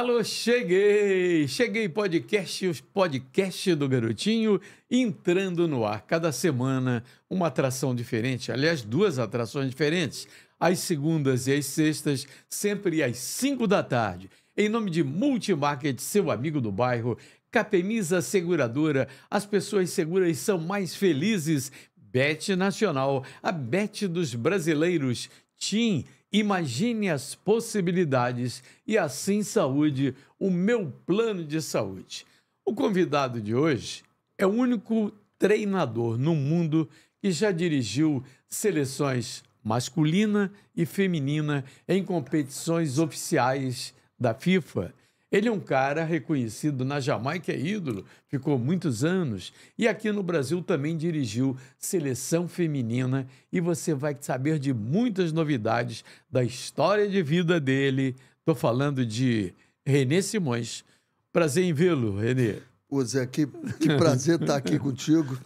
Alô, cheguei! Cheguei podcast, os podcast do Garotinho, entrando no ar. Cada semana, uma atração diferente. Aliás, duas atrações diferentes. Às segundas e às sextas, sempre às cinco da tarde. Em nome de Multimarket, seu amigo do bairro, Capemisa Seguradora, as pessoas seguras são mais felizes. Bet Nacional, a Bet dos brasileiros, TIM, Imagine as possibilidades e assim saúde, o meu plano de saúde. O convidado de hoje é o único treinador no mundo que já dirigiu seleções masculina e feminina em competições oficiais da FIFA ele é um cara reconhecido na Jamaica, é ídolo, ficou muitos anos. E aqui no Brasil também dirigiu Seleção Feminina. E você vai saber de muitas novidades da história de vida dele. Estou falando de Renê Simões. Prazer em vê-lo, Renê. Ô Zé, que, que prazer estar aqui contigo.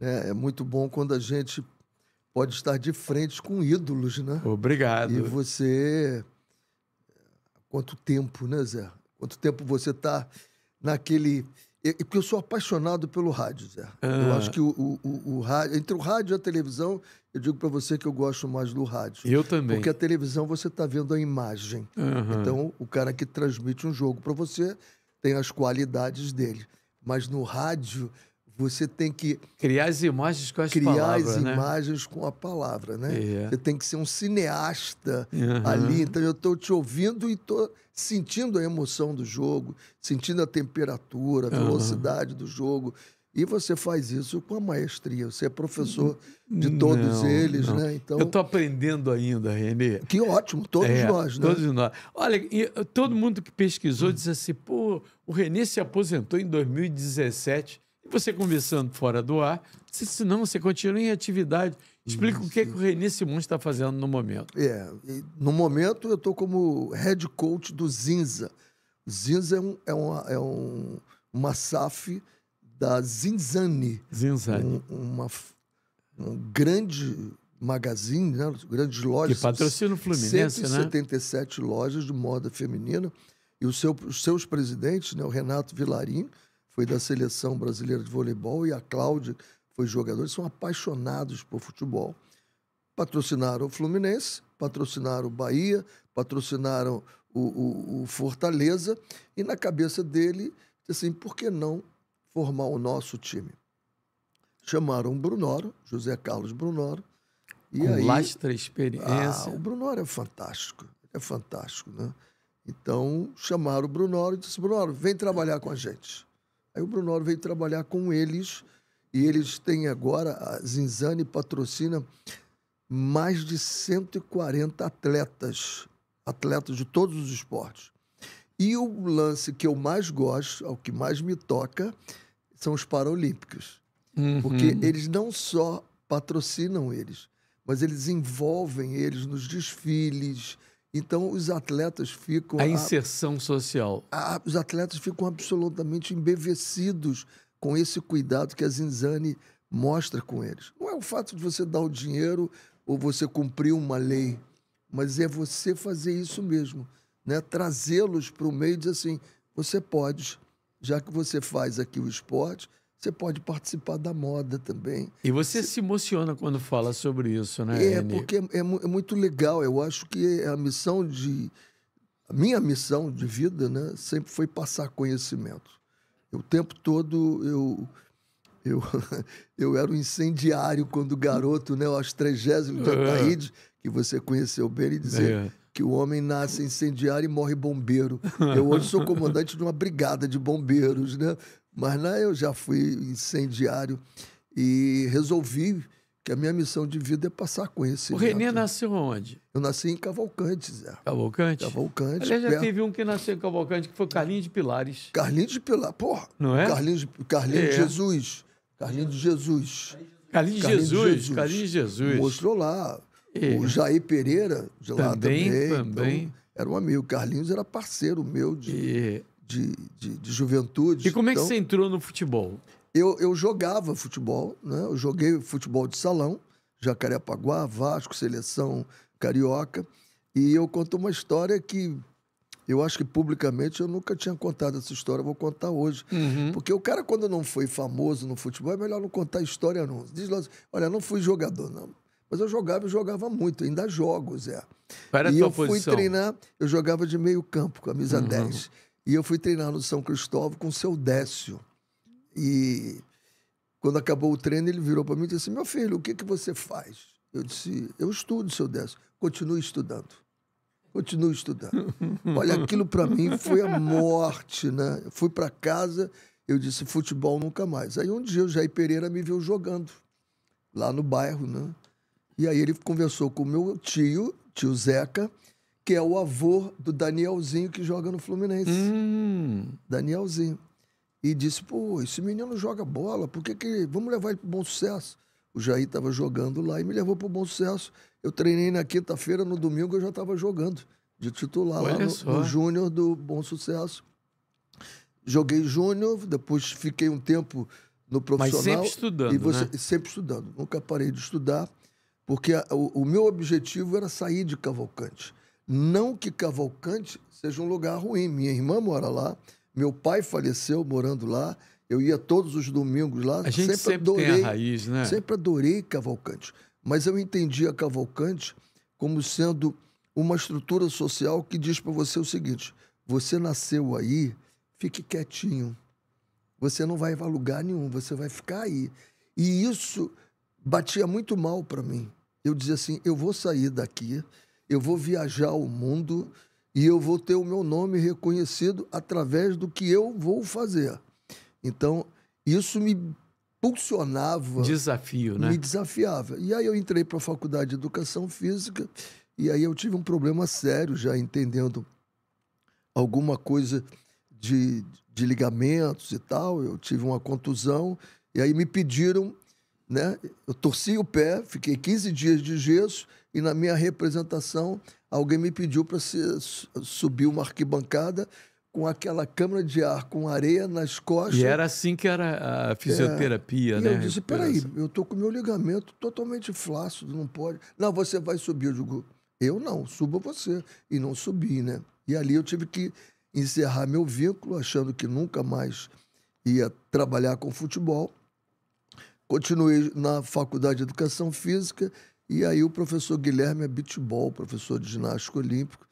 É, é muito bom quando a gente pode estar de frente com ídolos, né? Obrigado. E você quanto tempo, né, Zé? quanto tempo você está naquele. Porque eu sou apaixonado pelo rádio, Zé. Ah. Eu acho que o, o, o, o, rádio. Entre o rádio e a televisão, eu digo para você que eu gosto mais do rádio. Eu também. Porque a televisão você está vendo a imagem. Uhum. Então, o cara que transmite um jogo para você tem as qualidades dele. Mas no rádio, você tem que. Criar as imagens com as criar palavras. Criar as né? imagens com a palavra, né? Yeah. É. Você tem que ser um cineasta uhum. ali. Então eu estou te ouvindo e estou sentindo a emoção do jogo, sentindo a temperatura, a velocidade uhum. do jogo. E você faz isso com a maestria. Você é professor de todos não, eles, não. né? Então... Eu estou aprendendo ainda, Renê. Que ótimo, todos é, nós, né? Todos nós. Olha, todo mundo que pesquisou diz assim, pô, o Renê se aposentou em 2017. Você conversando fora do ar, se não, você continua em atividade. Explica o que, é que o Renê Simões está fazendo no momento. É, no momento eu estou como head coach do Zinza. O Zinza é, um, é, uma, é um, uma SAF da Zinzani. Zinzani. Um, uma, um grande magazine, né? grandes lojas. Que patrocina o Fluminense, 177 né? lojas de moda feminina. E seu, os seus presidentes, né? o Renato Vilarinho, foi da seleção brasileira de voleibol e a Cláudia foi jogadora, Eles são apaixonados por futebol. Patrocinaram o Fluminense, patrocinaram o Bahia, patrocinaram o, o, o Fortaleza e na cabeça dele, assim, por que não formar o nosso time? Chamaram o Brunoro, José Carlos Brunoro. E Com aí, lastra experiência. Ah, o Brunoro é fantástico, é fantástico, né? Então, chamaram o Brunoro e disse, Brunoro, vem trabalhar com a gente. Aí o Bruno Auro veio trabalhar com eles e eles têm agora, a Zinzane patrocina mais de 140 atletas, atletas de todos os esportes. E o lance que eu mais gosto, é o que mais me toca, são os Paralímpicos. Uhum. Porque eles não só patrocinam eles, mas eles envolvem eles nos desfiles, então, os atletas ficam. A inserção a, social. A, os atletas ficam absolutamente embevecidos com esse cuidado que a Zinzani mostra com eles. Não é o fato de você dar o dinheiro ou você cumprir uma lei, mas é você fazer isso mesmo, né? trazê-los para o meio e dizer assim: você pode, já que você faz aqui o esporte, você pode participar da moda também. E você se, se emociona quando fala sobre isso, né? É, Eni? porque é, é, muito legal. Eu acho que a missão de. A minha missão de vida, né? Sempre foi passar conhecimento. Eu, o tempo todo eu. Eu, eu era um incendiário quando garoto, né? Aos 30 de Ataíde, que você conheceu bem, e dizer é. que o homem nasce incendiário e morre bombeiro. Eu hoje sou comandante de uma brigada de bombeiros, né? Mas lá eu já fui incendiário e resolvi que a minha missão de vida é passar conhecimento. O Renê nasceu onde? Eu nasci em Cavalcante, Zé. Cavalcante? Cavalcante. Aliás, já perto. teve um que nasceu em Cavalcante, que foi Carlinhos de Pilares. Carlinhos de Pilares, porra. Não é? Carlinhos, Carlinhos é. de Jesus. Carlinhos de Jesus. Carlinhos, de Jesus. Carlinhos de Jesus. Mostrou lá. É. O Jair Pereira, de também, lá também. Também, então, Era um amigo. Carlinhos era parceiro meu de... É de, de, de juventude. E como é que então você entrou no futebol? Eu, eu jogava futebol, né? Eu joguei futebol de salão, Jacarepaguá, Vasco, Seleção Carioca. E eu conto uma história que eu acho que publicamente eu nunca tinha contado essa história, vou contar hoje. Uhum. Porque o cara, quando não foi famoso no futebol, é melhor não contar história, não. Diz lá, assim, olha, não fui jogador, não. Mas eu jogava e jogava muito, ainda jogo, Zé. Qual e a tua eu posição? fui treinar, eu jogava de meio campo, camisa uhum. 10. E eu fui treinar no São Cristóvão com o seu Décio. E quando acabou o treino, ele virou para mim e disse: assim, Meu filho, o que, que você faz? Eu disse: Eu estudo, seu Décio. Continue estudando. Continue estudando. Olha, aquilo para mim foi a morte, né? Eu fui para casa, eu disse: Futebol nunca mais. Aí um dia o Jair Pereira me viu jogando lá no bairro, né? E aí ele conversou com o meu tio, tio Zeca, que é o avô do Danielzinho que joga no Fluminense. Hum. Danielzinho. E disse, pô, esse menino joga bola, por que que... Vamos levar ele pro Bom Sucesso. O Jair estava jogando lá e me levou pro Bom Sucesso. Eu treinei na quinta-feira, no domingo eu já estava jogando. De titular Olha lá no, no Júnior do Bom Sucesso. Joguei Júnior, depois fiquei um tempo no profissional. Mas sempre estudando, e você, né? Sempre estudando. Nunca parei de estudar, porque a, o, o, meu objetivo era sair de Cavalcante. Não que Cavalcante seja um lugar ruim. Minha irmã mora lá, meu pai faleceu morando lá, eu ia todos os domingos lá. A gente sempre, sempre adorei, tem a raiz, né? Sempre adorei Cavalcante. Mas eu entendi a Cavalcante como sendo uma estrutura social que diz para você o seguinte: você nasceu aí, fique quietinho. Você não vai para lugar nenhum, você vai ficar aí. E isso batia muito mal para mim. Eu dizia assim: eu vou sair daqui, eu vou viajar o mundo e eu vou ter o meu nome reconhecido através do que eu vou fazer. Então, isso me pulsionava. Desafio, né? Me desafiava. E aí eu entrei para a faculdade de educação física e aí eu tive um problema sério, já entendendo alguma coisa de, de ligamentos e tal. Eu tive uma contusão e aí me pediram, né? Eu torci o pé, fiquei 15 dias de gesso e na minha representação alguém me pediu para subir uma arquibancada com aquela câmara de ar com areia nas costas. E era assim que era a fisioterapia, é, né? eu disse, peraí, eu estou com meu ligamento totalmente flácido, não pode. Não, você vai subir. Eu digo, eu não, suba você. E não subi, né? E ali eu tive que encerrar meu vínculo, achando que nunca mais ia trabalhar com futebol. Continuei na Faculdade de Educação Física e aí o professor Guilherme é Abitbol, professor de ginástica olímpico,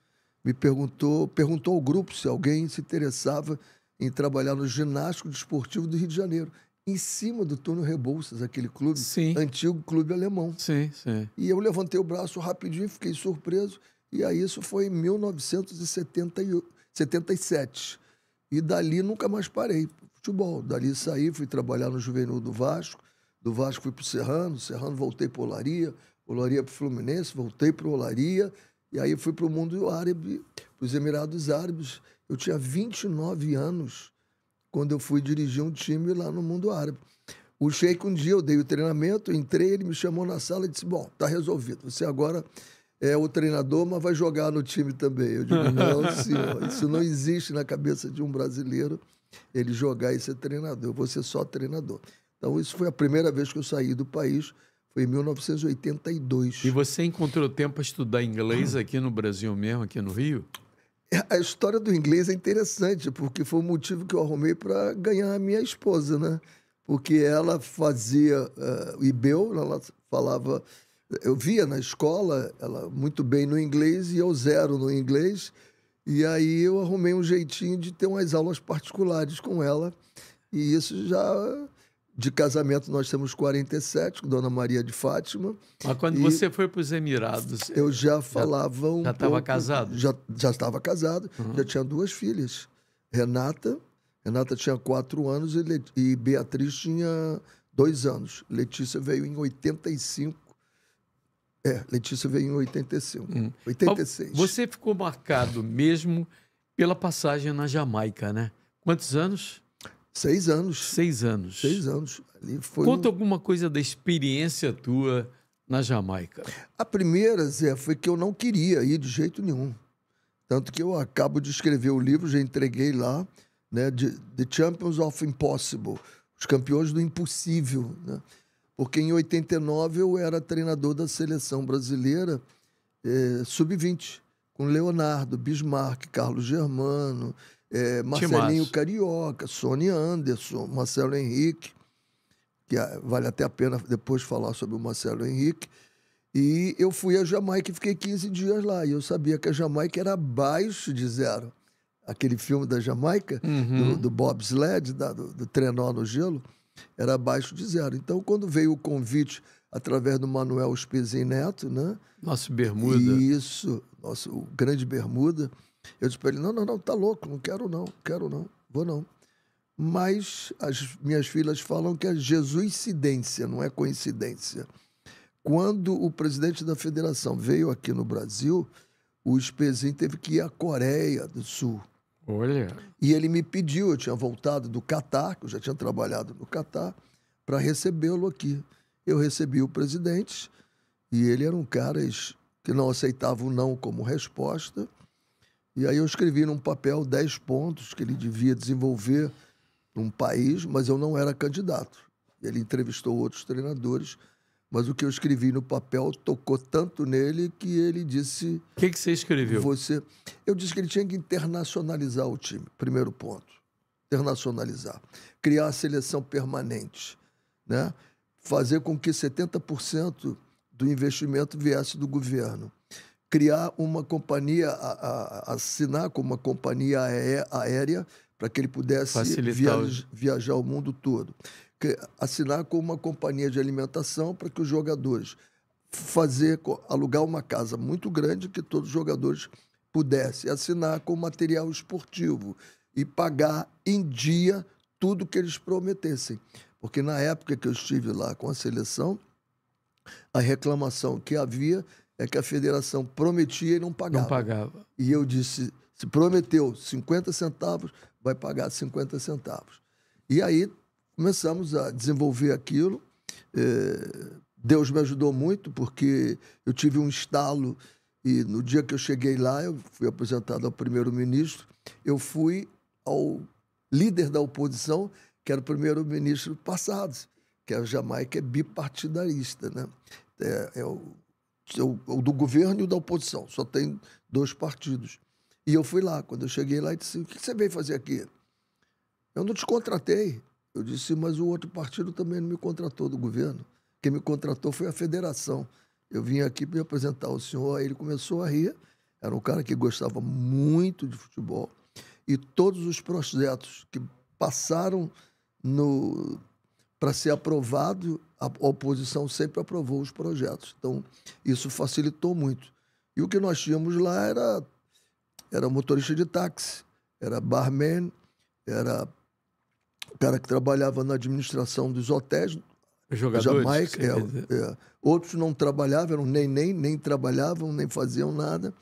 me perguntou, perguntou ao grupo se alguém se interessava em trabalhar no ginástico desportivo do Rio de Janeiro, em cima do Túnel Rebouças, aquele clube, sim. antigo clube alemão. Sim, sim. E eu levantei o braço rapidinho, fiquei surpreso, e aí isso foi em 1977. E dali nunca mais parei. Futebol. Dali saí, fui trabalhar no Juvenil do Vasco, do Vasco fui para o Serrano, Serrano voltei para Olaria, Olaria para o Fluminense, voltei para o Olaria, e aí fui para o mundo árabe, para os Emirados Árabes. Eu tinha 29 anos quando eu fui dirigir um time lá no mundo árabe. O Sheik, um dia eu dei o treinamento, entrei, ele me chamou na sala e disse: Bom, tá resolvido, você agora é o treinador, mas vai jogar no time também. Eu digo: Não, senhor, isso não existe na cabeça de um brasileiro, ele jogar e ser treinador, eu vou ser só treinador. Então, isso foi a primeira vez que eu saí do país foi em 1982. E você encontrou tempo para estudar inglês aqui no Brasil mesmo, aqui no Rio? É, a história do inglês é interessante, porque foi o motivo que eu arrumei para ganhar a minha esposa, né? Porque ela fazia uh, eh, IBEU, né? ela falava. Eu via na escola ela muito bem no inglês e eu zero no inglês. E aí eu arrumei um jeitinho de ter umas aulas particulares com ela. E isso já de casamento, nós temos 47, com Dona Maria de Fátima. Mas quando você foi para os Emirados. Eu já falava já, um. Já estava casado? Já estava casado, uhum. já tinha duas filhas. Renata, Renata tinha quatro anos e, Le... e Beatriz tinha dois anos. Letícia veio em 85. É, Letícia veio em 85. 86. Hum. Você ficou marcado mesmo pela passagem na Jamaica, né? Quantos anos? Seis anos. Seis anos. Seis anos. Ali foi Conta um... alguma coisa da experiência tua na Jamaica. A primeira, Zé, foi que eu não queria ir de jeito nenhum. Tanto que eu acabo de escrever o livro, já entreguei lá, né, de, The Champions of Impossible, os campeões do impossível, né? Porque em 89 eu era treinador da seleção brasileira eh, sub-20, com Leonardo, Bismarck, Carlos Germano, é, Marcelinho Timaço. Carioca, Sony Anderson, Marcelo Henrique, que ah, vale até a pena depois falar sobre o Marcelo Henrique. E eu fui à Jamaica e fiquei 15 dias lá. E eu sabia que a Jamaica era abaixo de zero. Aquele filme da Jamaica, uhum. do, do Bob Sled, da, do, do Trenó no Gelo, era abaixo de zero. Então, quando veio o convite através do Manuel Spezin Neto, né? Nosso Bermuda. Isso, nosso grande Bermuda. Eu disse para ele: não, não, não, tá louco, não quero não, quero não, vou não. Mas as minhas filhas falam que é jesuicidência, não é coincidência. Quando o presidente da federação veio aqui no Brasil, o Spezin teve que ir à Coreia do Sul. Olha. E ele me pediu, eu tinha voltado do Catar, que eu já tinha trabalhado no Catar, para recebê-lo aqui. Eu recebi o presidente e ele era um cara que não aceitava o não como resposta e aí eu escrevi num papel 10 pontos que ele devia desenvolver num país, mas eu não era candidato. Ele entrevistou outros treinadores, mas o que eu escrevi no papel tocou tanto nele que ele disse. O que, que você escreveu? Você, eu disse que ele tinha que internacionalizar o time, primeiro ponto. Internacionalizar. Criar a seleção permanente. Né? Fazer com que 70% do investimento viesse do governo criar uma companhia, a, a, assinar com uma companhia aérea para que ele pudesse viajar o mundo todo. Assinar com uma companhia de alimentação para que os jogadores fazer alugar uma casa muito grande que todos os jogadores pudessem assinar com material esportivo e pagar em dia tudo que eles prometessem. Porque na época que eu estive lá com a seleção, a reclamação que havia é que a federação prometia e não pagava. Não pagava. E eu disse, se prometeu 50 centavos, vai pagar 50 centavos. E aí começamos a desenvolver aquilo. É, Deus me ajudou muito, porque eu tive um estalo. E no dia que eu cheguei lá, eu fui apresentado ao primeiro-ministro, eu fui ao líder da oposição, que era o primeiro-ministro passado, que é a Jamaica é bipartidarista, né? É, é o é é o do governo e o da oposição. Só tem dois partidos. E eu fui lá. Quando eu cheguei lá, e disse: assim, O que você veio fazer aqui? Eu não te contratei. Eu disse: Mas o outro partido também não me contratou do governo. Quem me contratou foi a federação. Eu vim aqui para me apresentar ao senhor. Aí ele começou a rir. Era um cara que gostava muito de futebol. E todos os projetos que passaram no, para ser aprovado, a oposição sempre aprovou os projetos. Então, isso facilitou muito. E o que nós tínhamos lá era, era motorista de táxi, era barman, era o cara que trabalhava na administração dos hotéis. Jogadores? Jamaica, é, é. Outros não trabalhavam, nem, nem, nem trabalhavam, nem faziam nada.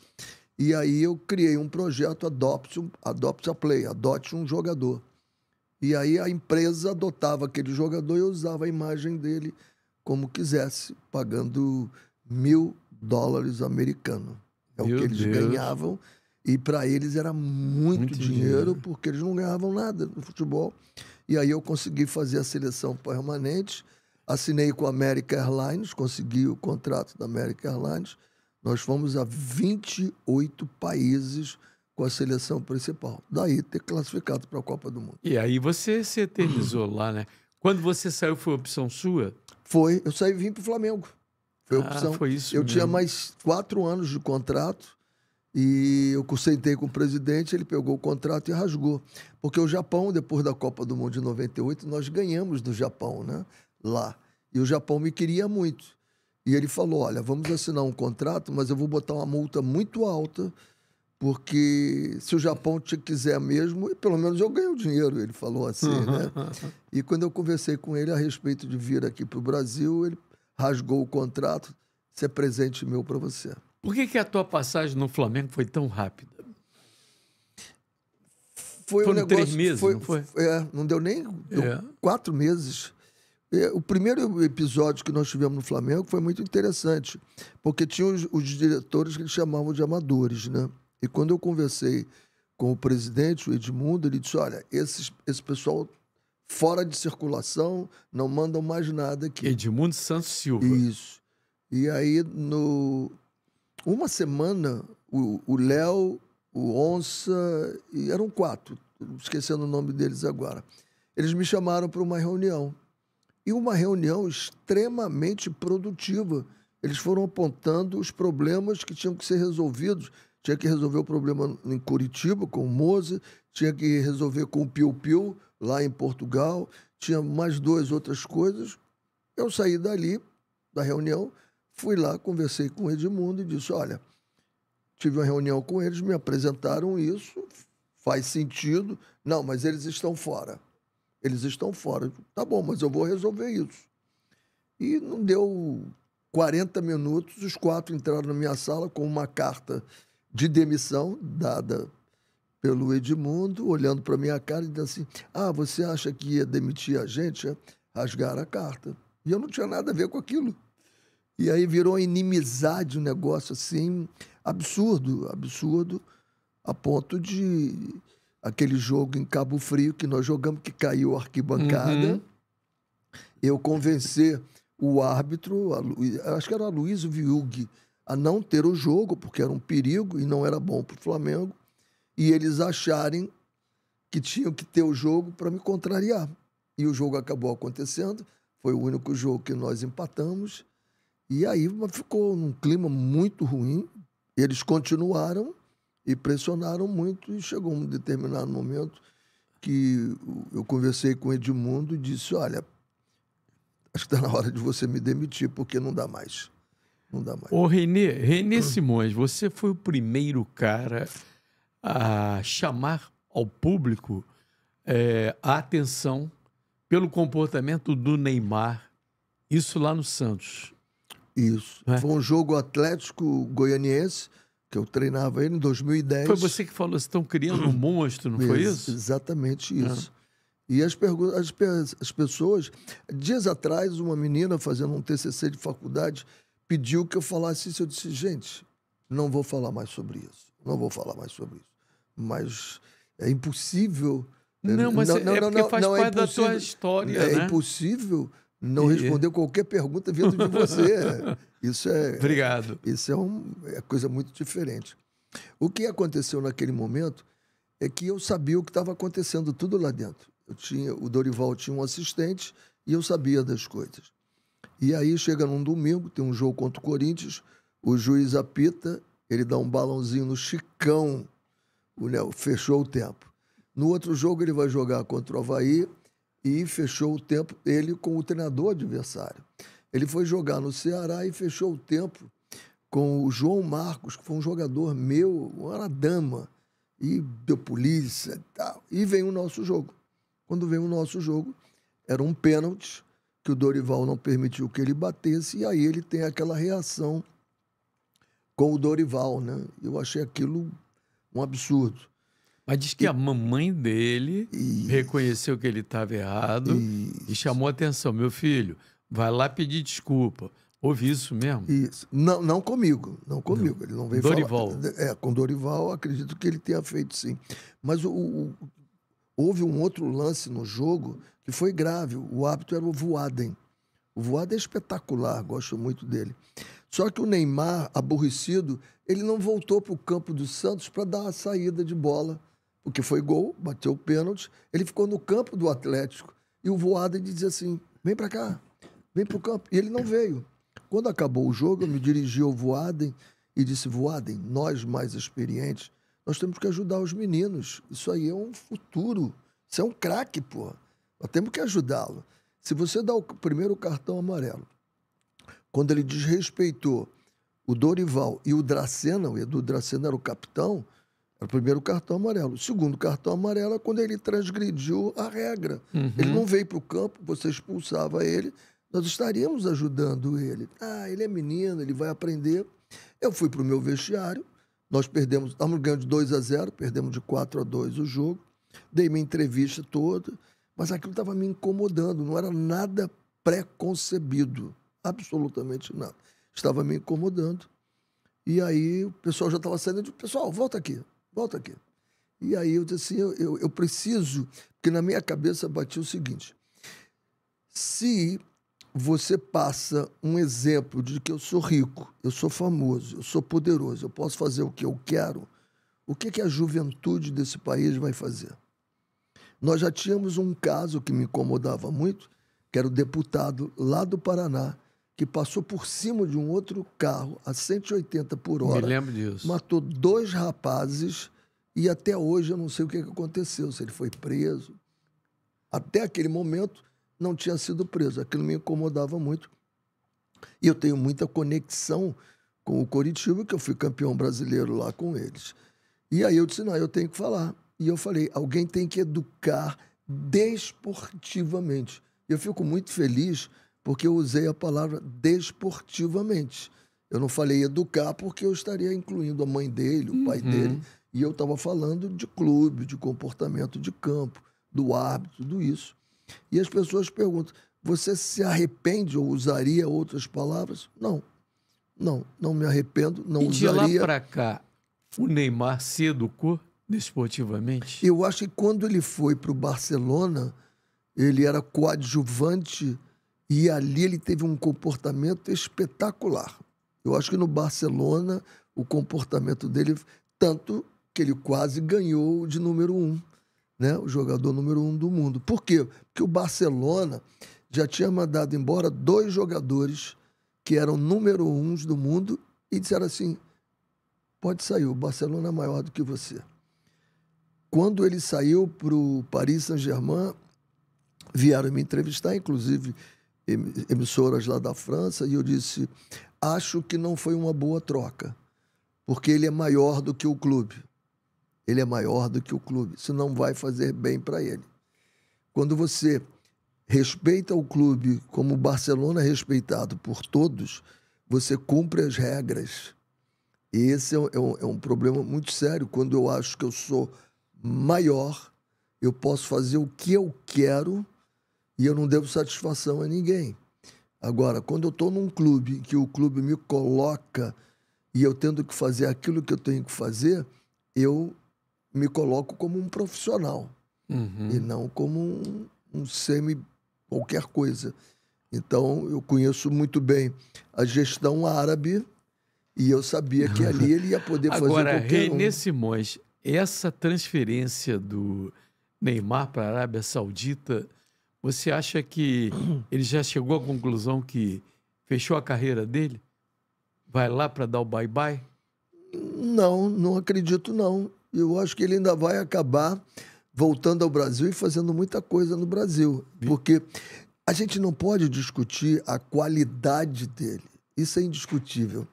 E aí eu criei um projeto Adopte, Adopte a Play, Adote um Jogador e aí a empresa adotava aquele jogador e usava a imagem dele como quisesse, pagando mil dólares americanos. É Meu o que eles Deus. ganhavam. E para eles era muito, muito dinheiro, dinheiro, porque eles não ganhavam nada no futebol. E aí eu consegui fazer a seleção permanente. Assinei com a American Airlines, consegui o contrato da American Airlines. Nós fomos a 28 países com a seleção principal. Daí ter classificado para a Copa do Mundo. E aí você se eternizou lá, né? Quando você saiu, foi opção sua? Foi. Eu saí e vim para o Flamengo. Foi ah, opção. Ah, foi isso eu mesmo. tinha mais quatro anos de contrato e eu sentei com o presidente, ele pegou o contrato e rasgou. Porque o Japão, depois da Copa do Mundo de 98, nós ganhamos do Japão, né? Lá. E o Japão me queria muito. E ele falou: olha, vamos assinar um contrato, mas eu vou botar uma multa muito alta porque se o Japão te quiser mesmo, pelo menos eu ganho dinheiro, ele falou assim, uhum, né? E quando eu conversei com ele a respeito de vir aqui para o Brasil, ele rasgou o contrato, isso é presente meu para você. Por que, que a tua passagem no Flamengo foi tão rápida? Foi Foram um negócio, três meses, foi, não foi? É, não deu nem deu é. quatro meses. É, o primeiro episódio que nós tivemos no Flamengo foi muito interessante, porque tinha os, os diretores que eles chamavam de amadores, né? E quando eu conversei com o presidente, o Edmundo, ele disse: olha, esses, esse pessoal fora de circulação não mandam mais nada aqui. Edmundo Santos Silva. Isso. E aí, no uma semana, o Léo, o, o Onça, e eram quatro, esquecendo o nome deles agora. Eles me chamaram para uma reunião. E uma reunião extremamente produtiva. Eles foram apontando os problemas que tinham que ser resolvidos tinha que resolver o problema em Curitiba com o Moza, tinha que resolver com o Piu Piu lá em Portugal, tinha mais duas outras coisas. Eu saí dali, da reunião, fui lá, conversei com o Edmundo e disse: Olha, tive uma reunião com eles, me apresentaram isso, faz sentido. Não, mas eles estão fora. Eles estão fora. Tá bom, mas eu vou resolver isso. E não deu 40 minutos, os quatro entraram na minha sala com uma carta de demissão dada pelo Edmundo, olhando para minha cara e dizendo assim: Ah, você acha que ia demitir a gente? É? Rasgar a carta. E eu não tinha nada a ver com aquilo. E aí virou inimizade um negócio assim, absurdo, absurdo, a ponto de aquele jogo em Cabo Frio que nós jogamos, que caiu a arquibancada, uhum. eu convencer o árbitro, Lu... acho que era o Luiz Viug, a não ter o jogo, porque era um perigo e não era bom para o Flamengo, e eles acharem que tinham que ter o jogo para me contrariar. E o jogo acabou acontecendo, foi o único jogo que nós empatamos, e aí ficou num clima muito ruim. Eles continuaram e pressionaram muito, e chegou um determinado momento que eu conversei com o Edmundo e disse: Olha, acho que está na hora de você me demitir, porque não dá mais. Não dá mais. Ô, Renê, Renê Simões, você foi o primeiro cara a chamar ao público é, a atenção pelo comportamento do Neymar. Isso lá no Santos. Isso. É? Foi um jogo atlético goianiense, que eu treinava ele em 2010. Foi você que falou, estão criando um monstro, não foi isso? Exatamente ah. isso. E as, as, as pessoas... Dias atrás, uma menina fazendo um TCC de faculdade pediu que eu falasse isso. Eu disse, gente, não vou falar mais sobre isso. Não vou falar mais sobre isso. Mas é impossível. Né? Não, mas não, é, não, é porque não, faz não, é parte é da sua história. É né? impossível não e... responder qualquer pergunta vindo de você. isso é. Obrigado. Isso é, um, é coisa muito diferente. O que aconteceu naquele momento é que eu sabia o que estava acontecendo tudo lá dentro. Eu tinha, o Dorival tinha um assistente e eu sabia das coisas. E aí chega num domingo, tem um jogo contra o Corinthians, o juiz apita, ele dá um balãozinho no chicão, o Léo fechou o tempo. No outro jogo ele vai jogar contra o Havaí e fechou o tempo ele com o treinador adversário. Ele foi jogar no Ceará e fechou o tempo com o João Marcos, que foi um jogador meu, era dama, e deu polícia e tal. E vem o nosso jogo. Quando vem o nosso jogo, era um pênalti que o Dorival não permitiu que ele batesse, e aí ele tem aquela reação com o Dorival, né? Eu achei aquilo um absurdo. Mas diz que e... a mamãe dele reconheceu que ele estava errado e... e chamou a atenção. Meu filho, vai lá pedir desculpa. Houve isso mesmo? Isso. Não, não comigo. Não comigo. Não. Ele não veio Dorival. falar. É, com Dorival, acredito que ele tenha feito sim. Mas o, o, houve um outro lance no jogo que foi grave. O hábito era o Voaden. O Voaden é espetacular, gosto muito dele. Só que o Neymar, aborrecido, ele não voltou para o campo do Santos para dar a saída de bola, porque foi gol, bateu o pênalti. Ele ficou no campo do Atlético e o Voaden dizia assim: vem para cá, vem para o campo. E ele não veio. Quando acabou o jogo, eu me dirigi ao Voaden e disse: Voaden, nós mais experientes nós temos que ajudar os meninos. Isso aí é um futuro. Isso é um craque, pô. Nós temos que ajudá-lo. Se você dá o primeiro cartão amarelo, quando ele desrespeitou o Dorival e o Dracena, o Edu Dracena era o capitão, era o primeiro cartão amarelo. O segundo cartão amarelo é quando ele transgrediu a regra. Uhum. Ele não veio para o campo, você expulsava ele, nós estaríamos ajudando ele. Ah, ele é menino, ele vai aprender. Eu fui para o meu vestiário, nós perdemos, estamos ganhando de 2 a 0, perdemos de 4 a 2 o jogo. Dei minha entrevista toda, mas aquilo estava me incomodando, não era nada pré-concebido, absolutamente nada. Estava me incomodando. E aí o pessoal já estava saindo, eu disse, pessoal, volta aqui, volta aqui. E aí eu disse assim, eu, eu, eu preciso, porque na minha cabeça batia o seguinte, se você passa um exemplo de que eu sou rico, eu sou famoso, eu sou poderoso, eu posso fazer o que eu quero, o que, que a juventude desse país vai fazer? Nós já tínhamos um caso que me incomodava muito, que era o deputado lá do Paraná, que passou por cima de um outro carro a 180 por hora. Me lembro disso. Matou dois rapazes e até hoje eu não sei o que aconteceu, se ele foi preso. Até aquele momento, não tinha sido preso. Aquilo me incomodava muito. E eu tenho muita conexão com o Coritiba, que eu fui campeão brasileiro lá com eles. E aí eu disse: não, eu tenho que falar. E eu falei: alguém tem que educar desportivamente. Eu fico muito feliz porque eu usei a palavra desportivamente. Eu não falei educar porque eu estaria incluindo a mãe dele, o pai uhum. dele, e eu estava falando de clube, de comportamento de campo, do árbitro, tudo isso. E as pessoas perguntam: você se arrepende ou usaria outras palavras? Não. Não, não me arrependo, não e usaria. De lá para cá, o Neymar se educou desportivamente? Eu acho que quando ele foi para o Barcelona, ele era coadjuvante e ali ele teve um comportamento espetacular. Eu acho que no Barcelona o comportamento dele, tanto que ele quase ganhou de número um né, o jogador número um do mundo. Por quê? Porque o Barcelona já tinha mandado embora dois jogadores que eram número uns do mundo e disseram assim: pode sair, o Barcelona é maior do que você. Quando ele saiu para o Paris Saint-Germain, vieram me entrevistar, inclusive emissoras lá da França, e eu disse: acho que não foi uma boa troca, porque ele é maior do que o clube ele é maior do que o clube. Isso não vai fazer bem para ele. Quando você respeita o clube como o Barcelona é respeitado por todos, você cumpre as regras. E esse é, é um, é um problema muito sério. Quando eu acho que eu sou maior, eu posso fazer o que eu quero e eu não devo satisfação a ninguém. Agora, quando eu estou num clube que o clube me coloca e eu tendo que fazer aquilo que eu tenho que fazer, eu me coloco como um profissional uhum. e não como um, um semi qualquer coisa. Então, eu conheço muito bem a gestão árabe e eu sabia que ali ele ia poder fazer Agora, qualquer René um. Simões, essa transferência do Neymar para a Arábia Saudita, você acha que ele já chegou à conclusão que fechou a carreira dele? Vai lá para dar o bye-bye? Não, não acredito não. E eu acho que ele ainda vai acabar voltando ao Brasil e fazendo muita coisa no Brasil. Porque a gente não pode discutir a qualidade dele. Isso é indiscutível.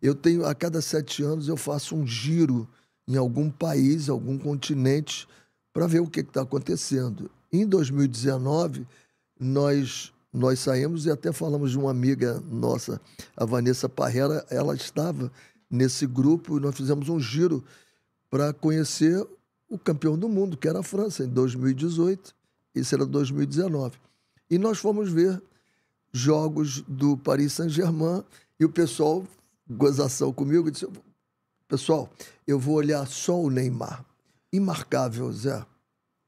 Eu tenho, a cada sete anos, eu faço um giro em algum país, algum continente, para ver o que está acontecendo. Em 2019, nós, nós saímos e até falamos de uma amiga nossa, a Vanessa Parrera, ela estava nesse grupo e nós fizemos um giro para conhecer o campeão do mundo, que era a França, em 2018. Isso era 2019. E nós fomos ver jogos do Paris Saint-Germain e o pessoal, gozação comigo, disse: Pessoal, eu vou olhar só o Neymar. Imarcável, Zé.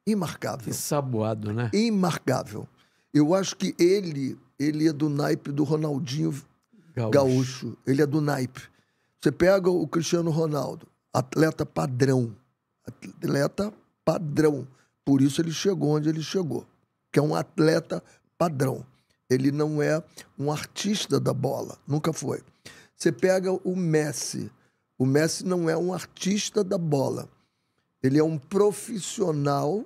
Imarcável. Que saboado, né? Imarcável. Eu acho que ele, ele é do naipe do Ronaldinho Gaúcho. Gaúcho. Ele é do naipe. Você pega o Cristiano Ronaldo, Atleta padrão. Atleta padrão. Por isso ele chegou onde ele chegou. Que é um atleta padrão. Ele não é um artista da bola. Nunca foi. Você pega o Messi. O Messi não é um artista da bola. Ele é um profissional,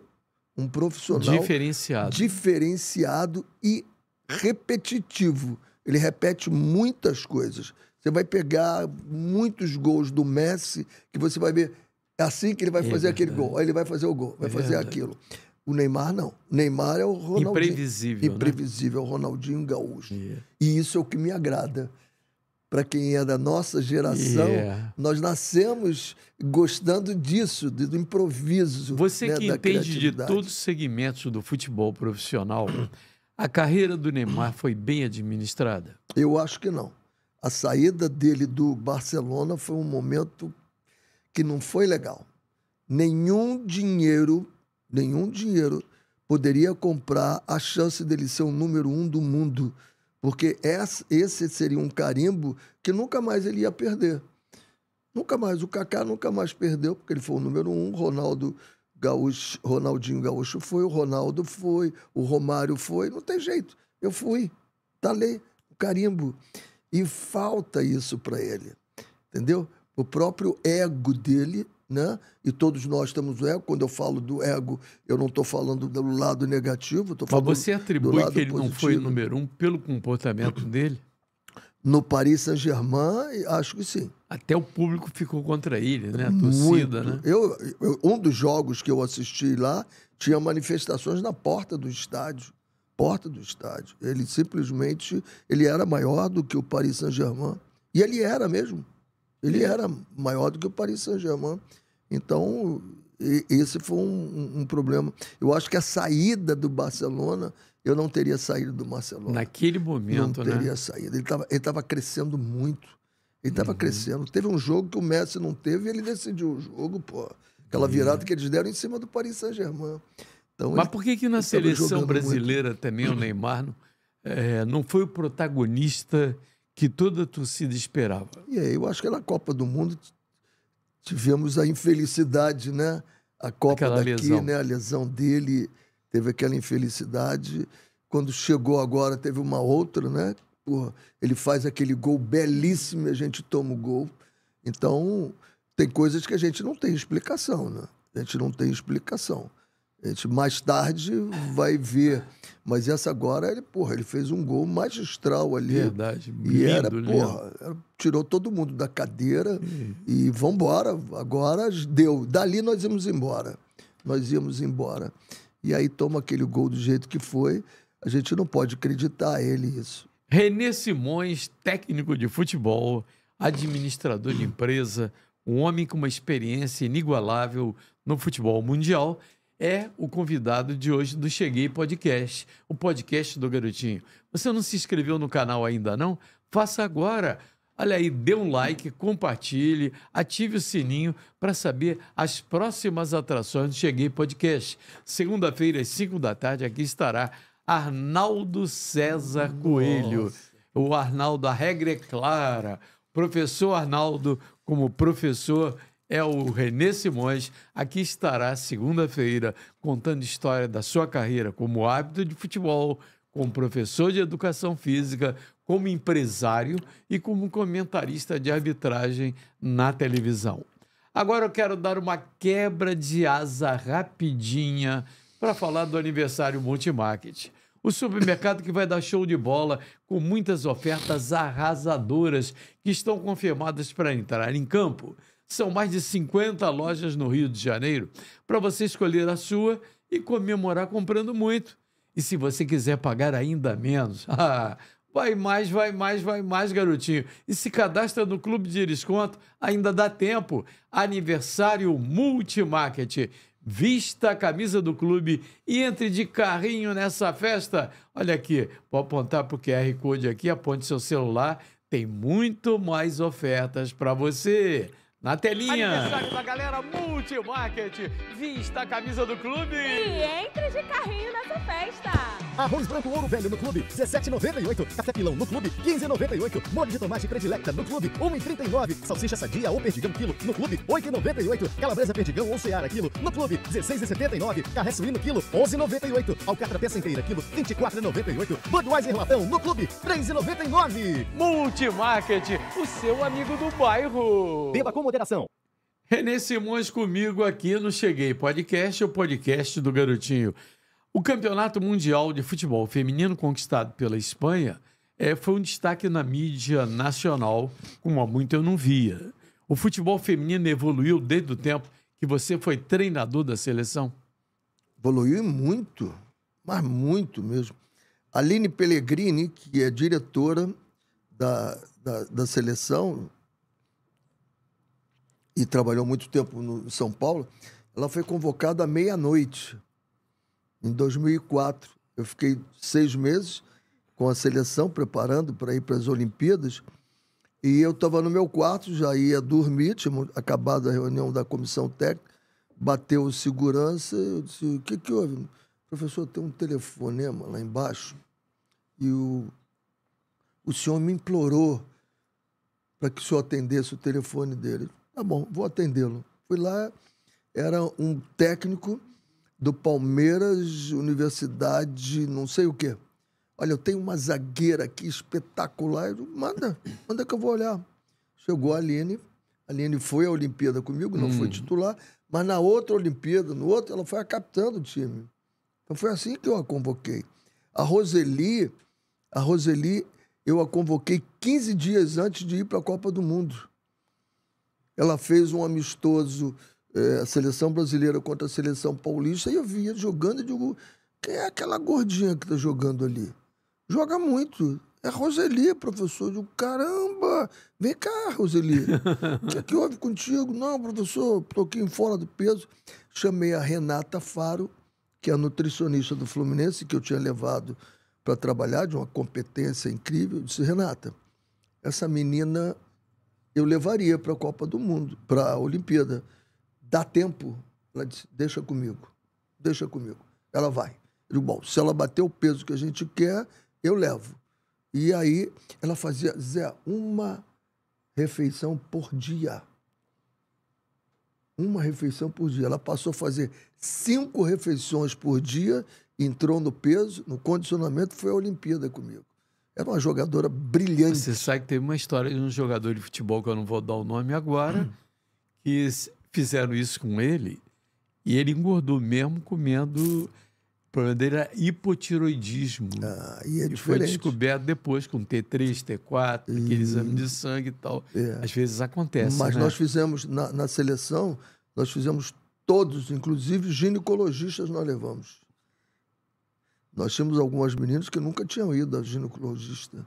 um profissional diferenciado, diferenciado e repetitivo. Ele repete muitas coisas. Você vai pegar muitos gols do Messi que você vai ver é assim que ele vai é fazer verdade. aquele gol. Aí ele vai fazer o gol, vai é fazer verdade. aquilo. O Neymar não. O Neymar é o Ronaldinho. Imprevisível. Né? Imprevisível, né? é o Ronaldinho Gaúcho. Yeah. É. E isso é o que me agrada. Para quem é da nossa geração, yeah. É. nós nascemos gostando disso, do improviso. Você né, que entende de todos os segmentos do futebol profissional, a carreira do Neymar foi bem administrada? Eu acho que não a saída dele do Barcelona foi um momento que não foi legal. Nenhum dinheiro, nenhum dinheiro poderia comprar a chance dele ser o número um do mundo, porque esse seria um carimbo que nunca mais ele ia perder. Nunca mais. O Kaká nunca mais perdeu, porque ele foi o número um. Ronaldo Gaúcho, Ronaldinho Gaúcho foi, o Ronaldo foi, o Romário foi. Não tem jeito. Eu fui. Tá lei. O carimbo. E falta isso para ele, entendeu? O próprio ego dele, né? E todos nós temos o ego. Quando eu falo do ego, eu não estou falando do lado negativo. Tô falando Mas você atribui que ele positivo. não foi número um pelo comportamento dele? No Paris Saint-Germain, acho que sim. Até o público ficou contra ele, né? A torcida, Muito. né? Eu, eu, um dos jogos que eu assisti lá tinha manifestações na porta do estádio porta do estádio. Ele simplesmente ele era maior do que o Paris Saint-Germain. E ele era mesmo. Ele era maior do que o Paris Saint-Germain. Então, esse foi um, um, problema. Eu acho que a saída do Barcelona, eu não teria saído do Barcelona. Naquele momento, Não né? teria né? saído. Ele estava ele tava crescendo muito. Ele estava uhum. crescendo. Teve um jogo que o Messi não teve e ele decidiu o jogo, pô. Aquela é. virada que eles deram em cima do Paris Saint-Germain. Então, Mas por que, que na seleção brasileira muito. também o Neymar não, é, não foi o protagonista que toda a torcida esperava? E aí, eu acho que na Copa do Mundo tivemos a infelicidade, né? A Copa aquela daqui, lesão. né? A lesão dele teve aquela infelicidade. Quando chegou agora, teve uma outra, né? ele faz aquele gol belíssimo e a gente toma o gol. Então, tem coisas que a gente não tem explicação, né? A gente não tem explicação. A gente mais tarde vai ver. Mas essa agora, ele, porra, ele fez um gol magistral ali. Verdade. E lindo, era, porra, lindo. tirou todo mundo da cadeira hum. e vambora. Agora deu. Dali nós íamos embora. Nós íamos embora. E aí toma aquele gol do jeito que foi. A gente não pode acreditar ele isso. Renê Simões, técnico de futebol, administrador de empresa, um homem com uma experiência inigualável no futebol mundial é o convidado de hoje do Cheguei Podcast, o podcast do Garotinho. Você não se inscreveu no canal ainda não? Faça agora. Olha aí, dê um like, compartilhe, ative o sininho para saber as próximas atrações do Cheguei Podcast. Segunda-feira, às 5 da tarde, aqui estará Arnaldo César Coelho. Nossa. O Arnaldo, a regra é clara. Professor Arnaldo, como professor é o Renê Simões. Aqui estará segunda-feira contando história da sua carreira como hábito de futebol, como professor de educação física, como empresário e como comentarista de arbitragem na televisão. Agora eu quero dar uma quebra de asa rapidinha para falar do aniversário Multimarket. O supermercado que vai dar show de bola com muitas ofertas arrasadoras que estão confirmadas para entrar em campo. São mais de 50 lojas no Rio de Janeiro para você escolher a sua e comemorar comprando muito. E se você quiser pagar ainda menos, ah, vai mais, vai mais, vai mais, garotinho. E se cadastra no Clube de Desconto, ainda dá tempo. Aniversário Multimarket. Vista a camisa do clube e entre de carrinho nessa festa. Olha aqui, vou apontar para o QR Code aqui, aponte seu celular, tem muito mais ofertas para você. Na telinha. Aniversário da galera Multimarket. Vista a camisa do clube. E entre de carrinho nessa festa. Arroz branco ouro velho no clube, 17,98. Café pilão no clube, 15,98. Molho de tomate predileta no clube, 1,39. Salsicha sadia ou perdigão quilo no clube, 8,98. Calabresa perdigão ou seara quilo no clube, 16,79. Carré suíno quilo, 11,98. Alcatra peça inteira quilo, 24,98. Budweiser latão no clube, 3,99. Multimarket, o seu amigo do bairro. Beba com moderação. René Simões comigo aqui no Cheguei Podcast, o podcast do Garotinho. O Campeonato Mundial de Futebol Feminino conquistado pela Espanha é, foi um destaque na mídia nacional, como há muito eu não via. O futebol feminino evoluiu desde o tempo que você foi treinador da seleção? Evoluiu muito, mas muito mesmo. Aline Pellegrini, que é diretora da, da, da seleção, e trabalhou muito tempo no São Paulo, ela foi convocada à meia-noite, em 2004. Eu fiquei seis meses com a seleção, preparando para ir para as Olimpíadas. E eu estava no meu quarto, já ia dormir, tinha acabado a reunião da comissão técnica, bateu o segurança, eu disse, o que, que houve? Professor, tem um telefonema lá embaixo e o, o senhor me implorou para que o senhor atendesse o telefone dele. Tá bom, vou atendê-lo. Fui lá, era um técnico do Palmeiras, Universidade, não sei o quê. Olha, eu tenho uma zagueira aqui espetacular. Eu, manda, manda que eu vou olhar. Chegou a Aline. A Aline foi à Olimpíada comigo, não hum. foi titular, mas na outra Olimpíada, no outro, ela foi a capitã do time. Então foi assim que eu a convoquei. A Roseli, a Roseli, eu a convoquei 15 dias antes de ir para a Copa do Mundo. Ela fez um amistoso, é, a seleção brasileira contra a seleção paulista, e eu via jogando e digo: quem é aquela gordinha que está jogando ali? Joga muito. É Roseli, professor. Eu digo, caramba, vem cá, Roseli. O que, é que houve contigo? Não, professor, estou aqui fora do peso. Chamei a Renata Faro, que é a nutricionista do Fluminense, que eu tinha levado para trabalhar, de uma competência incrível. Eu disse, Renata, essa menina eu levaria para a Copa do Mundo, para a Olimpíada. Dá tempo? Ela disse, deixa comigo, deixa comigo. Ela vai. Eu digo, bom, se ela bater o peso que a gente quer, eu levo. E aí ela fazia, Zé, uma refeição por dia. Uma refeição por dia. Ela passou a fazer cinco refeições por dia, entrou no peso, no condicionamento, foi a Olimpíada comigo. Era uma jogadora brilhante. Você sabe que teve uma história de um jogador de futebol, que eu não vou dar o nome agora, hum. que fizeram isso com ele e ele engordou mesmo comendo. O problema dele era hipotiroidismo. Ah, e, é e foi descoberto depois com T3, T4, e... aquele exame de sangue e tal. É. Às vezes acontece. Mas né? nós fizemos, na, na seleção, nós fizemos todos, inclusive ginecologistas, nós levamos. Nós tínhamos algumas meninas que nunca tinham ido a ginecologista.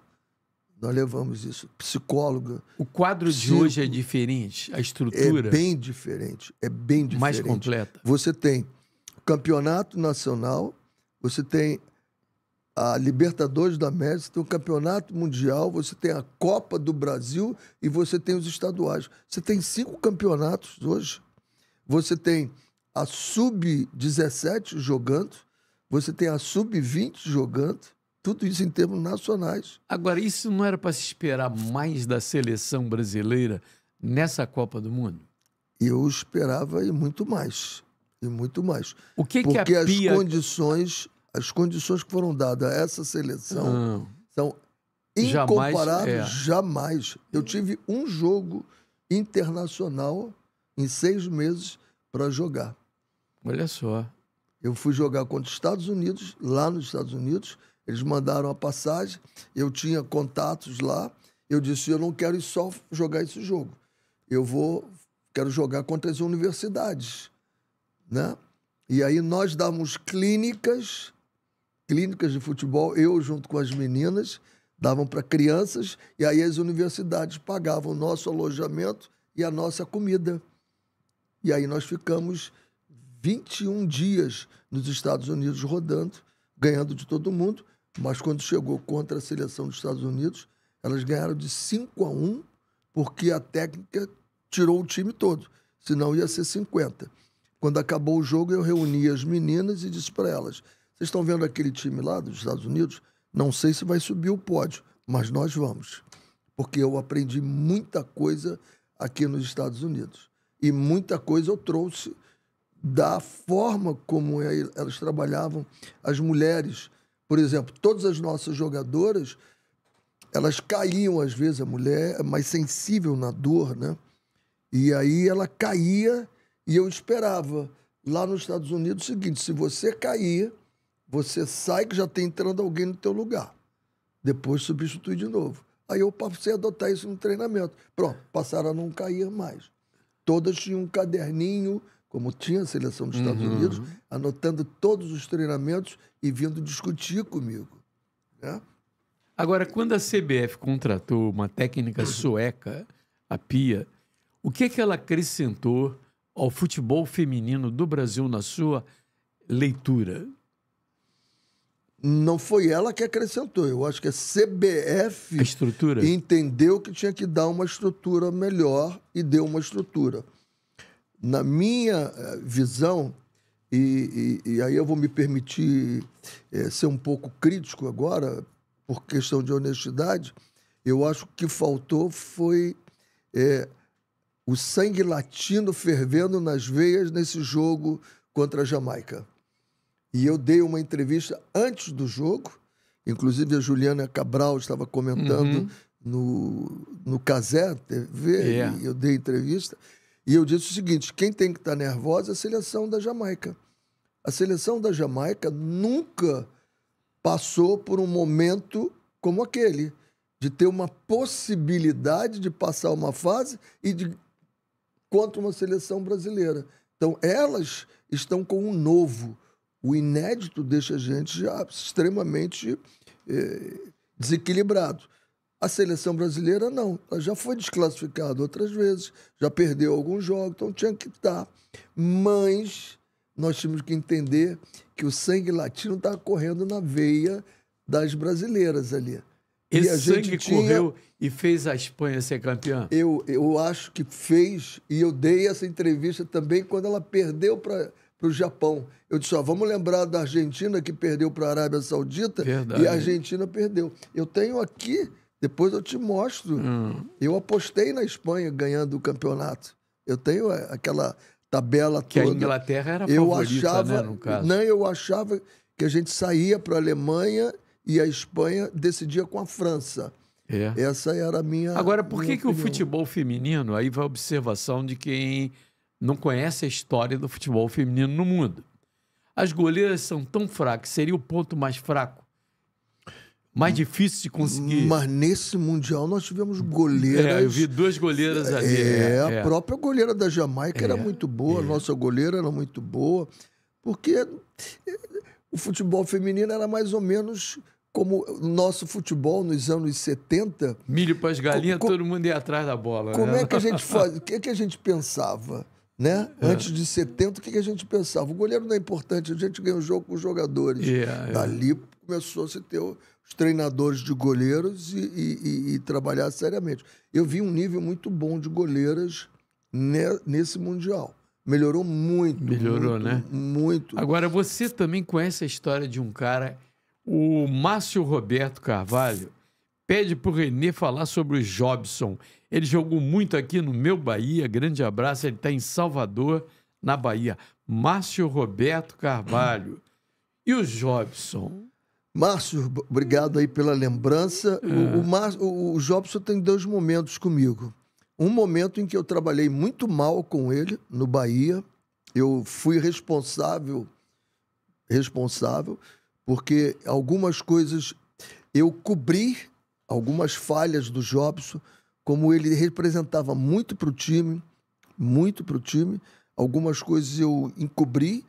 Nós levamos isso. Psicóloga. O quadro psico, de hoje é diferente? A estrutura? É bem diferente. É bem diferente. Mais completa. Você tem campeonato nacional, você tem a Libertadores da América, você tem o Campeonato Mundial, você tem a Copa do Brasil e você tem os estaduais. Você tem cinco campeonatos hoje. Você tem a Sub-17 jogando, você tem a sub-20 jogando, tudo isso em termos nacionais. Agora, isso não era para se esperar mais da seleção brasileira nessa Copa do Mundo? Eu esperava e muito mais. E muito mais. O que Porque que a Pia... as condições, as condições que foram dadas a essa seleção ah. são incomparáveis jamais, é. jamais. Eu tive um jogo internacional em seis meses para jogar. Olha só. Eu fui jogar contra os Estados Unidos, lá nos Estados Unidos. Eles mandaram a passagem, eu tinha contatos lá. Eu disse: eu não quero ir só jogar esse jogo. Eu vou, quero jogar contra as universidades, né? E aí nós dávamos clínicas, clínicas de futebol, eu junto com as meninas, davam para crianças, e aí as universidades pagavam o nosso alojamento e a nossa comida. E aí nós ficamos 21 dias nos Estados Unidos rodando, ganhando de todo mundo, mas quando chegou contra a seleção dos Estados Unidos, elas ganharam de 5 a 1, porque a técnica tirou o time todo, senão ia ser 50. Quando acabou o jogo, eu reuni as meninas e disse para elas: vocês estão vendo aquele time lá dos Estados Unidos? Não sei se vai subir o pódio, mas nós vamos. Porque eu aprendi muita coisa aqui nos Estados Unidos. E muita coisa eu trouxe da forma como é, elas trabalhavam as mulheres. Por exemplo, todas as nossas jogadoras, elas caíam às vezes, a mulher é mais sensível na dor, né? E aí ela caía e eu esperava lá nos Estados Unidos é o seguinte, se você cair, você sai que já tem entrando alguém no teu lugar. Depois substitui de novo. Aí eu passei a adotar isso no treinamento. Pronto, passaram a não cair mais. Todas tinham um caderninho como tinha a seleção dos Estados uhum. Unidos, anotando todos os treinamentos e vindo discutir comigo. Né? Agora, quando a CBF contratou uma técnica sueca, a Pia, o que, é que ela acrescentou ao futebol feminino do Brasil na sua leitura? Não foi ela que acrescentou. Eu acho que a CBF a entendeu que tinha que dar uma estrutura melhor e deu uma estrutura na minha eh, visão, e, e, e aí eu vou me permitir é, ser um pouco crítico agora, por questão de honestidade, eu acho que faltou foi é, o sangue latino fervendo nas veias nesse jogo contra a Jamaica. E eu dei uma entrevista antes do jogo, inclusive a Juliana Cabral estava comentando uhum. no, no Casé TV, yeah. É. eu dei entrevista. E eu disse o seguinte: quem tem que estar tá nervosa é a seleção da Jamaica. A seleção da Jamaica nunca passou por um momento como aquele de ter uma possibilidade de passar uma fase e de quanto uma seleção brasileira. Então elas estão com um novo. O inédito deixa a gente já extremamente eh, desequilibrado. A seleção brasileira não, ela já foi desclassificada outras vezes, já perdeu alguns jogos, então tinha que estar. Mas nós tínhamos que entender que o sangue latino estava tá correndo na veia das brasileiras ali. Esse sangue tinha... correu e fez a Espanha ser campeã? Eu, eu acho que fez, e eu dei essa entrevista também quando ela perdeu para o Japão. Eu disse: ó, vamos lembrar da Argentina que perdeu para a Arábia Saudita Verdade. e a Argentina perdeu. Eu tenho aqui depois eu te mostro. Hum. Eu apostei na Espanha ganhando o campeonato. Eu tenho é, aquela tabela que toda. a Inglaterra era eu né, achava, né, Não, eu achava que a gente saía para a Alemanha e a Espanha decidia com a França. É. Essa era a minha. Agora, por minha que, que o futebol feminino? Aí vai a observação de quem não conhece a história do futebol feminino no mundo. As goleiras são tão fracas, seria o ponto mais fraco mais difícil de conseguir. Mas nesse Mundial nós tivemos goleiras. É, eu vi duas goleiras é, ali. É, é. a própria goleira da Jamaica é, era muito boa, a é. nossa goleira era muito boa, porque é, o futebol feminino era mais ou menos como o nosso futebol nos anos 70. Milho para as galinhas, todo mundo ia atrás da bola. Como né? é que a gente faz? O que, é que a gente pensava? Né? É. Antes de 70, o que, a gente pensava? O goleiro não é importante, a gente ganha o jogo com os jogadores. Yeah, Dali começou a se ter os treinadores de goleiros e, e, e, trabalhar seriamente. Eu vi um nível muito bom de goleiras ne, nesse Mundial. Melhorou muito. Melhorou, muito, né? Muito. Agora, você também conhece a história de um cara, o Márcio Roberto Carvalho, pede para o Renê falar sobre o Jobson. Ele jogou muito aqui no meu Bahia, grande abraço, ele está em Salvador, na Bahia. Márcio Roberto Carvalho. E o Jobson? Márcio, obrigado aí pela lembrança. É. O, o, Mar, o, o Jobson tem dois momentos comigo. Um momento em que eu trabalhei muito mal com ele no Bahia. Eu fui responsável, responsável, porque algumas coisas eu cobri algumas falhas do Jobson, como ele representava muito para o time, muito para o time. Algumas coisas eu encobri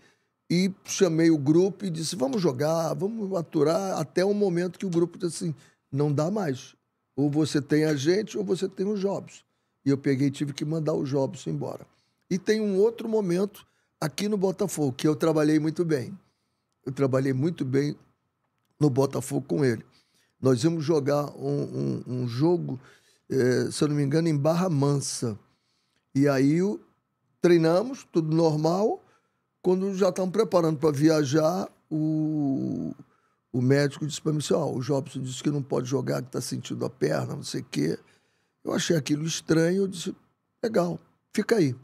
e chamei o grupo e disse: vamos jogar, vamos aturar, até o momento que o grupo disse assim: não dá mais. Ou você tem a gente ou você tem os Jobs. E eu peguei e tive que mandar o Jobs embora. E tem um outro momento aqui no Botafogo, que eu trabalhei muito bem. Eu trabalhei muito bem no Botafogo com ele. Nós íamos jogar um, um, um jogo, eh, se eu não me engano, em Barra Mansa. E aí treinamos, tudo normal. Quando já estamos preparando para viajar, o, o médico disse para mim assim: oh, o Jobson disse que não pode jogar, que está sentindo a perna, não sei o quê. Eu achei aquilo estranho, eu disse: legal, fica aí.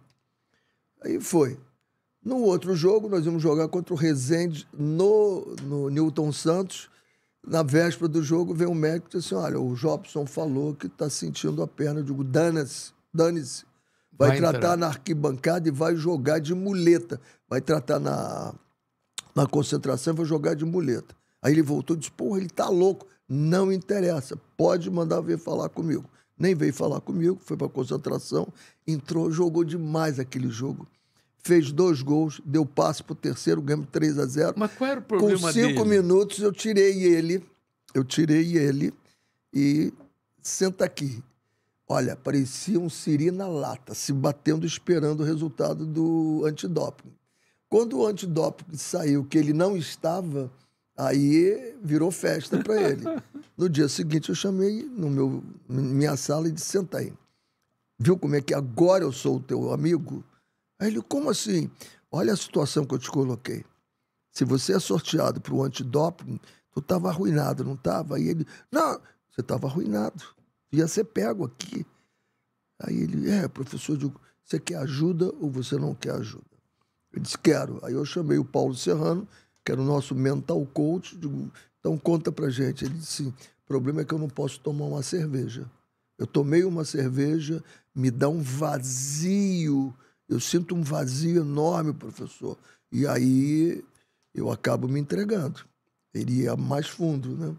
Aí foi. No outro jogo, nós íamos jogar contra o Rezende no, no Newton Santos. Na véspera do jogo, veio um médico e disse assim: Olha, o Jobson falou que está sentindo a perna. Eu digo: dane-se, dane-se vai, vai tratar entrar. na arquibancada e vai jogar de muleta. Vai tratar na, na concentração e vai jogar de muleta. Aí ele voltou e disse: Porra, ele tá louco. Não interessa, pode mandar vir falar comigo. Nem veio falar comigo, foi para concentração, entrou, jogou demais aquele jogo. Fez dois gols, deu passe pro terceiro, ganhou 3 a 0 Mas qual era o problema Com cinco dele? minutos eu tirei ele, eu tirei ele e senta aqui. Olha, parecia um siri na lata, se batendo esperando o resultado do antidoping. Quando o antidoping saiu que ele não estava, aí virou festa para ele. No dia seguinte eu chamei no meu minha sala e disse: "Senta aí. Viu como é que agora eu sou o teu amigo?" Aí ele: "Como assim? Olha a situação que eu te coloquei. Se você é sorteado para o antidoping, tu estava arruinado, não estava?" Aí ele: "Não, você estava arruinado." Ia ser pego aqui. Aí ele, é, professor, eu digo, você quer ajuda ou você não quer ajuda? Ele disse, quero. Aí eu chamei o Paulo Serrano, que era o nosso mental coach, digo, então conta pra gente. Ele disse, assim, o problema é que eu não posso tomar uma cerveja. Eu tomei uma cerveja, me dá um vazio. Eu sinto um vazio enorme, professor. E aí eu acabo me entregando. Ele ia mais fundo, né?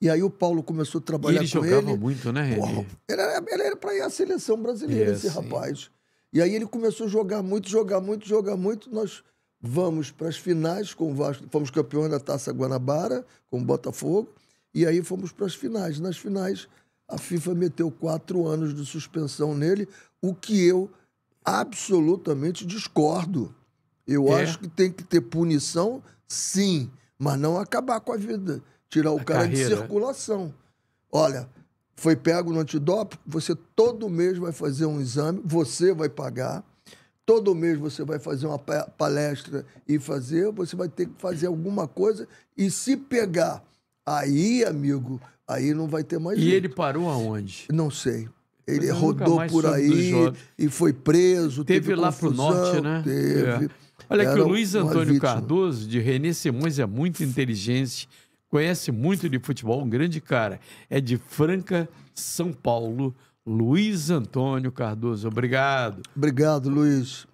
E aí o Paulo começou a trabalhar e ele com ele. Ele jogava muito, né, Porra, ele? ele era para ir à seleção brasileira, é, esse sim. rapaz. E aí ele começou a jogar muito, jogar muito, jogar muito. Nós vamos para as finais com o Vasco. Fomos campeões da Taça Guanabara com o Botafogo. E aí fomos para as finais. Nas finais, a FIFA meteu quatro anos de suspensão nele, o que eu absolutamente discordo. Eu é. acho que tem que ter punição, sim, mas não acabar com a vida tirar o a cara carreira. de né? circulação. Olha, foi pego no antidoping, você todo mês vai fazer um exame, você vai pagar. Todo mês você vai fazer uma palestra e fazer, você vai ter que fazer alguma coisa e se pegar. Aí, amigo, aí não vai ter mais. E jeito. ele parou aonde? Não sei. Ele Eu rodou por aí e foi preso. Teve, teve lá para o norte, né? Teve. É. Olha Era que o Luiz Antônio Cardoso, de Renê Simões, é muito inteligente conhece muito de futebol, um grande cara. É de Franca, São Paulo, Luiz Antônio Cardoso. Obrigado. Obrigado, Luiz.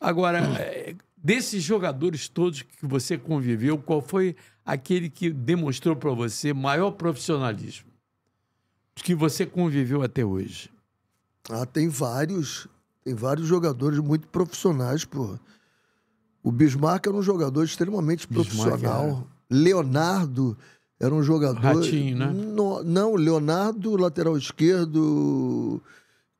Agora, é, desses jogadores todos que você conviveu, qual foi aquele que demonstrou para você maior profissionalismo que você conviveu até hoje? Ah, tem vários. Tem vários jogadores muito profissionais, pô. O Bismarck era um jogador extremamente profissional. É. Leonardo era um jogador. Ratinho, né? No, não, Leonardo, lateral esquerdo,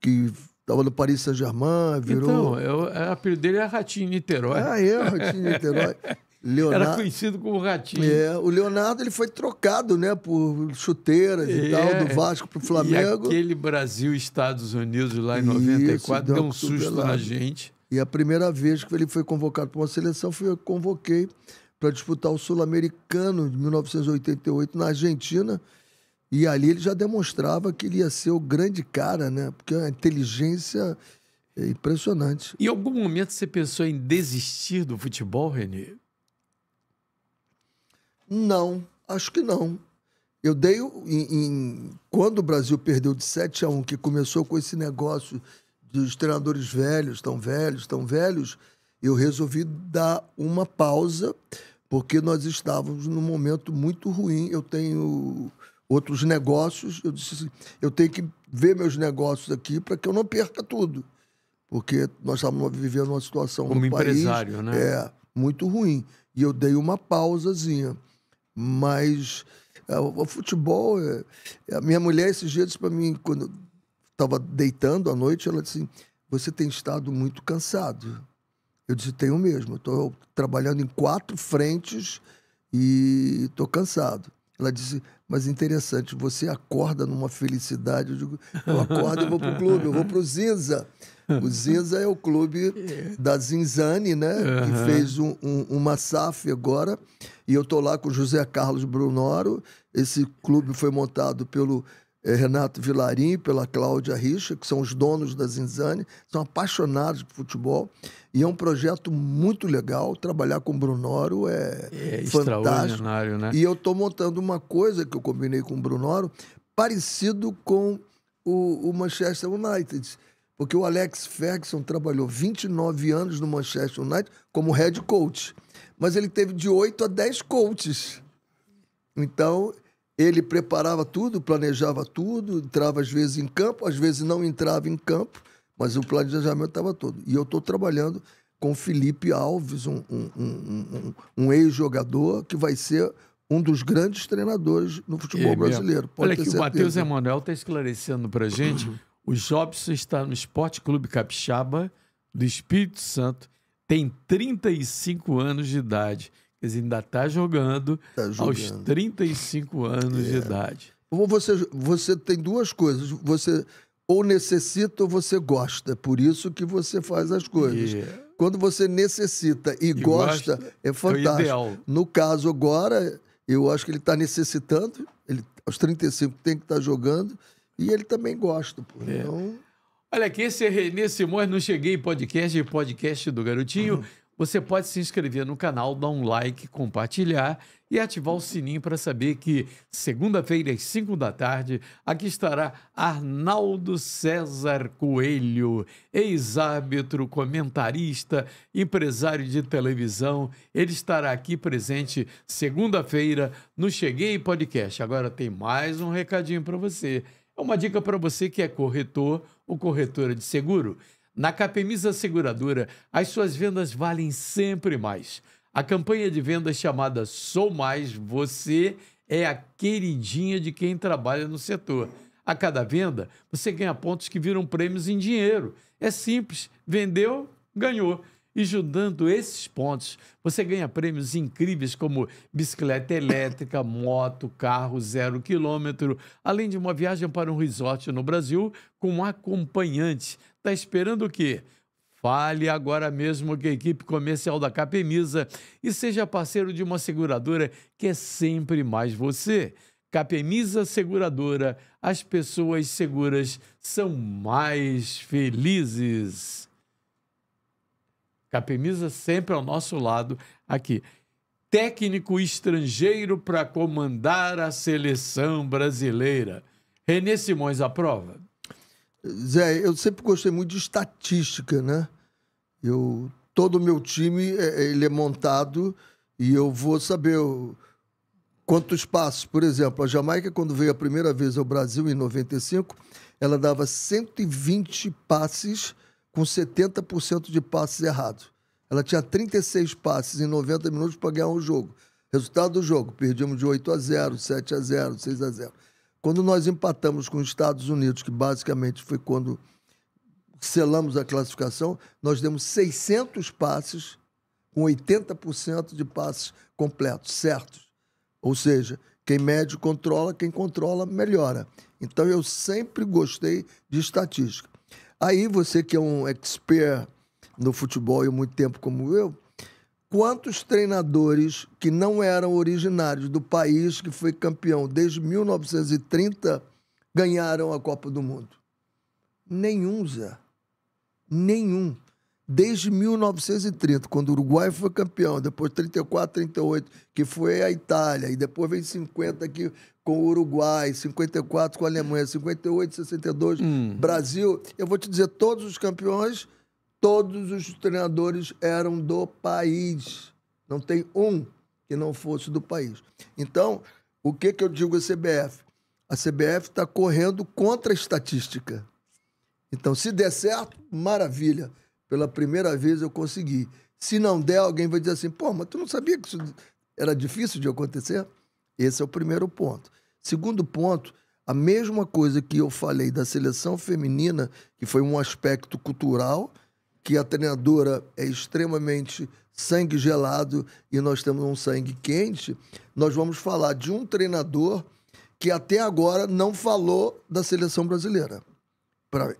que estava no Paris Saint-Germain, virou. Então, é o a é, apelido dele é Ratinho Niterói. Ah, é, Ratinho Niterói. Leonardo... Era conhecido como Ratinho. É, o Leonardo ele foi trocado, né, por chuteiras é, e tal, do Vasco para o Flamengo. E aquele Brasil Estados Unidos lá em Isso, 94 deu um susto na gente. E a primeira vez que ele foi convocado para uma seleção, fui eu que convoquei para disputar o Sul-Americano de 1988 na Argentina. E ali ele já demonstrava que ele ia ser o grande cara, né? Porque é a inteligência é impressionante. Em algum momento você pensou em desistir do futebol, Renê? Não, acho que não. Eu dei. Em, em, quando o Brasil perdeu de 7 a 1, que começou com esse negócio dos treinadores velhos, tão velhos, tão velhos, eu resolvi dar uma pausa, porque nós estávamos num momento muito ruim. Eu tenho outros negócios, eu disse assim, eu tenho que ver meus negócios aqui para que eu não perca tudo. Porque nós estávamos vivendo uma situação Como empresário, país, né? É, muito ruim. E eu dei uma pausazinha. Mas é, o futebol. É, é, a minha mulher, esses dias, para mim, quando estava deitando à noite, ela disse: assim, Você tem estado muito cansado. Eu disse, tenho mesmo. Estou trabalhando em quatro frentes e estou cansado. Ela disse, mas interessante, você acorda numa felicidade. Eu digo, eu acordo e vou pro clube, eu vou pro Zinza. O Zinza é o clube da Zinzani né? Uhum. Que fez um, um, uma SAF agora. E eu estou lá com o José Carlos Brunoro. Esse clube foi montado pelo é, Renato Vilarim, pela Cláudia Richa, que são os donos da Zinzane, são apaixonados por futebol. E é um projeto muito legal. Trabalhar com o Brunoro é, é fantástico. Né? E eu estou montando uma coisa que eu combinei com o Brunoro, parecido com o, o Manchester United. Porque o Alex Ferguson trabalhou 29 anos no Manchester United como head coach. Mas ele teve de 8 a 10 coaches. Então, ele preparava tudo, planejava tudo, entrava às vezes em campo, às vezes não entrava em campo, mas o planejamento estava todo. E eu estou trabalhando com Felipe Alves, um, um, um, um ex-jogador que vai ser um dos grandes treinadores no futebol brasileiro. Olha aqui, o Matheus Emanuel está esclarecendo para gente. O Jobson está no Esporte Clube Capixaba do Espírito Santo, tem 35 anos de idade. Ele ainda está jogando, tá jogando aos 35 anos é. de idade. Você, você tem duas coisas. Você ou necessita ou você gosta. É por isso que você faz as coisas. É. Quando você necessita e, e gosta, gosta, é, é fantástico. É no caso agora, eu acho que ele está necessitando. Ele, aos 35 tem que estar tá jogando. E ele também gosta. Pô. É. Então... Olha aqui, esse é Renê Simões não Cheguei Podcast, podcast do Garotinho. Uhum. Você pode se inscrever no canal, dar um like, compartilhar e ativar o sininho para saber que segunda-feira às 5 da tarde aqui estará Arnaldo César Coelho, ex-árbitro, comentarista, empresário de televisão. Ele estará aqui presente segunda-feira no Cheguei Podcast. Agora tem mais um recadinho para você. É uma dica para você que é corretor ou corretora de seguro. Na Capemisa Seguradora, as suas vendas valem sempre mais. A campanha de vendas chamada Sou Mais Você é a queridinha de quem trabalha no setor. A cada venda, você ganha pontos que viram prêmios em dinheiro. É simples, vendeu, ganhou. E juntando esses pontos, você ganha prêmios incríveis como bicicleta elétrica, moto, carro zero quilômetro, além de uma viagem para um resort no Brasil com um acompanhante Está esperando o quê? Fale agora mesmo com a equipe comercial da Capemisa e seja parceiro de uma seguradora que é sempre mais você. Capemisa Seguradora, as pessoas seguras são mais felizes. Capemisa sempre ao nosso lado aqui. Técnico estrangeiro para comandar a seleção brasileira. Renê Simões aprova. Zé, eu sempre gostei muito de estatística, né? Eu, todo o meu time é, é, ele é montado e eu vou saber quantos passos. Por exemplo, a Jamaica, quando veio a primeira vez ao Brasil, em 95, ela dava 120 passes com 70% de passes errados. Ela tinha 36 passes em 90 minutos para ganhar um jogo. Resultado do jogo: perdíamos de 8 a 0, 7 a 0, 6 a 0. Quando nós empatamos com os Estados Unidos, que basicamente foi quando selamos a classificação, nós demos 600 passes com 80% de passes completos, certos. Ou seja, quem mede controla, quem controla melhora. Então eu sempre gostei de estatística. Aí você que é um expert no futebol e muito tempo como eu, quantos treinadores que não eram originários do país que foi campeão desde 1930 ganharam a Copa do Mundo? Nenhum, Zé. Nenhum. Desde 1930, quando o Uruguai foi campeão, depois 34, 38, que foi a Itália, e depois vem 50 aqui com o Uruguai, 54 com a Alemanha, 58, 62, hum. Brasil. Eu vou te dizer todos os campeões todos os treinadores eram do país. Não tem um que não fosse do país. Então, o que, que eu digo à CBF? A CBF está correndo contra a estatística. Então, se der certo, maravilha. Pela primeira vez eu consegui. Se não der, alguém vai dizer assim: pô, mas tu não sabia que isso era difícil de acontecer? Esse é o primeiro ponto. Segundo ponto, a mesma coisa que eu falei da seleção feminina, que foi um aspecto cultural, que a treinadora é extremamente sangue gelado e nós temos um sangue quente, nós vamos falar de um treinador que até agora não falou da seleção brasileira. Pra...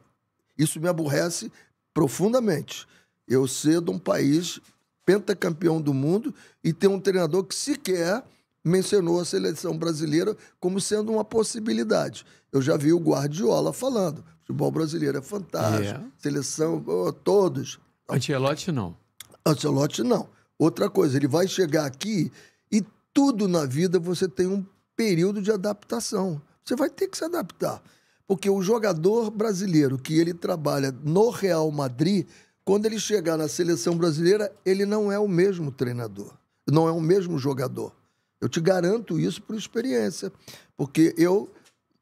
Isso me aborrece profundamente. Eu ser de um país pentacampeão do mundo e ter um treinador que sequer mencionou a seleção brasileira como sendo uma possibilidade. Eu já vi o Guardiola falando futebol brasileiro é fantástico. É. Seleção, oh, todos. Ancelotti não. Ancelotti não. Outra coisa, ele vai chegar aqui e tudo na vida você tem um período de adaptação. Você vai ter que se adaptar. Porque o jogador brasileiro que ele trabalha no Real Madrid, quando ele chegar na seleção brasileira, ele não é o mesmo treinador, não é o mesmo jogador. Eu te garanto isso por experiência. Porque eu,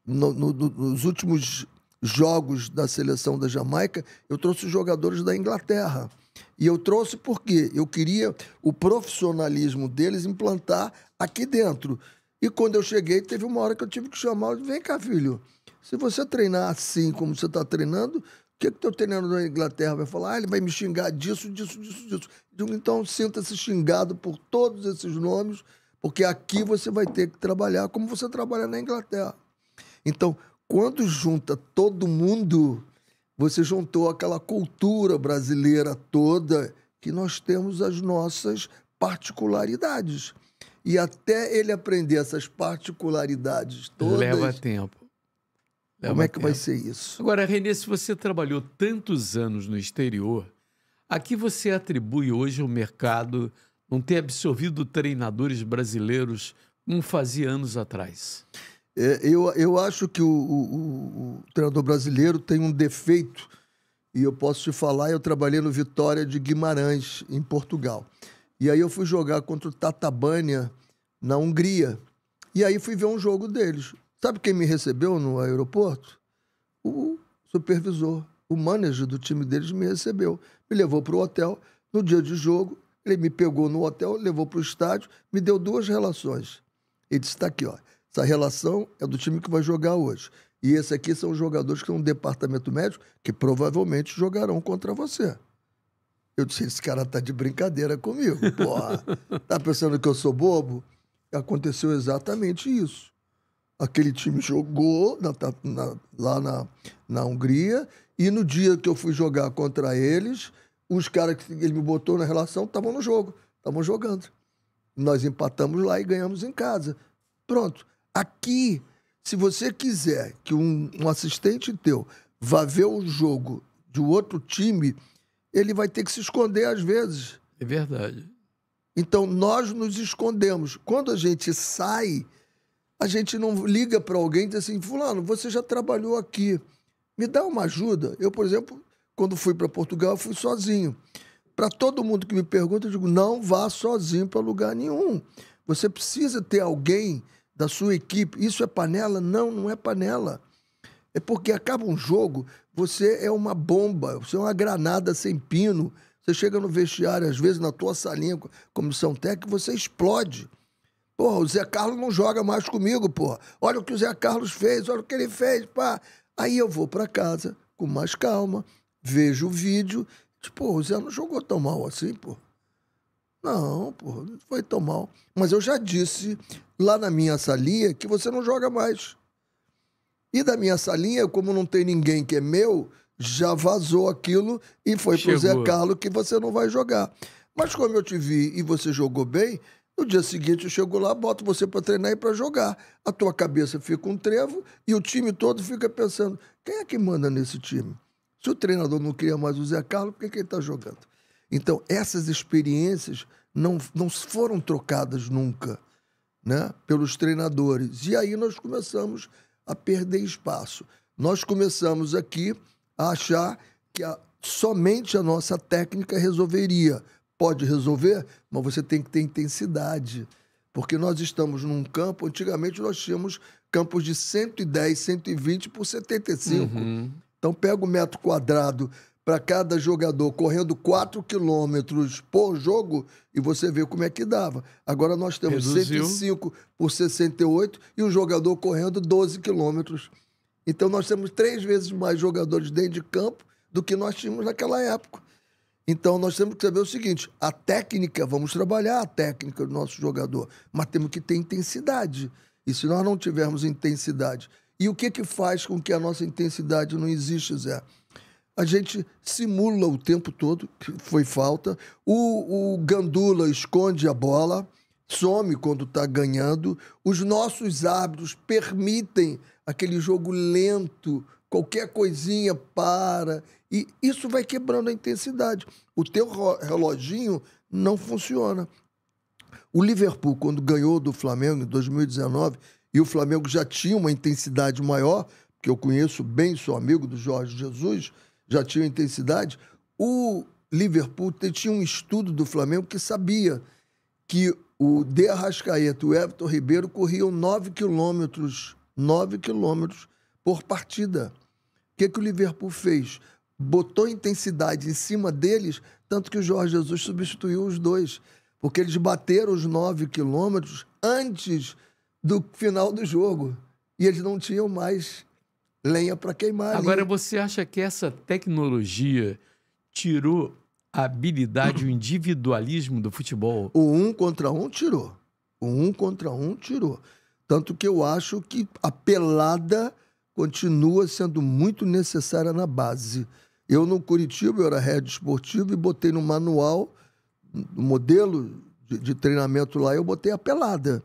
no, no, nos últimos jogos da seleção da Jamaica, eu trouxe jogadores da Inglaterra. E eu trouxe porque eu queria o profissionalismo deles implantar aqui dentro. E quando eu cheguei, teve uma hora que eu tive que chamar, vem cá, filho, se você treinar assim como você está treinando, o que, que teu treinador da Inglaterra vai falar? Ah, ele vai me xingar disso, disso, disso, disso. Então sinta-se xingado por todos esses nomes, porque aqui você vai ter que trabalhar como você trabalha na Inglaterra. Então, quando junta todo mundo, você juntou aquela cultura brasileira toda que nós temos as nossas particularidades. E até ele aprender essas particularidades todas. Leva tempo. Leva como é que tempo. vai ser isso? Agora, Renê, se você trabalhou tantos anos no exterior, a que você atribui hoje o mercado não ter absorvido treinadores brasileiros como fazia anos atrás? É, eu, eu acho que o, o, o, treinador brasileiro tem um defeito, e eu posso te falar, eu trabalhei no Vitória de Guimarães, em Portugal. E aí eu fui jogar contra o Tatabânia, na Hungria. E aí fui ver um jogo deles. Sabe quem me recebeu no aeroporto? O supervisor, o manager do time deles me recebeu. Me levou para o hotel. No dia de jogo, ele me pegou no hotel, levou para o estádio, me deu duas relações. Ele disse: está aqui, ó. Essa relação é do time que vai jogar hoje. E esse aqui são os jogadores que são do departamento médico que provavelmente jogarão contra você. Eu disse, esse cara tá de brincadeira comigo, porra. tá pensando que eu sou bobo? Aconteceu exatamente isso. Aquele time jogou na, na, lá na, na Hungria e no dia que eu fui jogar contra eles, os caras que ele me botou na relação estavam no jogo, estavam jogando. Nós empatamos lá e ganhamos em casa. Pronto. Aqui, se você quiser que um, um assistente teu vá ver o jogo de outro time, ele vai ter que se esconder às vezes. É verdade. Então nós nos escondemos. Quando a gente sai, a gente não liga para alguém e diz assim: Fulano, você já trabalhou aqui, me dá uma ajuda. Eu, por exemplo, quando fui para Portugal, fui sozinho. Para todo mundo que me pergunta, eu digo: não vá sozinho para lugar nenhum. Você precisa ter alguém da sua equipe. Isso é panela? Não, não é panela. É porque acaba um jogo, você é uma bomba, você é uma granada sem pino. Você chega no vestiário, às vezes na tua salinha, comissão técnica, você explode. Porra, o Zé Carlos não joga mais comigo, porra. Olha o que o Zé Carlos fez, olha o que ele fez, pá. Aí eu vou para casa com mais calma, vejo o vídeo. Tipo, o Zé não jogou tão mal assim, porra. Não, porra, não foi tão mal. Mas eu já disse lá na minha salinha que você não joga mais. E da minha salinha, como não tem ninguém que é meu, já vazou aquilo e foi Chegou. pro Zé Carlos que você não vai jogar. Mas como eu te vi e você jogou bem, no dia seguinte eu chego lá, boto você para treinar e para jogar. A tua cabeça fica um trevo e o time todo fica pensando: quem é que manda nesse time? Se o treinador não cria mais o Zé Carlos, por que, que ele está jogando? Então, essas experiências não, não foram trocadas nunca né, pelos treinadores. E aí nós começamos a perder espaço. Nós começamos aqui a achar que a, somente a nossa técnica resolveria. Pode resolver, mas você tem que ter intensidade. Porque nós estamos num campo, antigamente nós tínhamos campos de 110, 120 por 75. Uhum. Então pega o metro quadrado para cada jogador, correndo 4 quilômetros por jogo, e você vê como é que dava. Agora nós temos Reduziu. 105 por 68 e o jogador correndo 12 quilômetros. Então nós temos três vezes mais jogadores dentro de campo do que nós tínhamos naquela época. Então nós temos que saber o seguinte: a técnica, vamos trabalhar a técnica do nosso jogador, mas temos que ter intensidade. E se nós não tivermos intensidade, e o que, que faz com que a nossa intensidade não exista, Zé? a gente simula o tempo todo que foi falta. O, o Gandula esconde a bola, some quando está ganhando. Os nossos hábitos permitem aquele jogo lento, qualquer coisinha para. E isso vai quebrando a intensidade. O teu reloginho não funciona. O Liverpool, quando ganhou do Flamengo em 2019, e o Flamengo já tinha uma intensidade maior, que eu conheço bem, sou amigo do Jorge Jesus, já tinha intensidade. O Liverpool tinha um estudo do Flamengo que sabia que o De Arrascaeta e o Everton Ribeiro corriam 9 quilômetros, 9 quilômetros por partida. O que, que o Liverpool fez? Botou intensidade em cima deles, tanto que o Jorge Jesus substituiu os dois. Porque eles bateram os 9 quilômetros antes do final do jogo. E eles não tinham mais lenha para queimar. Agora, ali. você acha que essa tecnologia tirou a habilidade, o individualismo do futebol? O um contra um tirou. O um contra um tirou. Tanto que eu acho que a pelada continua sendo muito necessária na base. Eu, no Curitiba, eu era head esportivo e botei no manual, no modelo de, de treinamento lá, eu botei a pelada.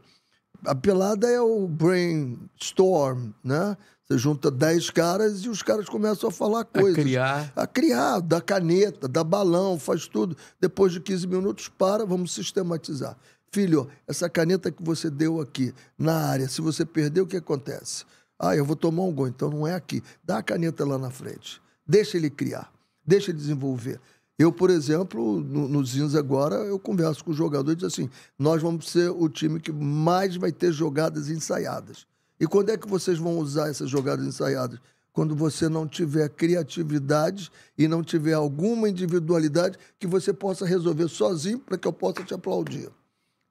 A pelada é o brainstorm, né? Você junta 10 caras e os caras começam a falar coisas. A criar. A criar, dá caneta, dá balão, faz tudo. Depois de 15 minutos, para, vamos sistematizar. Filho, essa caneta que você deu aqui na área, se você perder, o que acontece? Ah, eu vou tomar um gol, então não é aqui. Dá a caneta lá na frente. Deixa ele criar, deixa ele desenvolver. Eu, por exemplo, no, no Zins agora, eu converso com o jogador e diz assim: nós vamos ser o time que mais vai ter jogadas ensaiadas. E quando é que vocês vão usar essas jogadas ensaiadas? Quando você não tiver criatividade e não tiver alguma individualidade que você possa resolver sozinho para que eu possa te aplaudir.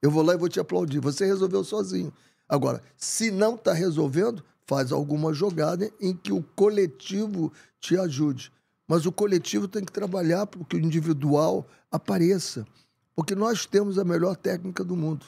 Eu vou lá e vou te aplaudir. Você resolveu sozinho. Agora, se não está resolvendo, faz alguma jogada em que o coletivo te ajude. Mas o coletivo tem que trabalhar para que o individual apareça. Porque nós temos a melhor técnica do mundo.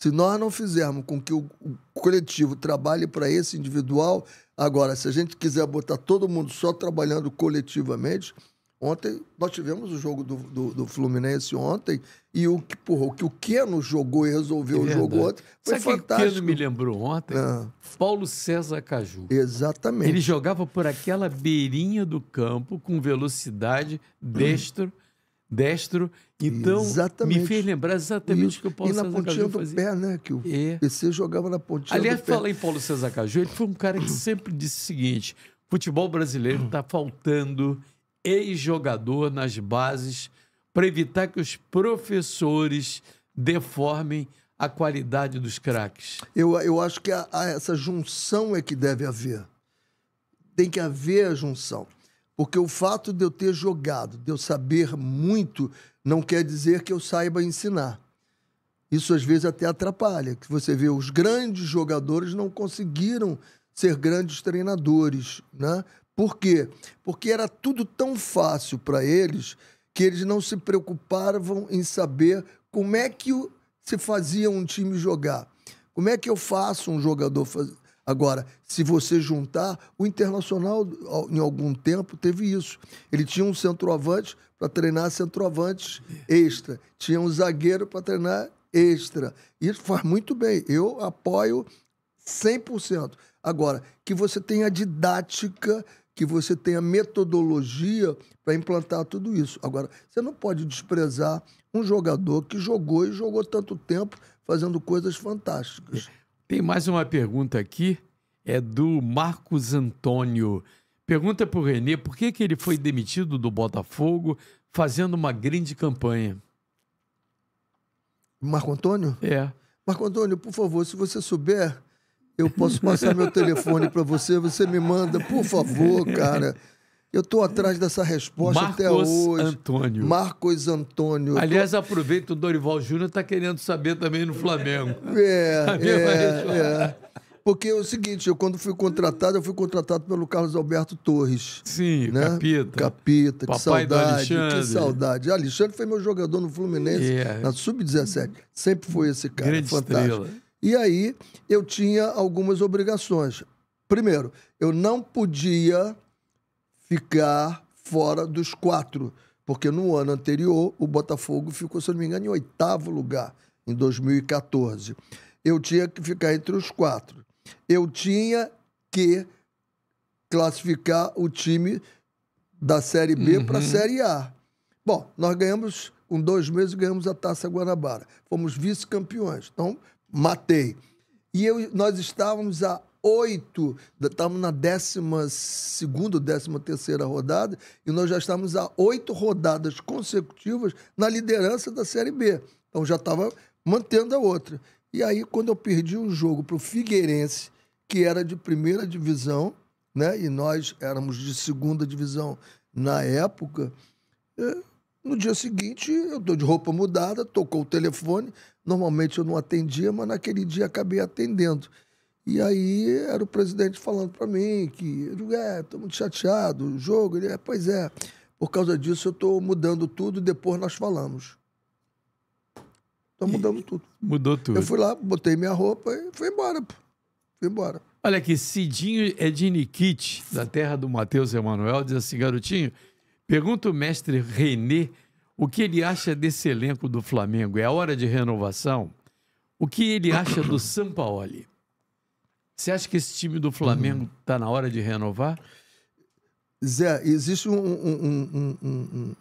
Se nós não fizermos com que o, coletivo trabalhe para esse individual, agora, se a gente quiser botar todo mundo só trabalhando coletivamente, ontem nós tivemos o jogo do, do, do Fluminense ontem e o que, porra, o que o Keno jogou e resolveu é o jogo ontem foi Sabe fantástico. o Keno me lembrou ontem? Ah. Paulo César Caju. Exatamente. Ele jogava por aquela beirinha do campo com velocidade, hum. destro. Hum destro. Então, exatamente. me fez lembrar exatamente Isso. o que o Paulo César Caju E na pontinha do pé, né? Que o é. PC jogava na pontinha Aliás, do pé. Aliás, fala em Paulo César Caju, ele foi um cara que sempre disse o seguinte, futebol brasileiro está faltando ex-jogador nas bases para evitar que os professores deformem a qualidade dos craques. Eu, eu acho que a, a, essa junção é que deve haver. Tem que haver a junção. Porque o fato de eu ter jogado, de eu saber muito, não quer dizer que eu saiba ensinar. Isso às vezes até atrapalha, que você vê os grandes jogadores não conseguiram ser grandes treinadores, né? Por quê? Porque era tudo tão fácil para eles que eles não se preocupavam em saber como é que se fazia um time jogar. Como é que eu faço um jogador fazer Agora, se você juntar, o Internacional, em algum tempo, teve isso. Ele tinha um centroavante para treinar centroavantes extra, tinha um zagueiro para treinar extra. Isso faz muito bem. Eu apoio 100%. Agora, que você tenha didática, que você tenha metodologia para implantar tudo isso. Agora, você não pode desprezar um jogador que jogou e jogou tanto tempo fazendo coisas fantásticas. Tem mais uma pergunta aqui, é do Marcos Antônio. Pergunta para o Renê por que, que ele foi demitido do Botafogo fazendo uma grande campanha. Marco Antônio? É. Marco Antônio, por favor, se você souber, eu posso passar meu telefone para você, você me manda, por favor, cara. Eu estou atrás dessa resposta Marcos até hoje. Antônio. Marcos Antônio. Aliás, tô... aproveita, o Dorival Júnior está querendo saber também no Flamengo. É, tá é, é, Porque é o seguinte, eu quando fui contratado, eu fui contratado pelo Carlos Alberto Torres. Sim, né? Capita. Capita, que saudade, que saudade. Alexandre foi meu jogador no Fluminense, yeah. É. na Sub-17. Sempre foi esse cara, Grande fantástico. Estrela. E aí, eu tinha algumas obrigações. Primeiro, eu não podia ficar fora dos quatro. Porque no ano anterior, o Botafogo ficou, se não me engano, em oitavo lugar, em 2014. Eu tinha que ficar entre os quatro. Eu tinha que classificar o time da Série B uhum. para a Série A. Bom, nós ganhamos, com dois meses, ganhamos a Taça Guanabara. Fomos vice-campeões. Então, matei. E eu, nós estávamos a oito, estamos na décima segunda, ou décima terceira rodada, e nós já estamos a oito rodadas consecutivas na liderança da Série B. Então já estava mantendo a outra. E aí, quando eu perdi o um jogo para o Figueirense, que era de primeira divisão, né? e nós éramos de segunda divisão na época, é, no dia seguinte eu estou de roupa mudada, tocou o telefone. Normalmente eu não atendia, mas naquele dia acabei atendendo. E aí era o presidente falando para mim que é, estou muito chateado, o jogo, ele é, pois é, por causa disso eu estou mudando tudo, depois nós falamos. Estou mudando e tudo. Mudou tudo. Eu fui lá, botei minha roupa e fui embora. Pô. Fui embora. Olha aqui, Cidinho é da terra do Matheus Emanuel, diz assim, garotinho, pergunta o mestre Renê o que ele acha desse elenco do Flamengo. É hora de renovação? O que ele acha do Sampaoli? Você acha que esse time do Flamengo está uhum. na hora de renovar? Zé, existe um, um, um,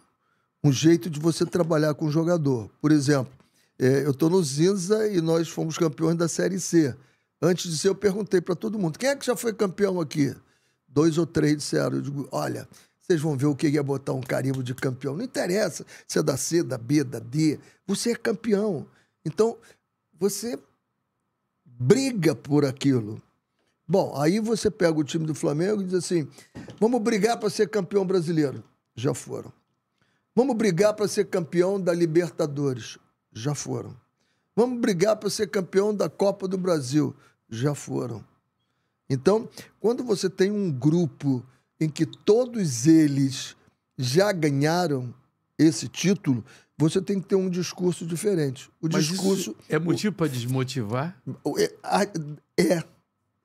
um, jeito de você trabalhar com o jogador. Por exemplo, é, eu estou no Zinza e nós fomos campeões da Série C. Antes de ser, eu perguntei para todo mundo: quem é que já foi campeão aqui? Dois ou três disseram. Eu digo: olha, vocês vão ver o que é botar um carimbo de campeão. Não interessa se é da C, da B, da D. Você é campeão. Então, você briga por aquilo. Bom, aí você pega o time do Flamengo e diz assim: vamos brigar para ser campeão brasileiro. Já foram. Vamos brigar para ser campeão da Libertadores. Já foram. Vamos brigar para ser campeão da Copa do Brasil. Já foram. Então, quando você tem um grupo em que todos eles já ganharam esse título, você tem que ter um discurso diferente. O Mas discurso. é motivo para desmotivar? é, é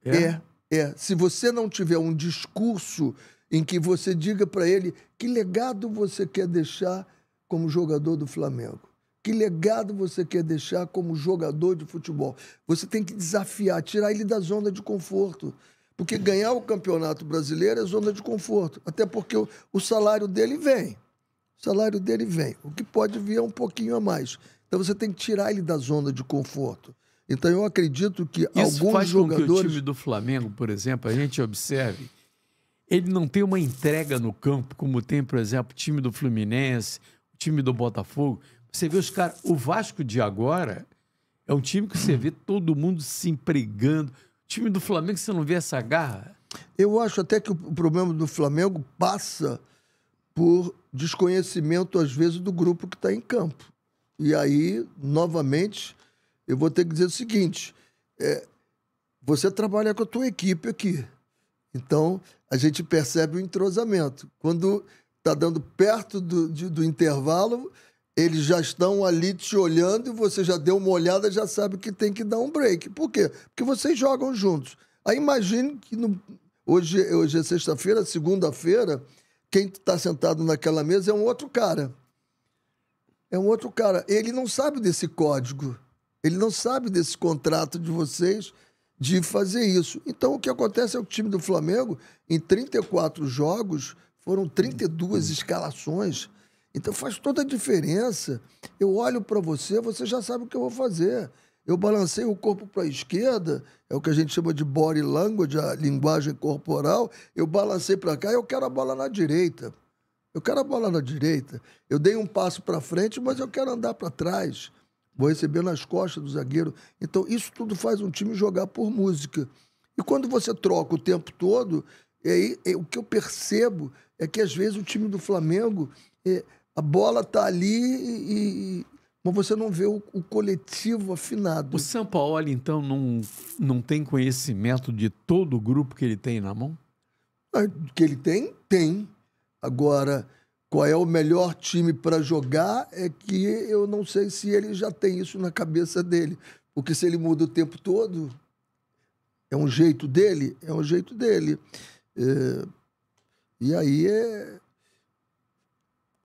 é. é, é. Se você não tiver um discurso em que você diga para ele que legado você quer deixar como jogador do Flamengo. Que legado você quer deixar como jogador de futebol? Você tem que desafiar, tirar ele da zona de conforto. Porque ganhar o campeonato brasileiro é zona de conforto. Até porque o, o salário dele vem. O salário dele vem. O que pode vir é um pouquinho a mais. Então você tem que tirar ele da zona de conforto. Então eu acredito que Isso alguns faz jogadores. Com que o time do Flamengo, por exemplo, a gente observe, ele não tem uma entrega no campo, como tem, por exemplo, o time do Fluminense, o time do Botafogo. Você vê os caras. O Vasco de agora é um time que você vê todo mundo se empregando. O time do Flamengo, você não vê essa garra? Eu acho até que o problema do Flamengo passa por desconhecimento, às vezes, do grupo que está em campo. E aí, novamente, eu vou ter que dizer o seguinte: é, você trabalha com a tua equipe aqui. Então, a gente percebe o entrosamento. Quando está dando perto do, de, do intervalo, eles já estão ali te olhando e você já deu uma olhada, já sabe que tem que dar um break. Por quê? Porque vocês jogam juntos. Aí imagine que no, hoje, hoje é sexta-feira, segunda-feira, quem está sentado naquela mesa é um outro cara. É um outro cara. Ele não sabe desse código. Ele não sabe desse contrato de vocês de fazer isso. Então, o que acontece é que o time do Flamengo, em 34 jogos, foram 32 escalações. Então, faz toda a diferença. Eu olho para você, você já sabe o que eu vou fazer. Eu balancei o corpo para a esquerda, é o que a gente chama de body language, a linguagem corporal. Eu balancei para cá, eu quero a bola na direita. Eu quero a bola na direita. Eu dei um passo para frente, mas eu quero andar para trás vou receber nas costas do zagueiro. Então, isso tudo faz um time jogar por música. E quando você troca o tempo todo, aí, é, é, o que eu percebo é que às vezes o time do Flamengo, é, a bola tá ali e, e mas você não vê o, o, coletivo afinado. O São Paulo, então, não, não tem conhecimento de todo o grupo que ele tem na mão? Ah, que ele tem, tem. Agora, qual é o melhor time para jogar, é que eu não sei se ele já tem isso na cabeça dele. Porque se ele muda o tempo todo, é um jeito dele? É um jeito dele. É... E aí é...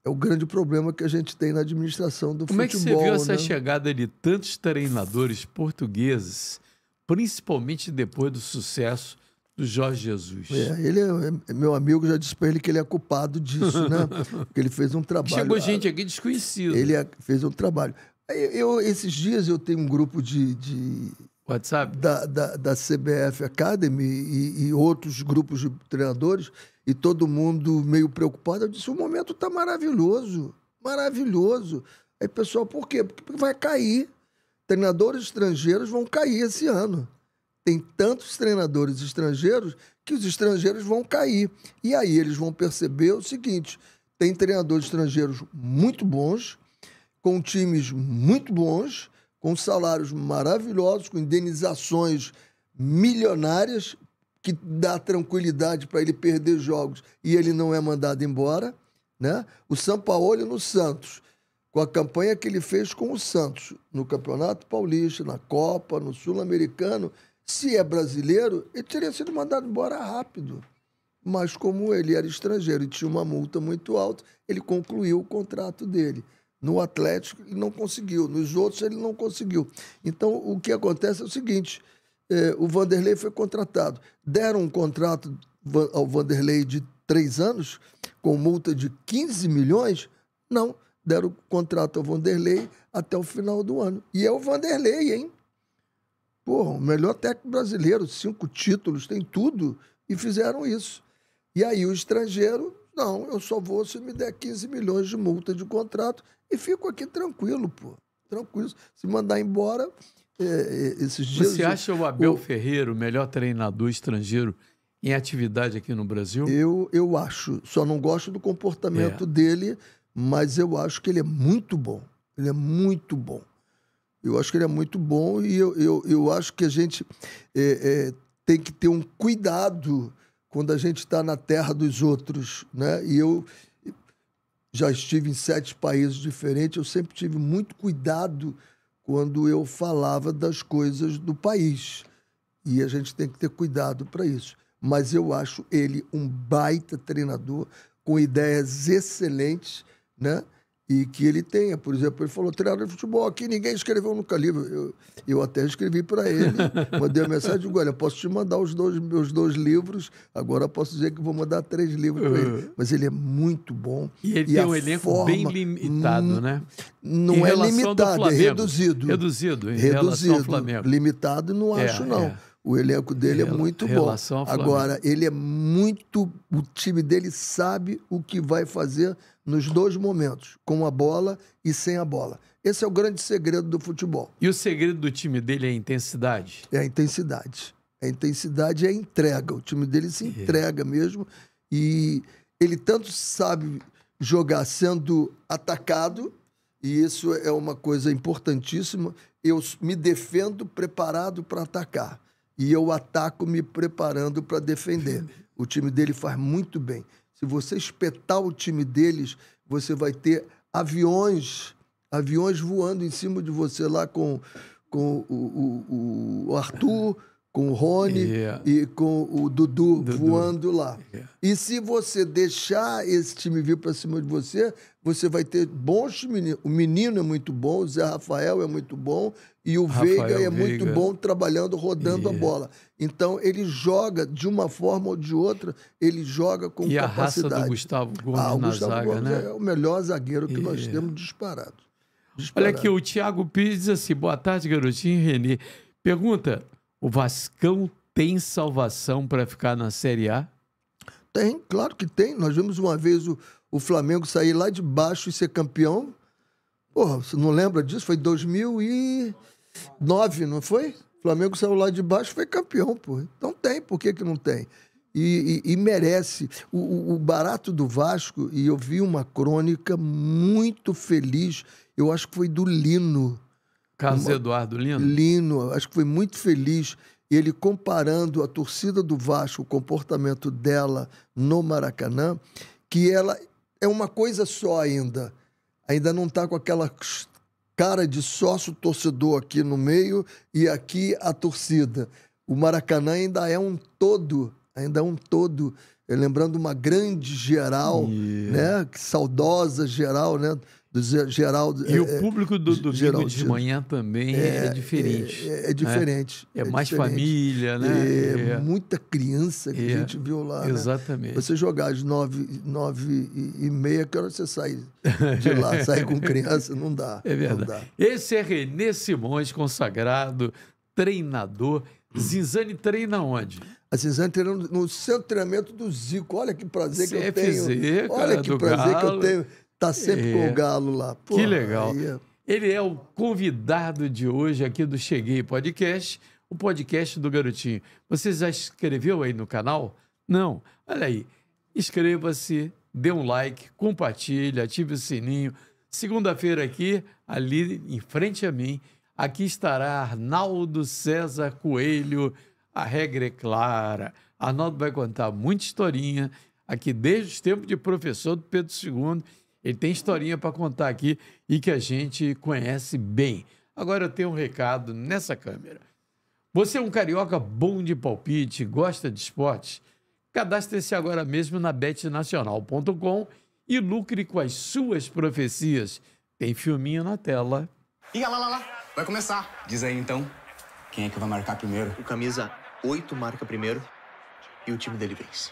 é o grande problema que a gente tem na administração do Como futebol. Como é que você viu essa né? chegada de tantos treinadores portugueses, principalmente depois do sucesso do Jorge Jesus. É, ele é, é meu amigo já disse para ele que ele é culpado disso, né? Porque ele fez um trabalho. Chegou gente aqui desconhecida. Ele é, fez um trabalho. Eu, esses dias eu tenho um grupo de. de WhatsApp? Da, da, da, CBF Academy e, e, outros grupos de treinadores, e todo mundo meio preocupado. Eu disse: o momento está maravilhoso, maravilhoso. Aí, pessoal, por quê? Porque vai cair. Treinadores estrangeiros vão cair esse ano tem tantos treinadores estrangeiros que os estrangeiros vão cair. E aí eles vão perceber o seguinte: tem treinadores estrangeiros muito bons, com times muito bons, com salários maravilhosos, com indenizações milionárias, que dá tranquilidade para ele perder jogos e ele não é mandado embora. Né? O Sampaoli no Santos, com a campanha que ele fez com o Santos, no Campeonato Paulista, na Copa, no Sul-Americano, se é brasileiro, ele teria sido mandado embora rápido. Mas como ele era estrangeiro e tinha uma multa muito alta, ele concluiu o contrato dele. No Atlético, ele não conseguiu. Nos outros, ele não conseguiu. Então, o que acontece é o seguinte: eh, o Vanderlei foi contratado. Deram um contrato ao Vanderlei de três anos, com multa de 15 milhões? Não. Deram o contrato ao Vanderlei até o final do ano. E é o Vanderlei, hein? Porra, o melhor técnico brasileiro, cinco títulos, tem tudo. E fizeram isso. E aí o estrangeiro, não, eu só vou se me der 15 milhões de multa de contrato e fico aqui tranquilo, pô. Tranquilo. Se mandar embora, é, é esses dias... Você acha o Abel o... Ferreira o melhor treinador estrangeiro em atividade aqui no Brasil? Eu, eu acho. Só não gosto do comportamento é. dele, mas eu acho que ele é muito bom. Ele é muito bom. Eu acho que ele é muito bom e eu, eu, eu acho que a gente é, é, tem que ter um cuidado quando a gente está na terra dos outros, né? E eu já estive em sete países diferentes, eu sempre tive muito cuidado quando eu falava das coisas do país. E a gente tem que ter cuidado para isso. Mas eu acho ele um baita treinador, com ideias excelentes, né? e que ele tenha. Por exemplo, ele falou: treinador de futebol aqui, ninguém escreveu nunca livro. Eu, eu até escrevi para ele, mandei uma mensagem: digo, olha, posso te mandar os dois, meus dois livros, agora posso dizer que vou mandar três livros para ele. Uhum. Mas ele é muito bom. E ele e tem um elenco bem limitado, hum, né? Não é limitado, é reduzido. Reduzido, em reduzido. Ao Flamengo. Limitado, não é, acho, não. É. O elenco dele é muito bom. Agora, ele é muito. O time dele sabe o que vai fazer nos dois momentos, com a bola e sem a bola. Esse é o grande segredo do futebol. E o segredo do time dele é a intensidade? É a intensidade. A intensidade é a entrega. O time dele se é. entrega mesmo. E ele tanto sabe jogar sendo atacado, e isso é uma coisa importantíssima. Eu me defendo preparado para atacar. E eu ataco me preparando para defender. O time dele faz muito bem. Se você espetar o time deles, você vai ter aviões, aviões voando em cima de você lá com, com o, o, o Arthur com o Rony yeah. e com o Dudu, Dudu. voando lá. Yeah. E se você deixar esse time vir para cima de você, você vai ter bons meninos. O menino é muito bom, o Zé Rafael é muito bom e o Rafael Veiga é Veiga. muito bom trabalhando, rodando yeah. a bola. Então ele joga de uma forma ou de outra, ele joga com e capacidade. E a raça do Gustavo Gomes ah, o na Gustavo zaga, Gomes né? É o melhor zagueiro que nós temos disparado. disparado. Olha aqui, o Thiago Pires diz assim: boa tarde, garotinho Renê. Pergunta: o Vascão tem salvação para ficar na Série A? Tem, claro que tem. Nós vimos uma vez o, o Flamengo sair lá de baixo e ser campeão. Porra, você não lembra disso? Foi 2009, não foi? O Flamengo saiu lá de baixo e foi campeão, pô. Então tem, por que, que não tem? E, e, e merece. O, o, o barato do Vasco, e eu vi uma crônica muito feliz, eu acho que foi do Lino Carlos Eduardo Lino? Lino, acho que foi muito feliz. Ele comparando a torcida do Vasco, o comportamento dela no Maracanã, que ela é uma coisa só ainda. Ainda não está com aquela cara de sócio torcedor aqui no meio e aqui a torcida. O Maracanã ainda é um todo, ainda é um todo. É lembrando uma grande geral, yeah. né? Saudosa geral, né? Geraldo. E é, o é, público do domingo de manhã também é, é diferente. É, é né? diferente. É, é, mais diferente. família, né? É muita criança que a gente viu lá. Né? Exatamente. Né? Você jogar às nove, nove e, e meia, que hora você sai de lá, sair com criança, não dá. É verdade. Dá. Esse é Renê Simões, consagrado, treinador. Zizane treina onde? A Cisane treinando no centro de treinamento do Zico. Olha que prazer CFZ, que eu tenho. Olha que prazer Galo. que eu tenho Tá sempre é. com o galo lá. que legal. Aí... É. Ele é o convidado de hoje aqui do Cheguei Podcast, o podcast do Garotinho. Você já inscreveu aí no canal? Não? Olha aí. Inscreva-se, dê um like, compartilhe, ative o sininho. Segunda-feira aqui, ali em frente a mim, aqui estará Arnaldo César Coelho. A regra é clara. Arnaldo vai contar muita historinha aqui desde os tempos de professor do Pedro II ele tem historinha para contar aqui e que a gente conhece bem. Agora eu tenho um recado nessa câmera. Você é um carioca bom de palpite, gosta de esportes? Cadastre-se agora mesmo na betnacional.com e lucre com as suas profecias. Tem filminho na tela. Ih, lá, lá, lá. Vai começar. Diz aí, então, quem é que vai marcar primeiro? O camisa 8 marca primeiro e o time dele vence.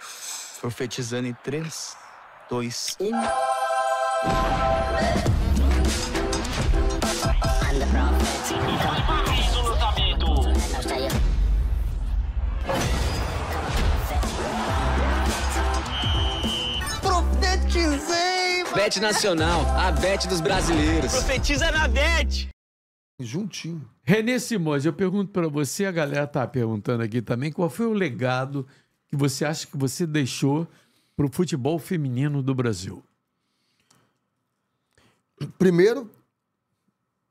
Profetizando em 3, 2, 1... Profetizei! Bet Nacional, a Bet dos brasileiros. Profetiza na Bet! Juntinho. Renê Simões, eu pergunto para você, a galera tá perguntando aqui também, qual foi o legado que você acha que você deixou pro futebol feminino do Brasil? primeiro,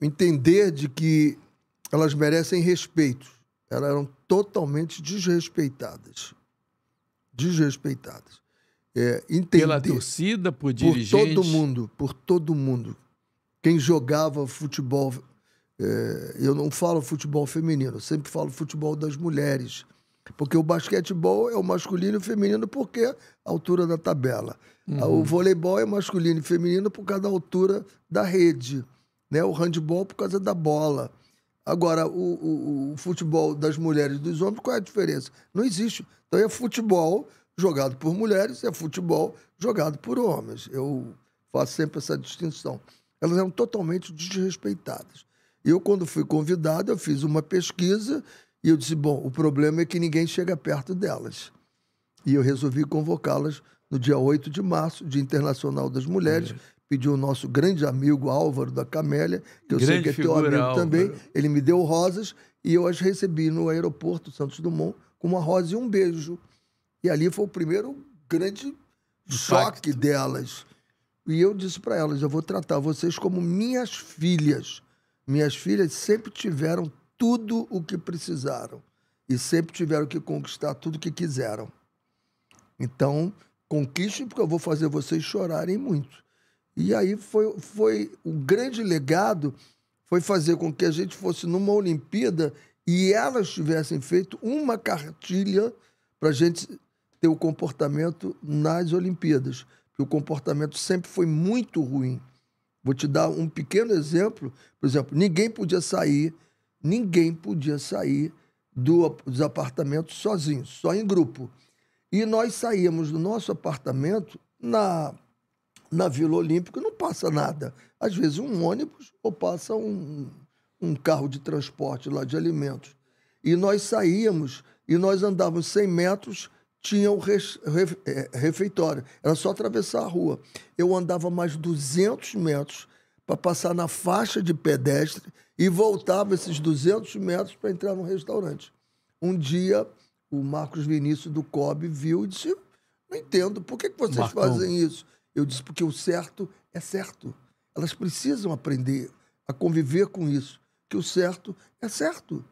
entender de que elas merecem respeito. Elas eram totalmente desrespeitadas. Desrespeitadas. É, entender, Pela torcida, por dirigente? Por todo mundo, por todo mundo. Quem jogava futebol... É, eu não falo futebol feminino, eu sempre falo futebol das mulheres. Porque o basquetebol é o masculino e o feminino porque a altura da tabela. Uhum. O voleibol é masculino e feminino por causa da altura da rede. Né? O handball por causa da bola. Agora, o, o, o futebol das mulheres e dos homens, qual é a diferença? Não existe. Então é futebol jogado por mulheres, e é futebol jogado por homens. Eu faço sempre essa distinção. Elas eram totalmente desrespeitadas. Eu, quando fui convidado, eu fiz uma pesquisa e eu disse: bom, o problema é que ninguém chega perto delas. E eu resolvi convocá-las no dia 8 de março, Dia Internacional das Mulheres. É. Pedi o nosso grande amigo Álvaro da Camélia, que eu grande sei que é teu amigo Álvaro. também. Ele me deu rosas e eu as recebi no aeroporto Santos Dumont com uma rosa e um beijo. E ali foi o primeiro grande choque delas. E eu disse para elas: eu vou tratar vocês como minhas filhas. Minhas filhas sempre tiveram tudo o que precisaram e sempre tiveram que conquistar tudo o que quiseram. Então, conquiste porque eu vou fazer vocês chorarem muito. E aí foi, foi o grande legado foi fazer com que a gente fosse numa Olimpíada e elas tivessem feito uma cartilha para a gente ter o comportamento nas Olimpíadas. Porque o comportamento sempre foi muito ruim. Vou te dar um pequeno exemplo. Por exemplo, ninguém podia sair ninguém podia sair do, dos apartamentos sozinho, só em grupo. E nós saímos do nosso apartamento na, na Vila Olímpica, não passa nada. Às vezes um ônibus ou passa um, um carro de transporte lá de alimentos. E nós saíamos e nós andávamos 100 metros, tinha o é, refeitório. Era só atravessar a rua. Eu andava mais 200 metros para passar na faixa de pedestre, e voltava esses 200 metros para entrar num restaurante. Um dia, o Marcos Vinícius do COB viu e disse: Não entendo, por que, que vocês Marcão. fazem isso? Eu disse: Porque o certo é certo. Elas precisam aprender a conviver com isso, que o certo é certo.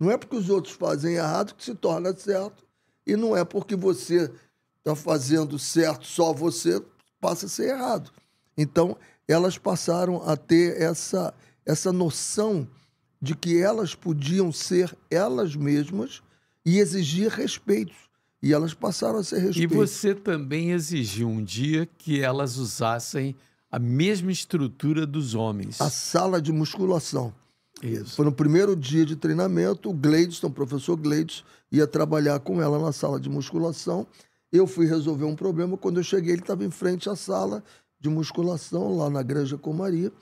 Não é porque os outros fazem errado que se torna certo, e não é porque você está fazendo certo, só você passa a ser errado. Então, elas passaram a ter essa essa noção de que elas podiam ser elas mesmas e exigir respeitos. E elas passaram a ser respeitos. E você também exigiu um dia que elas usassem a mesma estrutura dos homens. A sala de musculação. Isso. Foi no primeiro dia de treinamento, o Gleidson, então, o professor Gleidson, ia trabalhar com ela na sala de musculação. Eu fui resolver um problema. Quando eu cheguei, ele estava em frente à sala de musculação, lá na Granja Comaria. Maria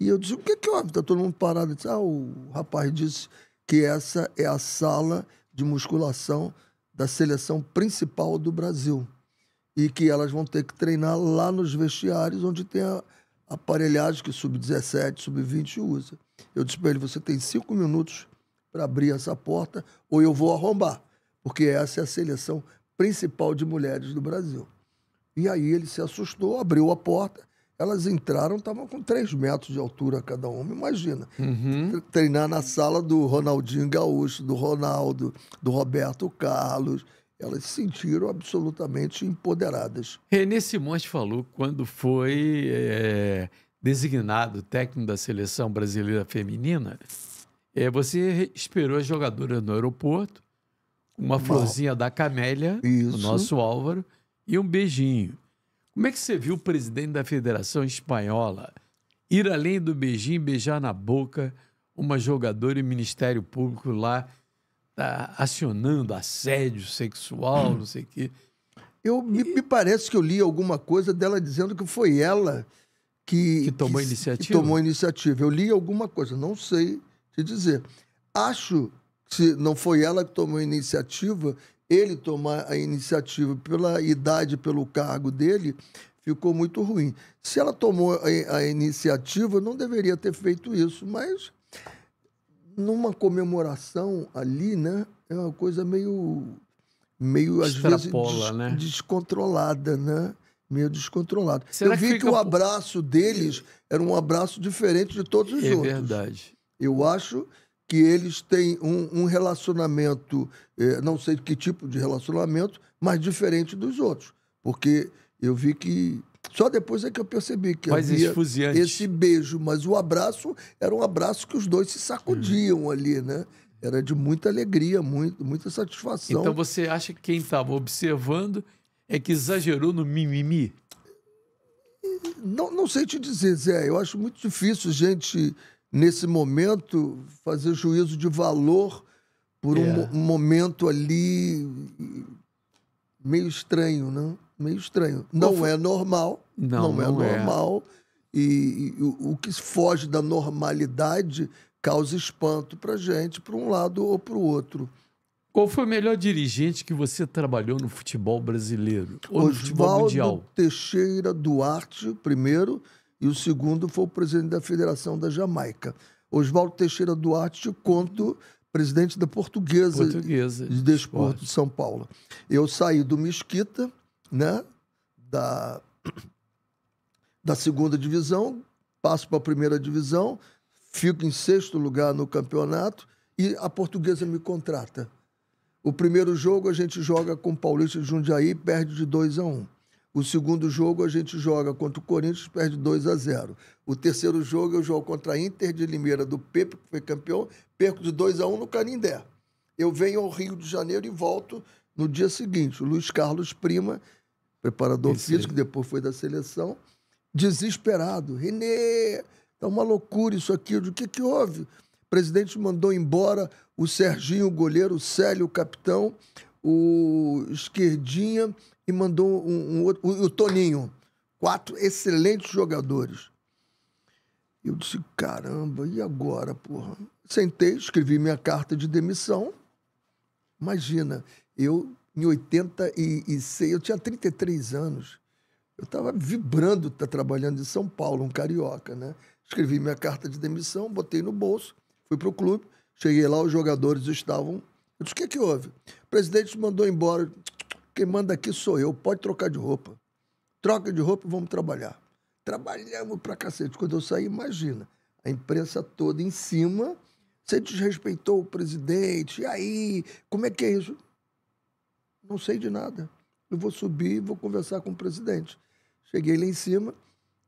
e eu disse, o que, é que houve? Está todo mundo parado. Disse, ah, o rapaz disse que essa é a sala de musculação da seleção principal do Brasil. E que elas vão ter que treinar lá nos vestiários, onde tem a aparelhagem que sub-17, sub-20 usa. Eu disse para ele, você tem cinco minutos para abrir essa porta ou eu vou arrombar, porque essa é a seleção principal de mulheres do Brasil. E aí ele se assustou, abriu a porta elas entraram, estavam com 3 metros de altura cada uma, imagina. Uhum. Treinar na sala do Ronaldinho Gaúcho, do Ronaldo, do Roberto Carlos. Elas se sentiram absolutamente empoderadas. René Simões falou quando foi é, designado técnico da seleção brasileira feminina. É, você esperou as jogadoras no aeroporto, uma Mal. florzinha da camélia, Isso. o nosso Álvaro, e um beijinho. Como é que você viu o presidente da Federação Espanhola ir além do beijinho e beijar na boca uma jogadora e Ministério Público lá tá acionando assédio sexual, não sei o quê? Eu, me, me, parece que eu li alguma coisa dela dizendo que foi ela que, que tomou que, iniciativa. Que tomou iniciativa. Eu li alguma coisa, não sei te dizer. Acho que se não foi ela que tomou iniciativa, ele tomar a iniciativa pela idade, pelo cargo dele, ficou muito ruim. Se ela tomou a, a iniciativa, não deveria ter feito isso, mas numa comemoração ali, né, é uma coisa meio meio Extrapola, às vezes des, né? descontrolada, né? Meio descontrolado. Será eu vi que, que, o abraço deles era um abraço diferente de todos os é outros. É verdade. Eu acho que eles têm um, um relacionamento, eh, não sei que tipo de relacionamento, mas diferente dos outros. Porque eu vi que. Só depois é que eu percebi que mas havia esse beijo, mas o abraço era um abraço que os dois se sacudiam hum. ali, né? Era de muita alegria, muito, muita satisfação. Então você acha que quem estava observando é que exagerou no mimimi? Não, não sei te dizer, Zé. Eu acho muito difícil gente nesse momento, fazer juízo de valor por é. um, um, momento ali meio estranho, né? Meio estranho. Não, é normal. Não, não é, é. normal. E, e o, o que foge da normalidade causa espanto para gente, para um lado ou para o outro. Qual foi o melhor dirigente que você trabalhou no futebol brasileiro? Ou Osvaldo no futebol mundial? Teixeira Duarte, primeiro e o segundo foi o presidente da Federação da Jamaica. Oswaldo Teixeira Duarte, conto presidente da Portuguesa, Portuguesa de Desporto de São Paulo. Eu saí do Mesquita, né, da, da segunda divisão, passo para a primeira divisão, fico em sexto lugar no campeonato e a Portuguesa me contrata. O primeiro jogo a gente joga com o Paulista de Jundiaí, perde de 2 a 1. Um. O segundo jogo a gente joga contra o Corinthians, perde 2 a 0. O terceiro jogo eu jogo contra a Inter de Limeira do Pepe, que foi campeão, perco de 2 a 1 no Canindé. Eu venho ao Rio de Janeiro e volto no dia seguinte. O Luiz Carlos Prima, preparador Esse físico, é. depois foi da seleção, desesperado. Renê, tá uma loucura isso aqui. O que, que houve? O presidente mandou embora o Serginho, o goleiro, o Célio, o capitão, o Esquerdinha e mandou um, um outro, o, o Toninho. Quatro excelentes jogadores. Eu disse, caramba, e agora, porra? Sentei, escrevi minha carta de demissão. Imagina, eu em 86, eu tinha 33 anos. Eu estava vibrando, tá trabalhando em São Paulo, um carioca, né? Escrevi minha carta de demissão, botei no bolso, fui pro clube, cheguei lá, os jogadores estavam. Eu disse, o que, é que houve? O presidente mandou embora. Quem manda aqui sou eu, pode trocar de roupa. Troca de roupa e vamos trabalhar. Trabalhamos pra cacete. Quando eu saí, imagina, a imprensa toda em cima, você desrespeitou o presidente, e aí, como é que é isso? Não sei de nada. Eu vou subir e vou conversar com o presidente. Cheguei lá em cima,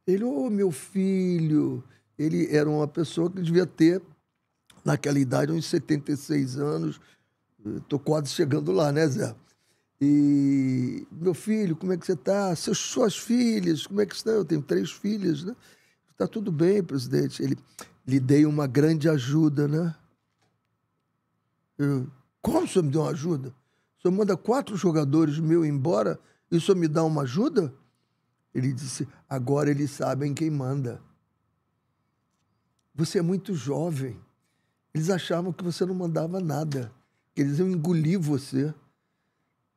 ele, ô oh, meu filho, ele era uma pessoa que devia ter, naquela idade, uns 76 anos. Estou quase chegando lá, né, Zé? E meu filho, como é que você está? Seus, suas filhas, como é que estão? Eu tenho três filhas, né? Está tudo bem, presidente. Ele lhe dei uma grande ajuda, né? Eu, como o senhor me deu uma ajuda? O senhor manda quatro jogadores meu embora e o senhor me dá uma ajuda? Ele disse: agora eles sabem quem manda. Você é muito jovem. Eles achavam que você não mandava nada, que eles iam engolir você.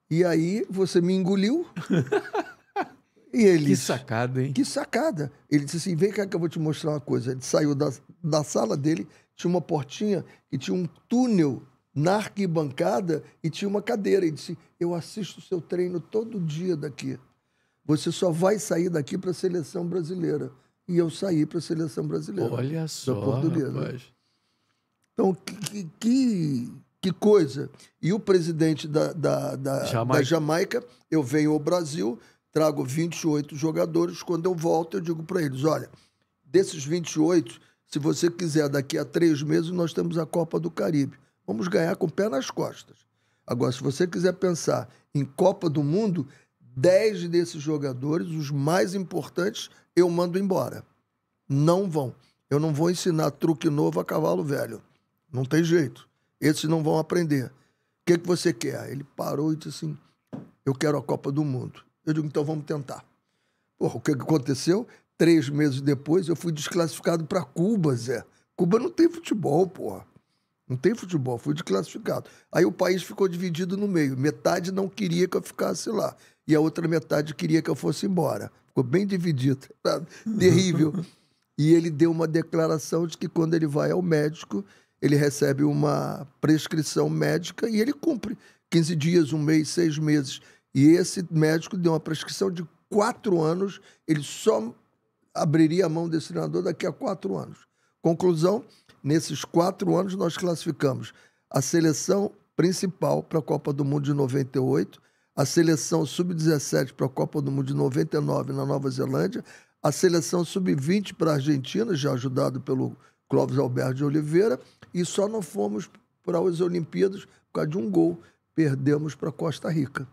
E aí você me engoliu. e ele, que sacada, hein? Que sacada. Ele disse assim: vem cá que eu vou te mostrar uma coisa. Ele saiu da, da sala dele, tinha uma portinha e tinha um túnel na arquibancada e tinha uma cadeira. Ele disse: Eu assisto o seu treino todo dia daqui. Você só vai sair daqui para a seleção brasileira. E eu saí para a seleção brasileira. Olha só, portuguesa. Então, que, que, que coisa! E o presidente da, da, da, Jamaica. da Jamaica, eu venho ao Brasil, trago 28 jogadores. Quando eu volto, eu digo para eles: olha, desses 28, se você quiser, daqui a três meses nós temos a Copa do Caribe. Vamos ganhar com o pé nas costas. Agora, se você quiser pensar em Copa do Mundo, 10 desses jogadores, os mais importantes, eu mando embora. Não vão. Eu não vou ensinar truque novo a cavalo velho. Não tem jeito. Esses não vão aprender. O que, que você quer? Ele parou e disse assim: Eu quero a Copa do Mundo. Eu digo: Então vamos tentar. Porra, o que, que aconteceu? Três meses depois, eu fui desclassificado para Cuba, Zé. Cuba não tem futebol, porra. Não tem futebol, fui desclassificado. Aí o país ficou dividido no meio. Metade não queria que eu ficasse lá. E a outra metade queria que eu fosse embora. Ficou bem dividido. Terrível. e ele deu uma declaração de que quando ele vai ao médico, ele recebe uma prescrição médica e ele cumpre 15 dias, um mês, seis meses. E esse médico deu uma prescrição de quatro anos, ele só abriria a mão desse treinador daqui a quatro anos. Conclusão: nesses quatro anos, nós classificamos a seleção principal para a Copa do Mundo de 98, a seleção sub-17 para a Copa do Mundo de 99 na Nova Zelândia, a seleção sub-20 para a Argentina, já ajudado pelo Clóvis Alberto de Oliveira, e só não fomos para as Olimpíadas por causa de um gol. Perdemos para Costa Rica.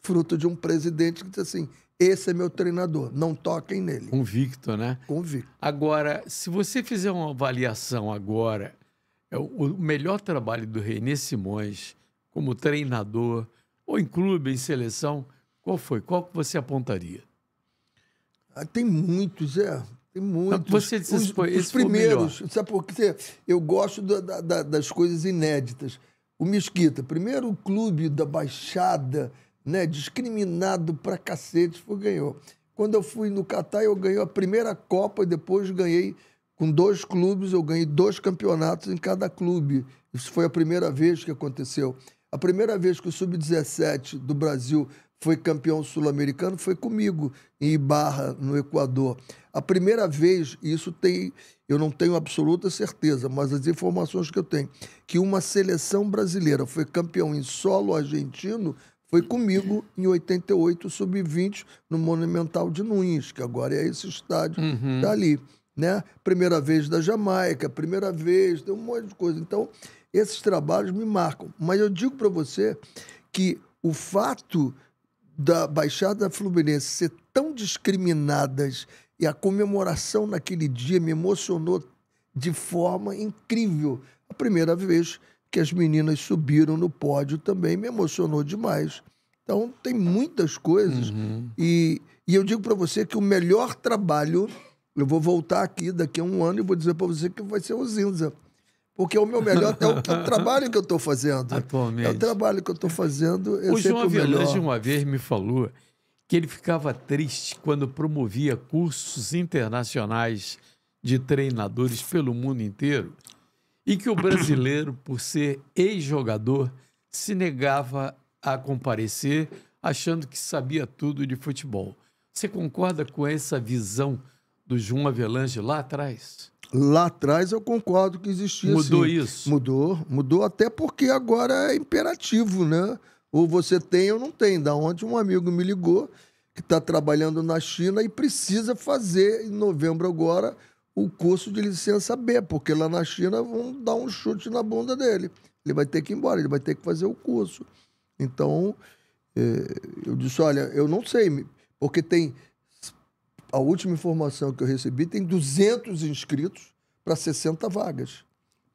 Fruto de um presidente que disse assim: esse é meu treinador, não toquem nele. Convicto, né? Convicto. Agora, se você fizer uma avaliação agora, é o melhor trabalho do René Simões como treinador, ou em clube, em seleção, qual foi? Qual que você apontaria? Ah, tem muitos, é. Tem muitos. Você disse, os, foi, os primeiros. Sabe por quê? Eu gosto da, da, das coisas inéditas. O Mesquita, primeiro clube da Baixada, né, discriminado pra cacete, foi, ganhou. Quando eu fui no Catar, eu ganhei a primeira Copa e depois ganhei com dois clubes, eu ganhei dois campeonatos em cada clube. Isso foi a primeira vez que aconteceu. A primeira vez que o Sub-17 do Brasil foi campeão sul-americano foi comigo em Ibarra, no Equador. A primeira vez, isso tem, eu não tenho absoluta certeza, mas as informações que eu tenho, que uma seleção brasileira foi campeão em solo argentino foi comigo em 88 sub-20 no Monumental de Nunes, que agora é esse estádio uhum. Tá né? Primeira vez da Jamaica, primeira vez, tem um monte de coisa. Então, esses trabalhos me marcam, mas eu digo para você que o fato da Baixada Fluminense ser tão discriminadas e a comemoração naquele dia me emocionou de forma incrível. A primeira vez que as meninas subiram no pódio também me emocionou demais. Então, tem muitas coisas. Uhum. E, e eu digo para você que o melhor trabalho, eu vou voltar aqui daqui a um ano e vou dizer para você que vai ser o Zinza. Porque o meu melhor é o, é o trabalho que eu estou fazendo. Atualmente. É o trabalho que eu estou fazendo. Eu o João Avelange uma vez me falou que ele ficava triste quando promovia cursos internacionais de treinadores pelo mundo inteiro e que o brasileiro, por ser ex-jogador, se negava a comparecer, achando que sabia tudo de futebol. Você concorda com essa visão? do João Avelange lá atrás? Lá atrás eu concordo que existia. Mudou sim. isso? Mudou, mudou até porque agora é imperativo, né? Ou você tem ou não tem. Da onde um amigo me ligou que está trabalhando na China e precisa fazer em novembro agora o curso de licença B, porque lá na China vão dar um chute na bunda dele. Ele vai ter que ir embora, ele vai ter que fazer o curso. Então, eh, eu disse: olha, eu não sei, porque tem a última informação que eu recebi tem 200 inscritos para 60 vagas.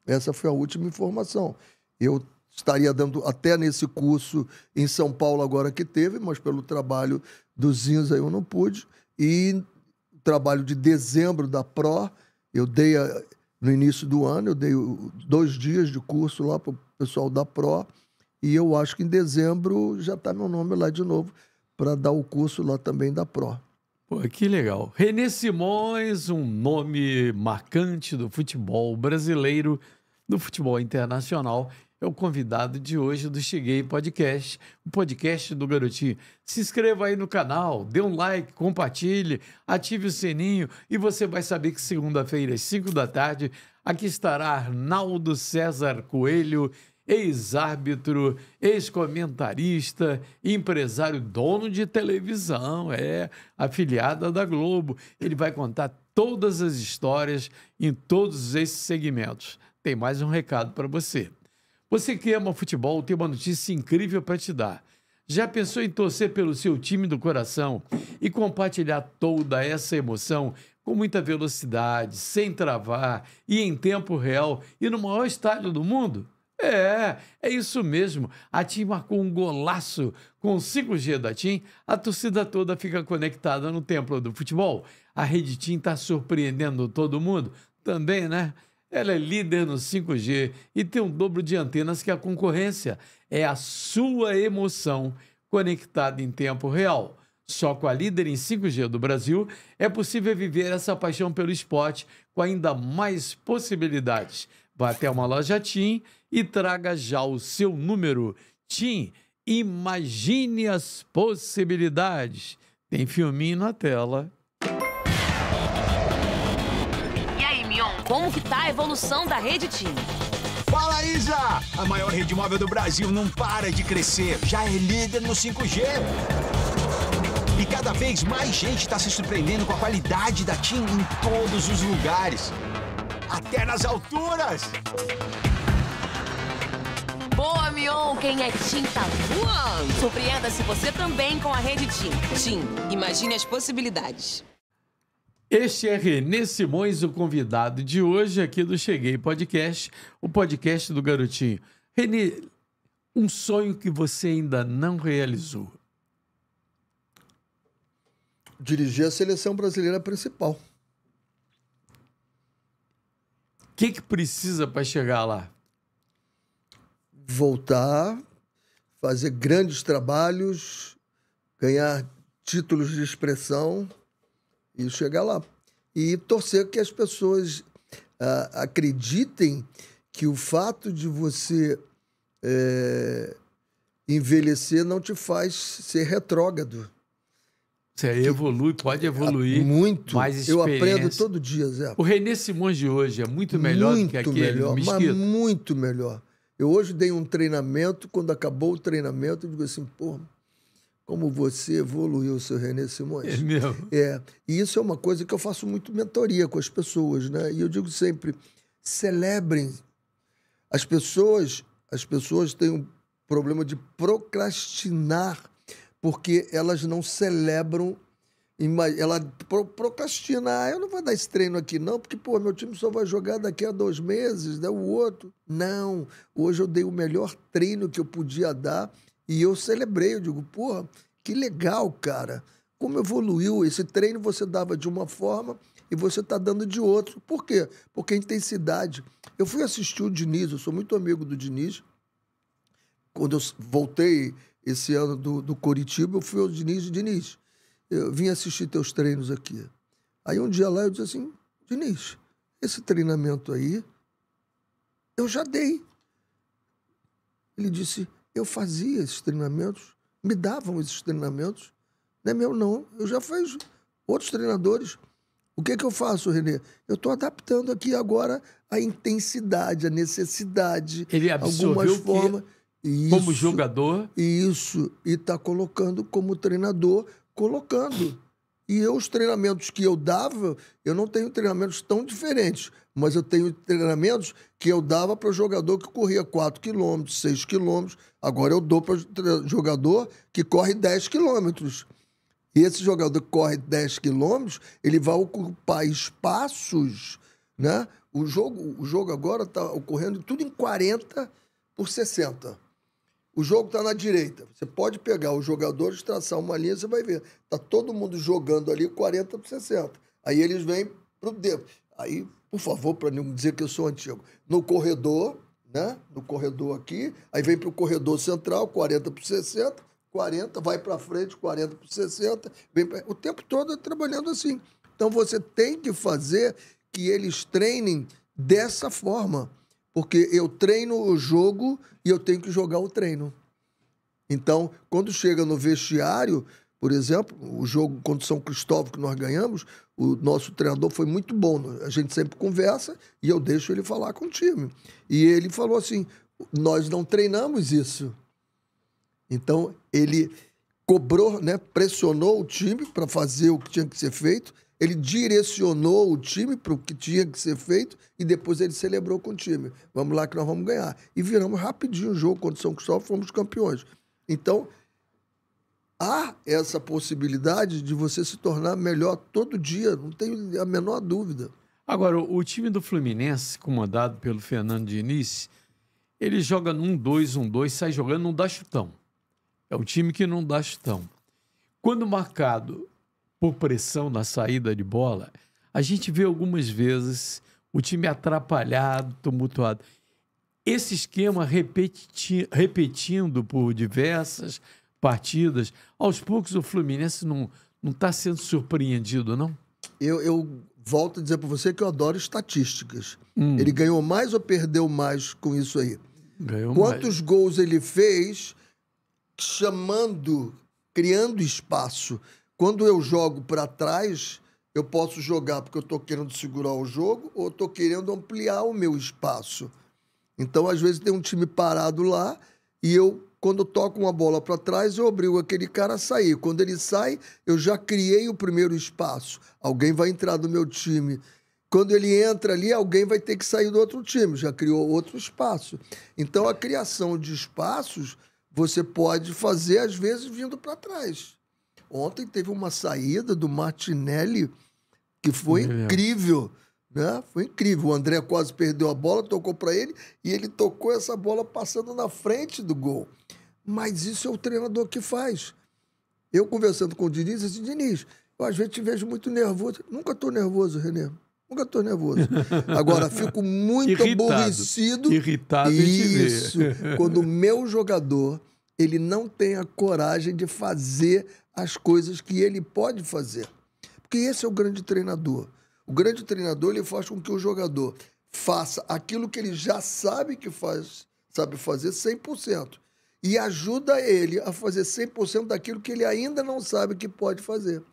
Essa foi a última informação. Eu estaria dando até nesse curso em São Paulo agora que teve, mas pelo trabalho do Zinza eu não pude. E o trabalho de dezembro da PRO, eu dei a, no início do ano, eu dei dois dias de curso lá para o pessoal da PRO, e eu acho que em dezembro já está meu nome lá de novo para dar o curso lá também da PRO. Pô, que legal. Renê Simões, um nome marcante do futebol brasileiro, do futebol internacional, é o convidado de hoje do Cheguei Podcast, o podcast do Garotinho. Se inscreva aí no canal, dê um like, compartilhe, ative o sininho e você vai saber que segunda-feira, às 5 da tarde, aqui estará Arnaldo César Coelho ex-árbitro, ex-comentarista, empresário, dono de televisão, é afiliada da Globo. Ele vai contar todas as histórias em todos esses segmentos. Tem mais um recado para você. Você que ama futebol tem uma notícia incrível para te dar. Já pensou em torcer pelo seu time do coração e compartilhar toda essa emoção com muita velocidade, sem travar e em tempo real e no maior estádio do mundo? É, é isso mesmo. A TIM marcou um golaço com o 5G da TIM. A torcida toda fica conectada no templo do futebol. A Rede TIM está surpreendendo todo mundo. Também, né? Ela é líder no 5G e tem um dobro de antenas que a concorrência. É a sua emoção conectada em tempo real. Só com a líder em 5G do Brasil é possível viver essa paixão pelo esporte com ainda mais possibilidades. Vá até uma loja TIM e traga já o seu número. Tim, imagine as possibilidades. Tem filminho na tela. E aí, Mion, como que tá a evolução da rede Tim? Fala Isa! A maior rede móvel do Brasil não para de crescer, já é líder no 5G. E cada vez mais gente está se surpreendendo com a qualidade da TIM em todos os lugares. Até nas alturas! Boa, Mion, quem é tinta voando. Surpreenda-se você também com a rede TIM. TIM, imagine as possibilidades. Este é Renê Simões, o convidado de hoje aqui do Cheguei Podcast, o podcast do Garotinho. Renê, um sonho que você ainda não realizou. Dirigir a seleção brasileira principal. O que, que precisa para chegar lá? voltar, fazer grandes trabalhos, ganhar títulos de expressão e chegar lá. E torcer que as pessoas uh, acreditem que o fato de você é, envelhecer não te faz ser retrógrado. Você que evolui, pode ah, evoluir. Muito. Mais Eu aprendo todo dia, Zé. O René Simões de hoje é muito melhor muito do que aquele melhor, Mas muito melhor. Eu hoje dei um treinamento, quando acabou o treinamento, eu digo assim, pô, como você evoluiu, seu René Simões. É mesmo? É. E isso é uma coisa que eu faço muito mentoria com as pessoas, né? E eu digo sempre, celebrem. As pessoas, as pessoas têm um problema de procrastinar porque elas não celebram ela procrastina. Ah, eu não vou dar esse treino aqui, não, porque, pô, meu time só vai jogar daqui a dois meses, né? O outro. Não, hoje eu dei o melhor treino que eu podia dar e eu celebrei. Eu digo, porra, que legal, cara. Como evoluiu esse treino, você dava de uma forma e você está dando de outro. Por quê? Porque a intensidade. Eu fui assistir o Diniz, eu sou muito amigo do Diniz. Quando eu voltei esse ano do, do Curitiba, eu fui ao Diniz e Diniz eu vim assistir teus treinos aqui. Aí um dia lá eu disse assim, Diniz, esse treinamento aí eu já dei. Ele disse, eu fazia esses treinamentos, me davam esses treinamentos. Não é meu, não. Eu já fiz outros treinadores. O que, é que eu faço, Renê? Eu estou adaptando aqui agora a intensidade, a necessidade, Ele algumas formas. Isso, como jogador. Isso. E está colocando como treinador colocando. E eu, os treinamentos que eu dava, eu não tenho treinamentos tão diferentes, mas eu tenho treinamentos que eu dava para o jogador que corria 4 quilômetros, 6 quilômetros. Agora eu dou para o jogador que corre 10 quilômetros. E esse jogador que corre 10 quilômetros, ele vai ocupar espaços, né? O jogo, o jogo agora está ocorrendo tudo em 40 por 60. O jogo está na direita. Você pode pegar os jogadores, traçar uma linha, você vai ver. Está todo mundo jogando ali 40 para 60. Aí eles vêm para o dedo. Aí, por favor, para não dizer que eu sou antigo. No corredor, né? No corredor aqui, aí vem para o corredor central, 40 para 60, 40, vai para frente, 40 para 60, vem pra... o tempo todo é trabalhando assim. Então você tem que fazer que eles treinem dessa forma. Porque eu treino o jogo e eu tenho que jogar o treino. Então, quando chega no vestiário, por exemplo, o jogo contra o São Cristóvão que nós ganhamos, o nosso treinador foi muito bom. A gente sempre conversa e eu deixo ele falar com o time. E ele falou assim: nós não treinamos isso. Então, ele cobrou, né, pressionou o time para fazer o que tinha que ser feito ele direcionou o time para o que tinha que ser feito e depois ele celebrou com o time. Vamos lá que nós vamos ganhar. E viramos rapidinho o jogo contra o São Cristóvão, fomos campeões. Então, há essa possibilidade de você se tornar melhor todo dia, não tenho a menor dúvida. Agora, o time do Fluminense, comandado pelo Fernando Diniz, ele joga num 2, um 2, sai jogando, não dá chutão. É um time que não dá chutão. Quando marcado por pressão na saída de bola, a gente vê algumas vezes o time atrapalhado, tumultuado. Esse esquema repeti repetindo por diversas partidas, aos poucos o Fluminense não está sendo surpreendido, não? Eu, eu volto a dizer para você que eu adoro estatísticas. Hum. Ele ganhou mais ou perdeu mais com isso aí? Ganhou Quantos mais. gols ele fez chamando, criando espaço? Quando eu jogo para trás, eu posso jogar porque eu estou querendo segurar o jogo ou estou querendo ampliar o meu espaço. Então, às vezes, tem um time parado lá e eu, quando toco uma bola para trás, eu obrigo aquele cara a sair. Quando ele sai, eu já criei o primeiro espaço. Alguém vai entrar do meu time. Quando ele entra ali, alguém vai ter que sair do outro time, já criou outro espaço. Então, a criação de espaços você pode fazer, às vezes, vindo para trás. Ontem teve uma saída do Martinelli que foi é incrível. Né? Foi incrível. O André quase perdeu a bola, tocou para ele e ele tocou essa bola passando na frente do gol. Mas isso é o treinador que faz. Eu conversando com o Diniz, eu disse, Diniz, eu às vezes te vejo muito nervoso. Nunca estou nervoso, Renê. Nunca estou nervoso. Agora, fico muito Irritado. aborrecido. Irritado Isso. Quando o meu jogador ele não tem a coragem de fazer as coisas que ele pode fazer. Porque esse é o grande treinador. O grande treinador ele faz com que o jogador faça aquilo que ele já sabe que faz, sabe fazer 100% e ajuda ele a fazer 100% daquilo que ele ainda não sabe que pode fazer.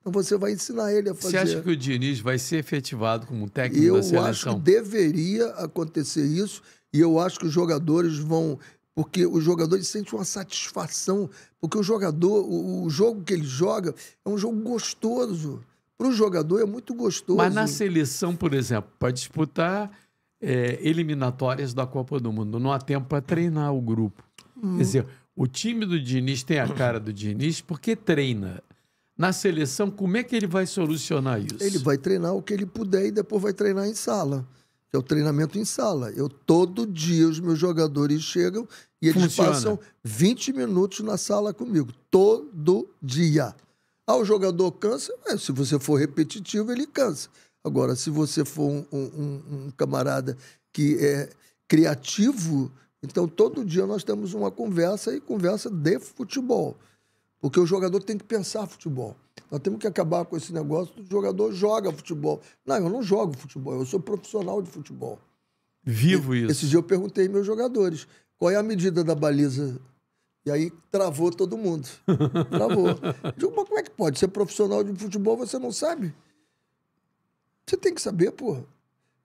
Então você vai ensinar ele a fazer. Você acha que o Diniz vai ser efetivado como técnico eu da seleção? Eu acho que deveria acontecer isso e eu acho que os jogadores vão porque os jogadores sentem uma satisfação, porque o jogador, o, o, jogo que ele joga é um jogo gostoso. Para o jogador é muito gostoso. Mas na seleção, por exemplo, para disputar é, eliminatórias da Copa do Mundo, não há tempo para treinar o grupo. Hum. Quer dizer, o time do Diniz tem a cara do Diniz porque treina. Na seleção, como é que ele vai solucionar isso? Ele vai treinar o que ele puder e depois vai treinar em sala é o treinamento em sala. Eu todo dia os meus jogadores chegam e eles Funciona. passam 20 minutos na sala comigo, todo dia. Ah, o jogador cansa? É, se você for repetitivo, ele cansa. Agora, se você for um, um, um camarada que é criativo, então todo dia nós temos uma conversa e conversa de futebol. Porque o jogador tem que pensar futebol. Nós temos que acabar com esse negócio do jogador joga futebol. Não, eu não jogo futebol, eu sou profissional de futebol. Vivo e, isso. Esse dia eu perguntei meus jogadores qual é a medida da baliza? E aí travou todo mundo. Travou. Digo, mas como é que pode? Ser profissional de futebol, você não sabe? Você tem que saber, porra.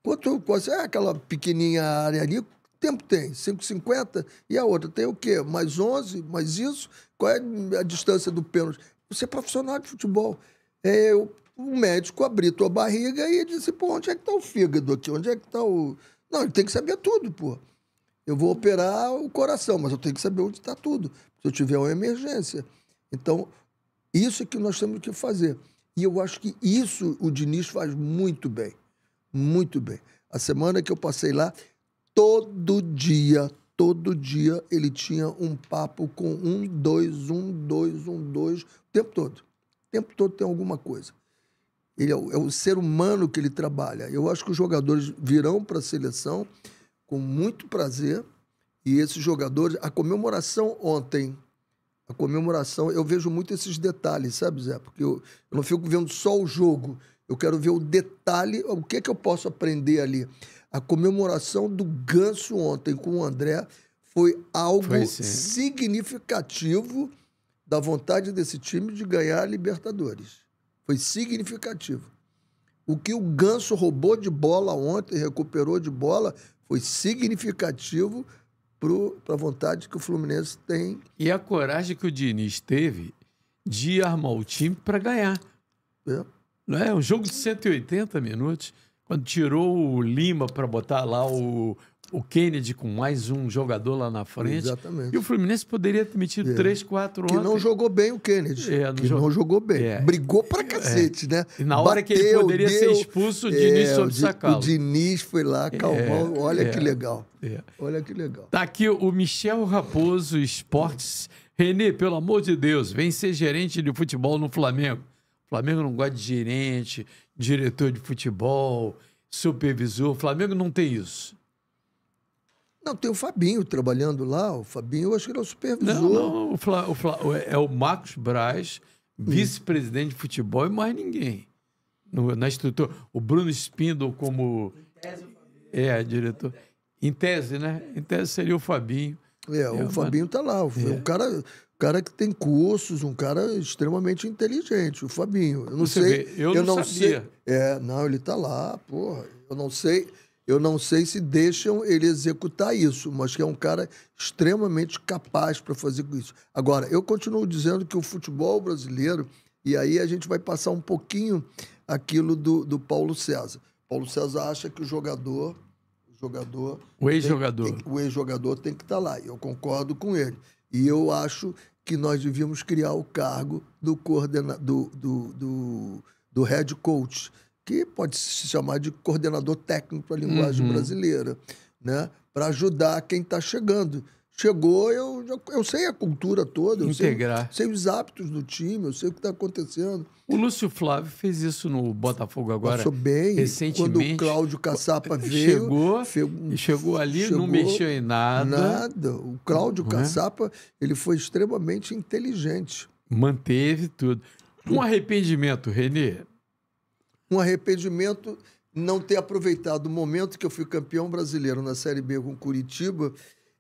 Quanto, quanto é aquela pequenininha área ali? Tempo tem? 5,50? E a outra tem o quê? Mais 11? Mais isso? Qual é a distância do pênalti? Você é profissional de futebol. É, o médico abriu tua barriga e disse, pô, onde é que tá o fígado aqui? Onde é que tá o... Não, ele tem que saber tudo, porra. Eu vou operar o coração, mas eu tenho que saber onde está tudo, se eu tiver uma emergência. Então, isso é que nós temos que fazer. E eu acho que isso o Diniz faz muito bem. Muito bem. A semana que eu passei lá, todo dia, todo dia ele tinha um papo com um, dois, um, dois, um, dois, o tempo todo. O tempo todo tem alguma coisa. Ele é o, é o ser humano que ele trabalha. Eu acho que os jogadores virão para a seleção com muito prazer. E esses jogadores, a comemoração ontem, a comemoração, eu vejo muito esses detalhes, sabe, Zé? Porque eu, eu não fico vendo só o jogo, eu quero ver o detalhe, o que que eu posso aprender ali. A comemoração do Ganso ontem com o André foi algo foi significativo da vontade desse time de ganhar a Libertadores. Foi significativo. O que o Ganso roubou de bola ontem, recuperou de bola, foi significativo para a vontade que o Fluminense tem. E a coragem que o Diniz teve de armar o time para ganhar. É. Não é? Um jogo de 180 minutos, quando tirou o Lima para botar lá o, o Kennedy com mais um jogador lá na frente. Exatamente. E o Fluminense poderia ter metido é. três, quatro ontem. Que não jogou bem o Kennedy. É, não que não jogou bem. É. Brigou pra cacete, é. né? E na hora Bateu, que ele poderia deu... ser expulso, o Diniz é, soube O Diniz foi lá acalmar. É, Olha é, que legal. Olha que legal. Tá aqui o Michel Raposo Esportes. Renê, pelo amor de Deus, vem ser gerente de futebol no Flamengo. O Flamengo não gosta de gerente, diretor de futebol, supervisor. O Flamengo não tem isso. Não, tem o Fabinho trabalhando lá. O Fabinho, eu acho que ele é o supervisor. Não, não o Fla, o Fla, é, é o Marcos Braz, hum. vice-presidente de futebol e mais ninguém. No, na estrutura. O Bruno Spindle como... É, diretor. Em tese, né? Em tese seria o Fabinho. É, é o Fabinho está lá. O, é. um cara, cara que tem cursos, um cara extremamente inteligente, o Fabinho. Eu não Você sei. Vê, eu, eu, não, não sei. É, não, ele está lá, porra. Eu não sei eu não sei se deixam ele executar isso, mas que é um cara extremamente capaz para fazer isso. Agora, eu continuo dizendo que o futebol brasileiro, e aí a gente vai passar um pouquinho aquilo do, do Paulo César. Paulo César acha que o jogador. O jogador. O ex-jogador. o ex-jogador tem que estar tá lá. E eu concordo com ele. E eu acho que nós devíamos criar o cargo do coordenador do, do, do, do head coach que pode se chamar de coordenador técnico para a linguagem uhum. brasileira, né? para ajudar quem está chegando. Chegou, eu, eu sei a cultura toda, Integrar. eu sei, sei os hábitos do time, eu sei o que está acontecendo. O Lúcio Flávio fez isso no Botafogo agora. Passou bem. Recentemente. Quando o Cláudio Caçapa veio. Chegou, chegou, chegou ali, chegou, não mexeu em nada. Nada. O Cláudio uhum. Caçapa, ele foi extremamente inteligente. Manteve tudo. Um arrependimento, Renê, um arrependimento não ter aproveitado o momento que eu fui campeão brasileiro na Série B com Curitiba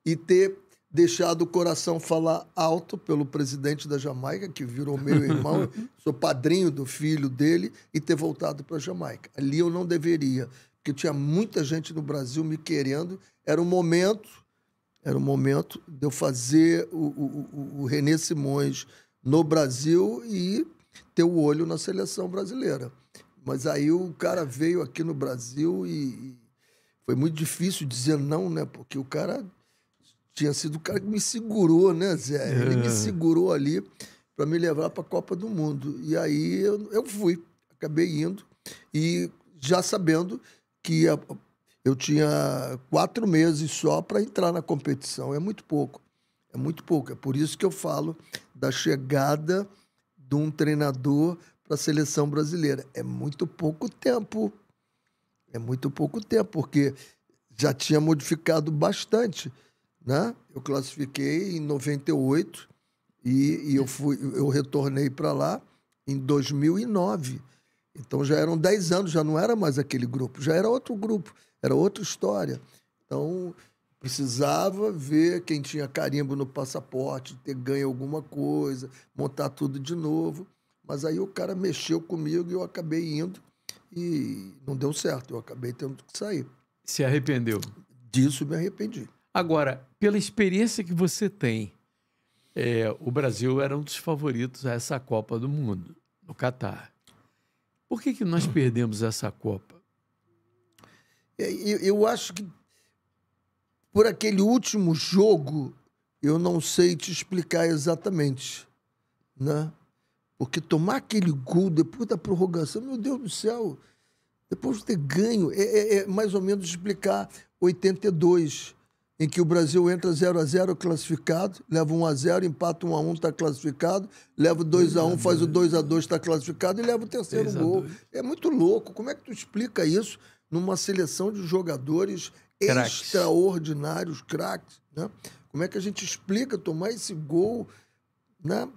e ter deixado o coração falar alto pelo presidente da Jamaica, que virou meu irmão, sou padrinho do filho dele, e ter voltado para a Jamaica. Ali eu não deveria, porque tinha muita gente no Brasil me querendo. Era um momento, era um momento de eu fazer o, o, o René Simões no Brasil e ter o olho na seleção brasileira. Mas aí o cara veio aqui no Brasil e foi muito difícil dizer não, né? Porque o cara tinha sido o cara que me segurou, né, Zé? Ele me é. segurou ali para me levar para a Copa do Mundo. E aí eu, eu, fui, acabei indo e já sabendo que a, eu tinha quatro meses só para entrar na competição. É muito pouco, é muito pouco. É por isso que eu falo da chegada de um treinador para a seleção brasileira. É muito pouco tempo. É muito pouco tempo, porque já tinha modificado bastante. Né? Eu classifiquei em 98 e, e eu, fui, eu retornei para lá em 2009. Então já eram 10 anos, já não era mais aquele grupo, já era outro grupo, era outra história. Então precisava ver quem tinha carimbo no passaporte, ter ganho alguma coisa, montar tudo de novo. Mas aí o cara mexeu comigo e eu acabei indo e não deu certo. Eu acabei tendo que sair. Se arrependeu? Disso me arrependi. Agora, pela experiência que você tem, é, o Brasil era um dos favoritos a essa Copa do Mundo, no Catar. Por que, que nós perdemos essa Copa? É, eu, eu acho que por aquele último jogo, eu não sei te explicar exatamente, né? Porque tomar aquele gol depois da prorrogação, meu Deus do céu, depois de ter ganho, é, é, é, mais ou menos explicar 82, em que o Brasil entra 0 a 0 classificado, leva 1 a 0 empata 1 a 1 está classificado, leva 2 a 1 faz o 2 a 2 está classificado e leva o terceiro gol. É muito louco. Como é que tu explica isso numa seleção de jogadores Cracks. extraordinários, craques? Né? Como é que a gente explica tomar esse gol? Né?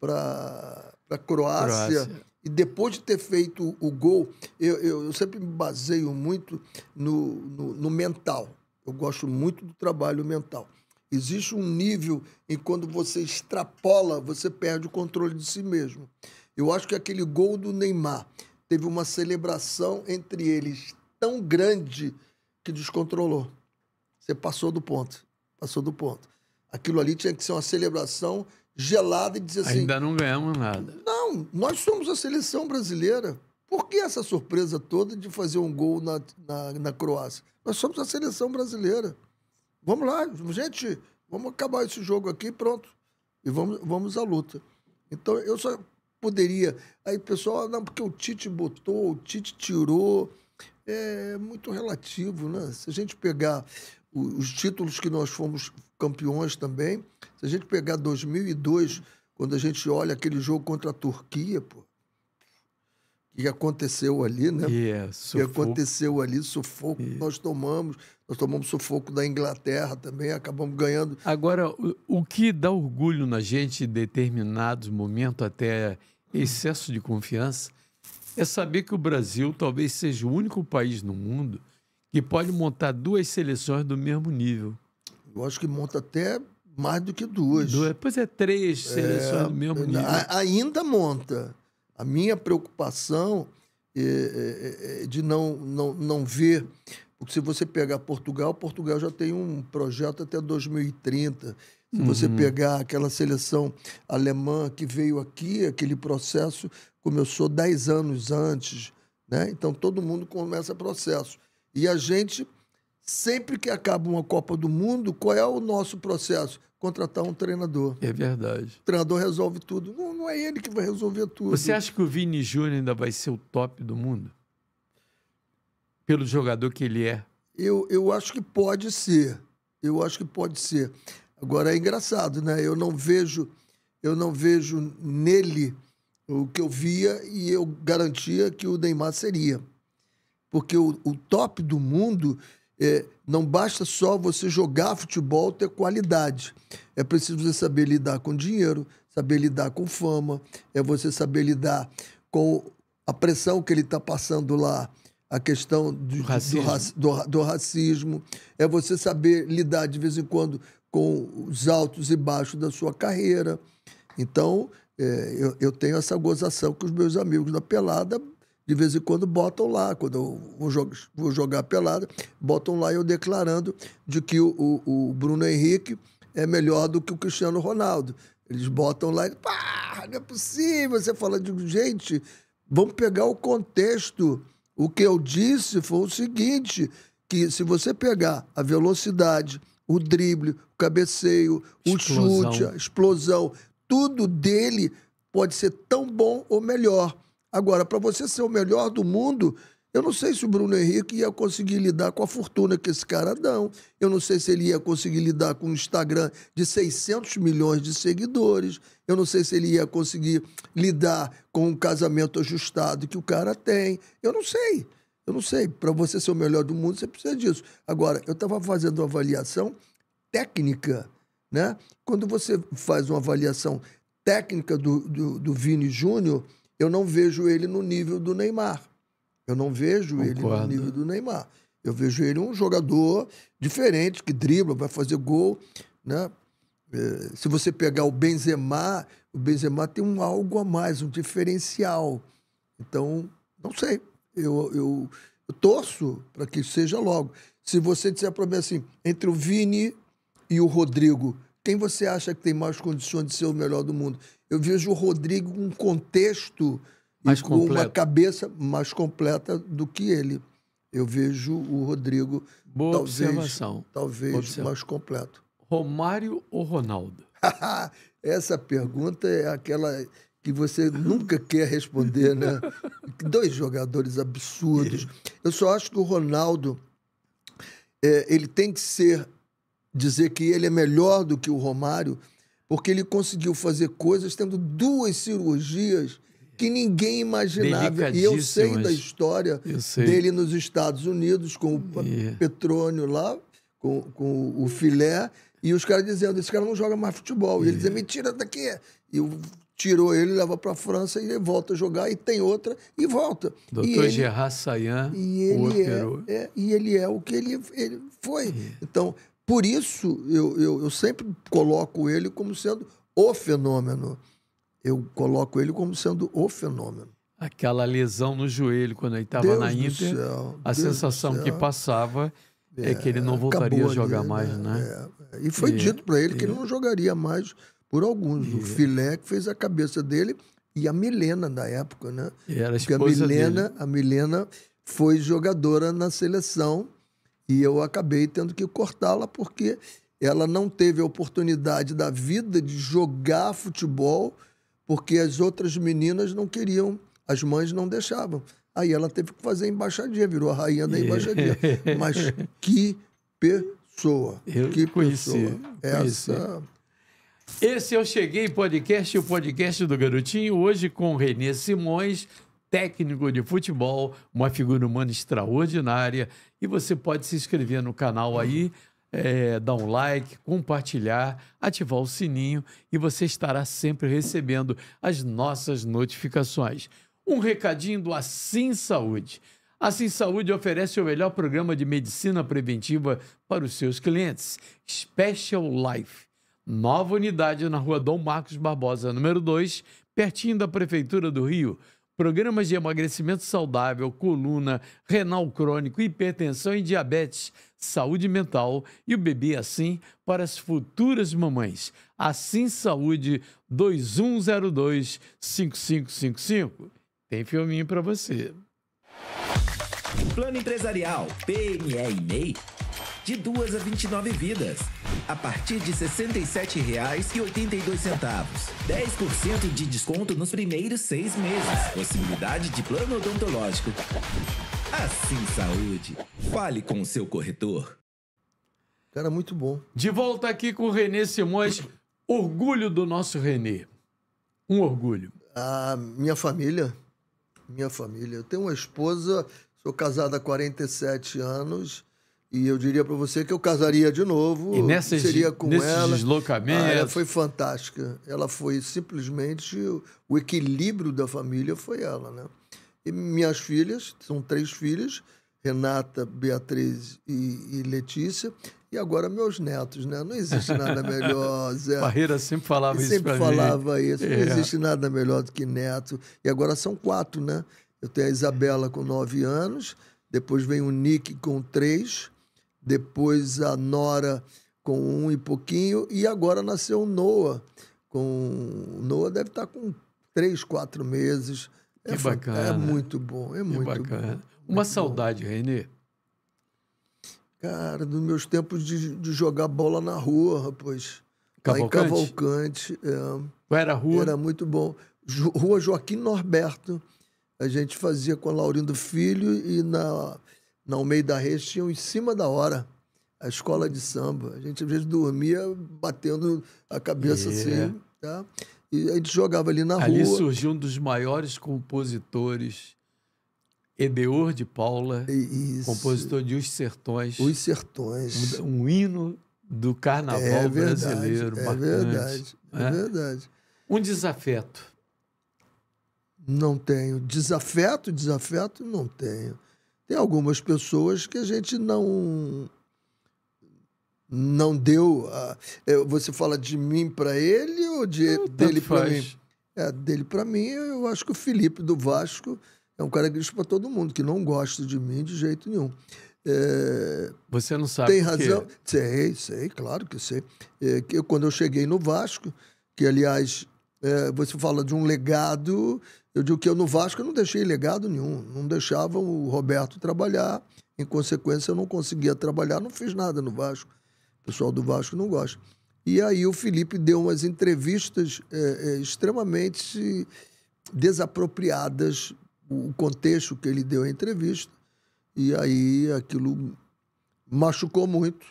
para a Croácia. Croácia. E depois de ter feito o gol, eu, eu, eu sempre me baseio muito no, no, no, mental. Eu gosto muito do trabalho mental. Existe um nível em quando você extrapola, você perde o controle de si mesmo. Eu acho que aquele gol do Neymar teve uma celebração entre eles tão grande que descontrolou. Você passou do ponto, passou do ponto. Aquilo ali tinha que ser uma celebração gelada e dizer assim. Ainda não ganhamos nada. Não, nós somos a seleção brasileira. Por que essa surpresa toda de fazer um gol na, na, na Croácia? Nós somos a seleção brasileira. Vamos lá, gente, vamos acabar esse jogo aqui, pronto. E vamos, vamos à luta. Então eu só poderia. Aí pessoal, ah, não, porque o Tite botou, o Tite tirou. É muito relativo, né? Se a gente pegar os títulos que nós fomos campeões também. Se a gente pegar 2002, quando a gente olha aquele jogo contra a Turquia, pô, que aconteceu ali, né? Yeah, que é aconteceu ali, sufoco yeah. nós tomamos. Nós tomamos sufoco da Inglaterra também, acabamos ganhando. Agora, o que dá orgulho na gente em determinados momentos, até excesso de confiança, é saber que o Brasil talvez seja o único país no mundo que pode montar duas seleções do mesmo nível. Eu acho que monta até mais do que duas. duas pois é, três é, seleções é, do mesmo nível. Ainda monta. A minha preocupação é, é, é, é de não, não, não ver. Porque se você pegar Portugal, Portugal já tem um projeto até 2030. Se uhum. você pegar aquela seleção alemã que veio aqui, aquele processo começou dez anos antes. Né? Então todo mundo começa processo. E a gente sempre que acaba uma Copa do Mundo, qual é o nosso processo? Contratar um treinador. É verdade. O treinador resolve tudo. Não, não é ele que vai resolver tudo. Você acha que o Vini Júnior ainda vai ser o top do mundo? Pelo jogador que ele é? Eu, eu acho que pode ser. Eu acho que pode ser. Agora é engraçado, né? Eu não vejo, eu não vejo nele o que eu via e eu garantia que o Neymar seria. Porque o, o top do mundo é, não basta só você jogar futebol ter qualidade. É preciso você saber lidar com dinheiro, saber lidar com fama, é você saber lidar com a pressão que ele está passando lá, a questão do racismo. Do, do, do racismo, é você saber lidar de vez em quando com os altos e baixos da sua carreira. Então, é, eu, eu, tenho essa gozação que os meus amigos da Pelada de vez em quando botam lá, quando eu vou, jogar, vou jogar pelada, botam lá eu declarando de que o, o, o, Bruno Henrique é melhor do que o Cristiano Ronaldo. Eles botam lá e, pá, não é possível. Você fala de gente, vamos pegar o contexto. O que eu disse foi o seguinte: que se você pegar a velocidade, o drible, o cabeceio, explosão. o chute, a explosão, tudo dele pode ser tão bom ou melhor. Agora, para você ser o melhor do mundo, eu não sei se o Bruno Henrique ia conseguir lidar com a fortuna que esse cara dão Eu não sei se ele ia conseguir lidar com um Instagram de 600 milhões de seguidores. Eu não sei se ele ia conseguir lidar com um casamento ajustado que o cara tem. Eu não sei. Eu não sei. Para você ser o melhor do mundo, você precisa disso. Agora, eu estava fazendo uma avaliação técnica. Né? Quando você faz uma avaliação técnica do, do, do Vini Júnior eu não vejo ele no nível do Neymar. Eu não vejo Concordo. ele no nível do Neymar. Eu vejo ele um jogador diferente, que dribla, vai fazer gol. Né? É, se você pegar o Benzema, o Benzema tem um algo a mais, um diferencial. Então, não sei. Eu, eu, eu torço para que seja logo. Se você disser para mim assim, entre o Vini e o Rodrigo, quem você acha que tem mais condições de ser o melhor do mundo? eu vejo o Rodrigo com um contexto mais e com completo. uma cabeça mais completa do que ele. Eu vejo o Rodrigo Boa talvez, observação. talvez mais completo. Romário ou Ronaldo? Essa pergunta é aquela que você nunca quer responder, né? Dois jogadores absurdos. Eu só acho que o Ronaldo é, ele tem que ser dizer que ele é melhor do que o Romário porque ele conseguiu fazer coisas tendo duas cirurgias que ninguém imaginava. E eu sei da história sei. dele nos Estados Unidos, com o yeah. É. petrônio lá, com, com o filé, e os caras dizendo: esse cara não joga mais futebol. Yeah. E ele é. dizia: me tira daqui. E o tirou ele, leva para a França e volta a jogar, e tem outra e volta. Doutor Gerard Sayan, e ele, é, é, e ele é o que ele, ele foi. É. Então, por isso, eu, eu, eu sempre coloco ele como sendo o fenômeno. Eu coloco ele como sendo o fenômeno. Aquela lesão no joelho quando ele estava na Inter, céu, a Deus sensação que passava é, é, que ele não voltaria a jogar ali, né? mais, né? É. E foi e, dito para ele e... que ele não jogaria mais por alguns. E... O Filé que fez a cabeça dele e a Milena da época, né? E era a Porque a Milena, dele. a Milena foi jogadora na seleção e eu acabei tendo que cortá-la porque ela não teve a oportunidade da vida de jogar futebol porque as outras meninas não queriam, as mães não deixavam. Aí ela teve que fazer embaixadinha, virou a rainha da embaixadinha. Mas que pessoa, eu que conheci, pessoa. Conheci. Essa... Esse Eu é Cheguei Podcast, o podcast do Garotinho, hoje com Renê Simões, técnico de futebol, uma figura humana extraordinária. E você pode se inscrever no canal aí, é, dar um like, compartilhar, ativar o sininho e você estará sempre recebendo as nossas notificações. Um recadinho do Assim Saúde. Assim Saúde oferece o melhor programa de medicina preventiva para os seus clientes, Special Life. Nova unidade na rua Dom Marcos Barbosa, número 2, pertinho da Prefeitura do Rio programas de emagrecimento saudável, coluna, renal crônico, hipertensão e diabetes, saúde mental e o bebê assim para as futuras mamães. Assim Saúde 2102 5555. Tem filminho para você. Plano empresarial, PME e MEI de 2 a 29 vidas, a partir de R$ 67,82. 10% de desconto nos primeiros seis meses. Possibilidade de plano odontológico. Assim Saúde. Fale com o seu corretor. Cara, muito bom. De volta aqui com o Renê Simões. Orgulho do nosso Renê. Um orgulho. A minha família. Minha família. Eu tenho uma esposa, sou casada há 47 anos e eu diria para você que eu casaria de novo. E seria com nesses ela. deslocamentos. Ah, ela foi fantástica. Ela foi simplesmente o equilíbrio da família foi ela, né? E minhas filhas são três filhas: Renata, Beatriz e, e Letícia. E agora meus netos, né? Não existe nada melhor, Zé. Barreira sempre falava isso Sempre falava mim. isso. Não é. existe nada melhor do que neto. E agora são quatro, né? Eu tenho a Isabela com nove anos, depois vem o Nick com três, depois a Nora com um e pouquinho, e agora nasceu o Noah. Com... O Noah deve estar tá com três, quatro meses. Que é, é bacana. É muito bom, é que muito bacana. Bom. Uma muito saudade, bom. Renê? Cara, dos meus tempos de, de jogar bola na rua, rapaz. Cavalcante? Lá em Cavalcante. É. Qual era a rua? Era muito bom. Jo, rua Joaquim Norberto. A gente fazia com a Laurindo Filho e na na Almeida Reis tinham em cima da hora a escola de samba. A gente às vezes dormia batendo a cabeça é. assim, tá? E a gente jogava ali na ali rua. Ali surgiu um dos maiores compositores, Edeor de Paula, é Isso. compositor de Os Sertões. Os Sertões. Um, um hino do carnaval é verdade, brasileiro. É verdade, é né? é verdade. Um desafeto. Não tenho. Desafeto, desafeto, não tenho. Tem algumas pessoas que a gente não não deu. A... Ah, é, você fala de mim para ele ou de não, dele para mim? É, dele para mim, eu acho que o Felipe do Vasco é um cara que para todo mundo que não gosta de mim de jeito nenhum. É... Você não sabe Tem razão. Sei, sei, claro que sei. É, que eu, quando eu cheguei no Vasco, que aliás, é, você fala de um legado eu digo que eu no Vasco eu não deixei legado nenhum. Não deixava o Roberto trabalhar. Em consequência, eu não conseguia trabalhar, não fiz nada no Vasco. O pessoal do Vasco não gosta. E aí o Felipe deu umas entrevistas é, é, extremamente desapropriadas, o contexto que ele deu a entrevista. E aí aquilo machucou muito.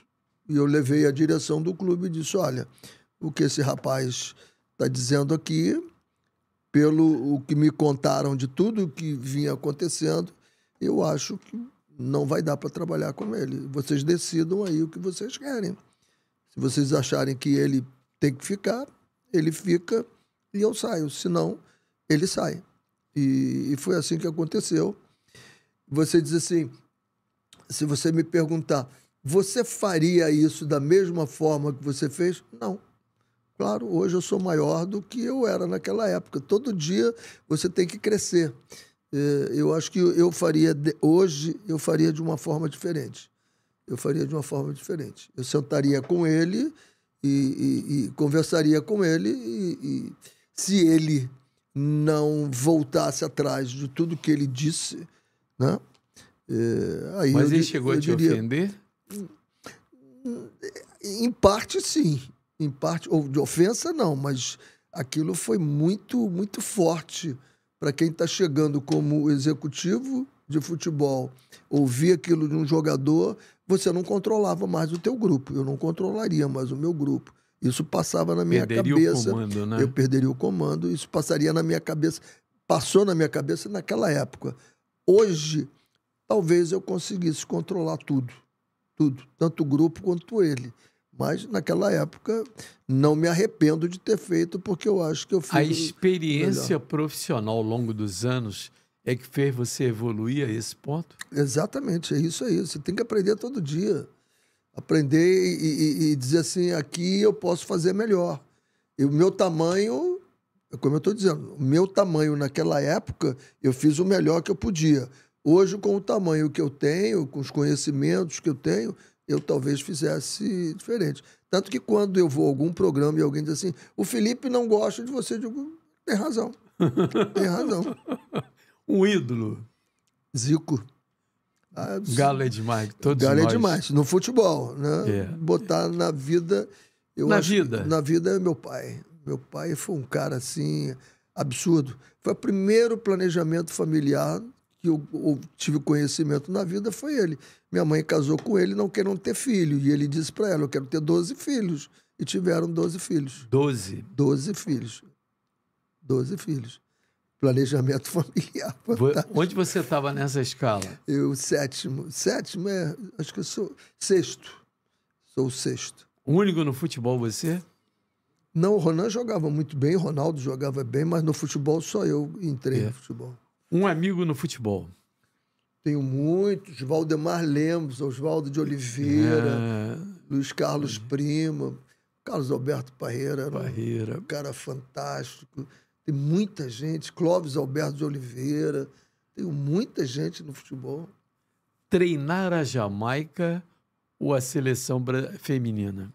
E eu levei a direção do clube e disse: olha, o que esse rapaz está dizendo aqui pelo o que me contaram de tudo que vinha acontecendo, eu acho que não vai dar para trabalhar com ele. Vocês decidam aí o que vocês querem. Se vocês acharem que ele tem que ficar, ele fica e eu saio. Se não, ele sai. E, e foi assim que aconteceu. Você diz assim: se você me perguntar, você faria isso da mesma forma que você fez? Não. Claro, hoje eu sou maior do que eu era naquela época. Todo dia você tem que crescer. É, eu acho que eu faria hoje, eu faria de uma forma diferente. Eu faria de uma forma diferente. Eu sentaria com ele e, e, e conversaria com ele e, e se ele não voltasse atrás de tudo que ele disse, né? É, Mas ele chegou a te diria, ofender? Em parte, sim em parte, ou de ofensa não, mas aquilo foi muito, muito forte para quem está chegando como executivo de futebol. Ouvir aquilo de um jogador, você não controlava mais o teu grupo. Eu não controlaria mais o meu grupo. Isso passava na minha perderia cabeça. O comando, né? Eu perderia o comando, isso passaria na minha cabeça. Passou na minha cabeça naquela época. Hoje, talvez eu conseguisse controlar tudo. Tudo. Tanto o grupo quanto ele. Mas naquela época não me arrependo de ter feito, porque eu acho que eu fiz. A experiência melhor. profissional ao longo dos anos é que fez você evoluir a esse ponto? Exatamente, é isso aí. Você tem que aprender todo dia. Aprender e, e, e dizer assim, aqui eu posso fazer melhor. E o meu tamanho, é como eu estou dizendo, o meu tamanho naquela época, eu fiz o melhor que eu podia. Hoje, com o tamanho que eu tenho, com os conhecimentos que eu tenho, eu talvez fizesse diferente. Tanto que quando eu vou a algum programa e alguém diz assim, o Felipe não gosta de você, eu digo, tem razão. Tem razão. um ídolo. Zico. Ah, Galo é demais. Todos Galo é nós. é demais. No futebol, né? É. Botar na vida. na vida? Na vida é meu pai. Meu pai foi um cara assim, absurdo. Foi o primeiro planejamento familiar que eu, eu, tive conhecimento na vida foi ele. Minha mãe casou com ele não querendo ter filho. E ele disse para ela: Eu quero ter 12 filhos. E tiveram 12 filhos. 12? 12 filhos. 12 filhos. Planejamento familiar. Fantástico. Onde você estava nessa escala? Eu, sétimo. Sétimo é. Acho que eu sou. Sexto. Sou o sexto. Único no futebol você? Não, o Ronan jogava muito bem, o Ronaldo jogava bem, mas no futebol só eu entrei é. no futebol. Um amigo no futebol. Tenho muitos. Valdemar Lemos, Oswaldo de Oliveira, é... Luiz Carlos uhum. Prima, Carlos Alberto Parreira. Parreira. Um cara fantástico. Tem muita gente. Clóvis Alberto de Oliveira. Tenho muita gente no futebol. Treinar a Jamaica ou a seleção feminina?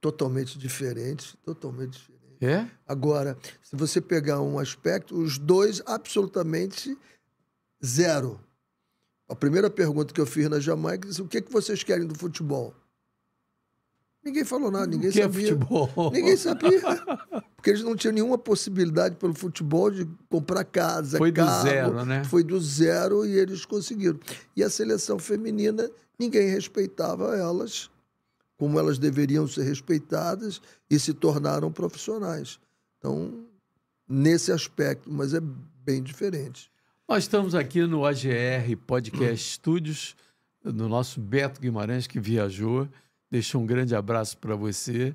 Totalmente diferente. Totalmente diferente é? Agora, se você pegar um aspecto, os dois absolutamente zero. A primeira pergunta que eu fiz na Jamaica disse: o que, é que vocês querem do futebol? Ninguém falou nada, ninguém que é sabia. É futebol? Ninguém sabia. Porque eles não tinham nenhuma possibilidade pelo futebol de comprar casa. Foi carro, do zero, né? Foi do zero e eles conseguiram. E a seleção feminina, ninguém respeitava elas como elas deveriam ser respeitadas e se tornaram profissionais. Então, nesse aspecto, mas é bem diferente. Nós estamos aqui no AGR Podcast Studios, no nosso Beto Guimarães, que viajou. Deixou um grande abraço para você.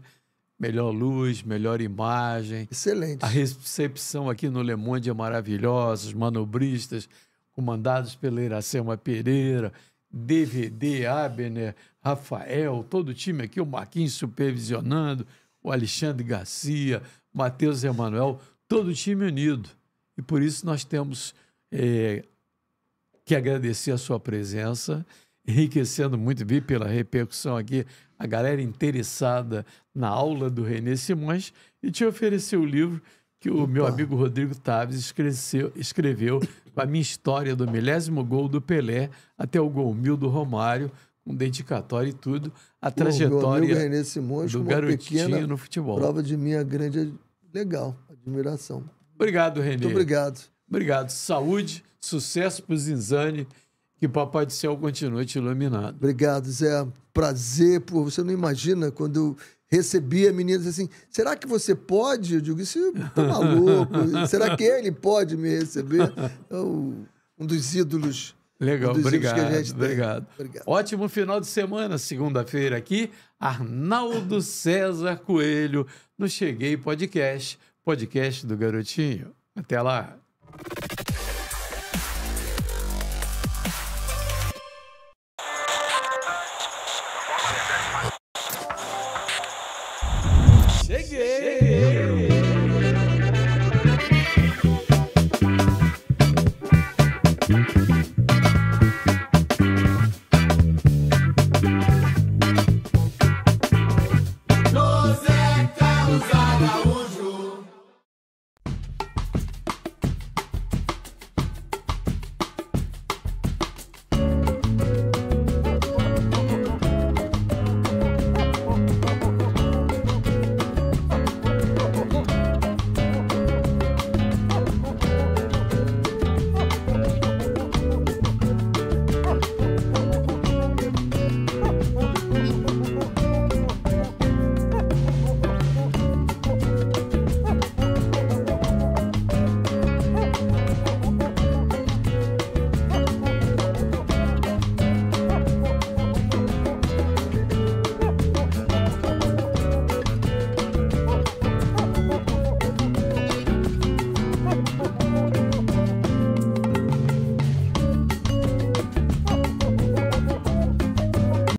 Melhor luz, melhor imagem. Excelente. A recepção aqui no Le Monde é maravilhosa, os manobristas comandados pela Iracema Pereira, DVD, Abner, Rafael, todo o time aqui, o Marquinhos supervisionando, o Alexandre Garcia, Matheus Emanuel, todo o time unido. E por isso nós temos é, que agradecer a sua presença, enriquecendo muito, vi pela repercussão aqui, a galera interessada na aula do René Simões, e te oferecer o livro que o Opa. meu amigo Rodrigo Taves escreveu, escreveu a minha história do milésimo gol do Pelé até o gol mil do Romário, um dedicatório e tudo, a trajetória meu René Simões, do garotinho no futebol. Prova de minha grande legal, admiração. Obrigado, Renê. Muito obrigado. Obrigado. Saúde, sucesso para o Zinzani, que Papai do Céu continue te iluminado. Obrigado, Zé. Prazer, por Você não imagina quando eu recebia meninas assim, será que você pode? Eu digo, isso tá maluco. será que ele pode me receber? É um dos ídolos. Legal, obrigado, que a gente obrigado. obrigado. Ótimo final de semana, segunda-feira aqui, Arnaldo César Coelho, no Cheguei Podcast, podcast do Garotinho. Até lá.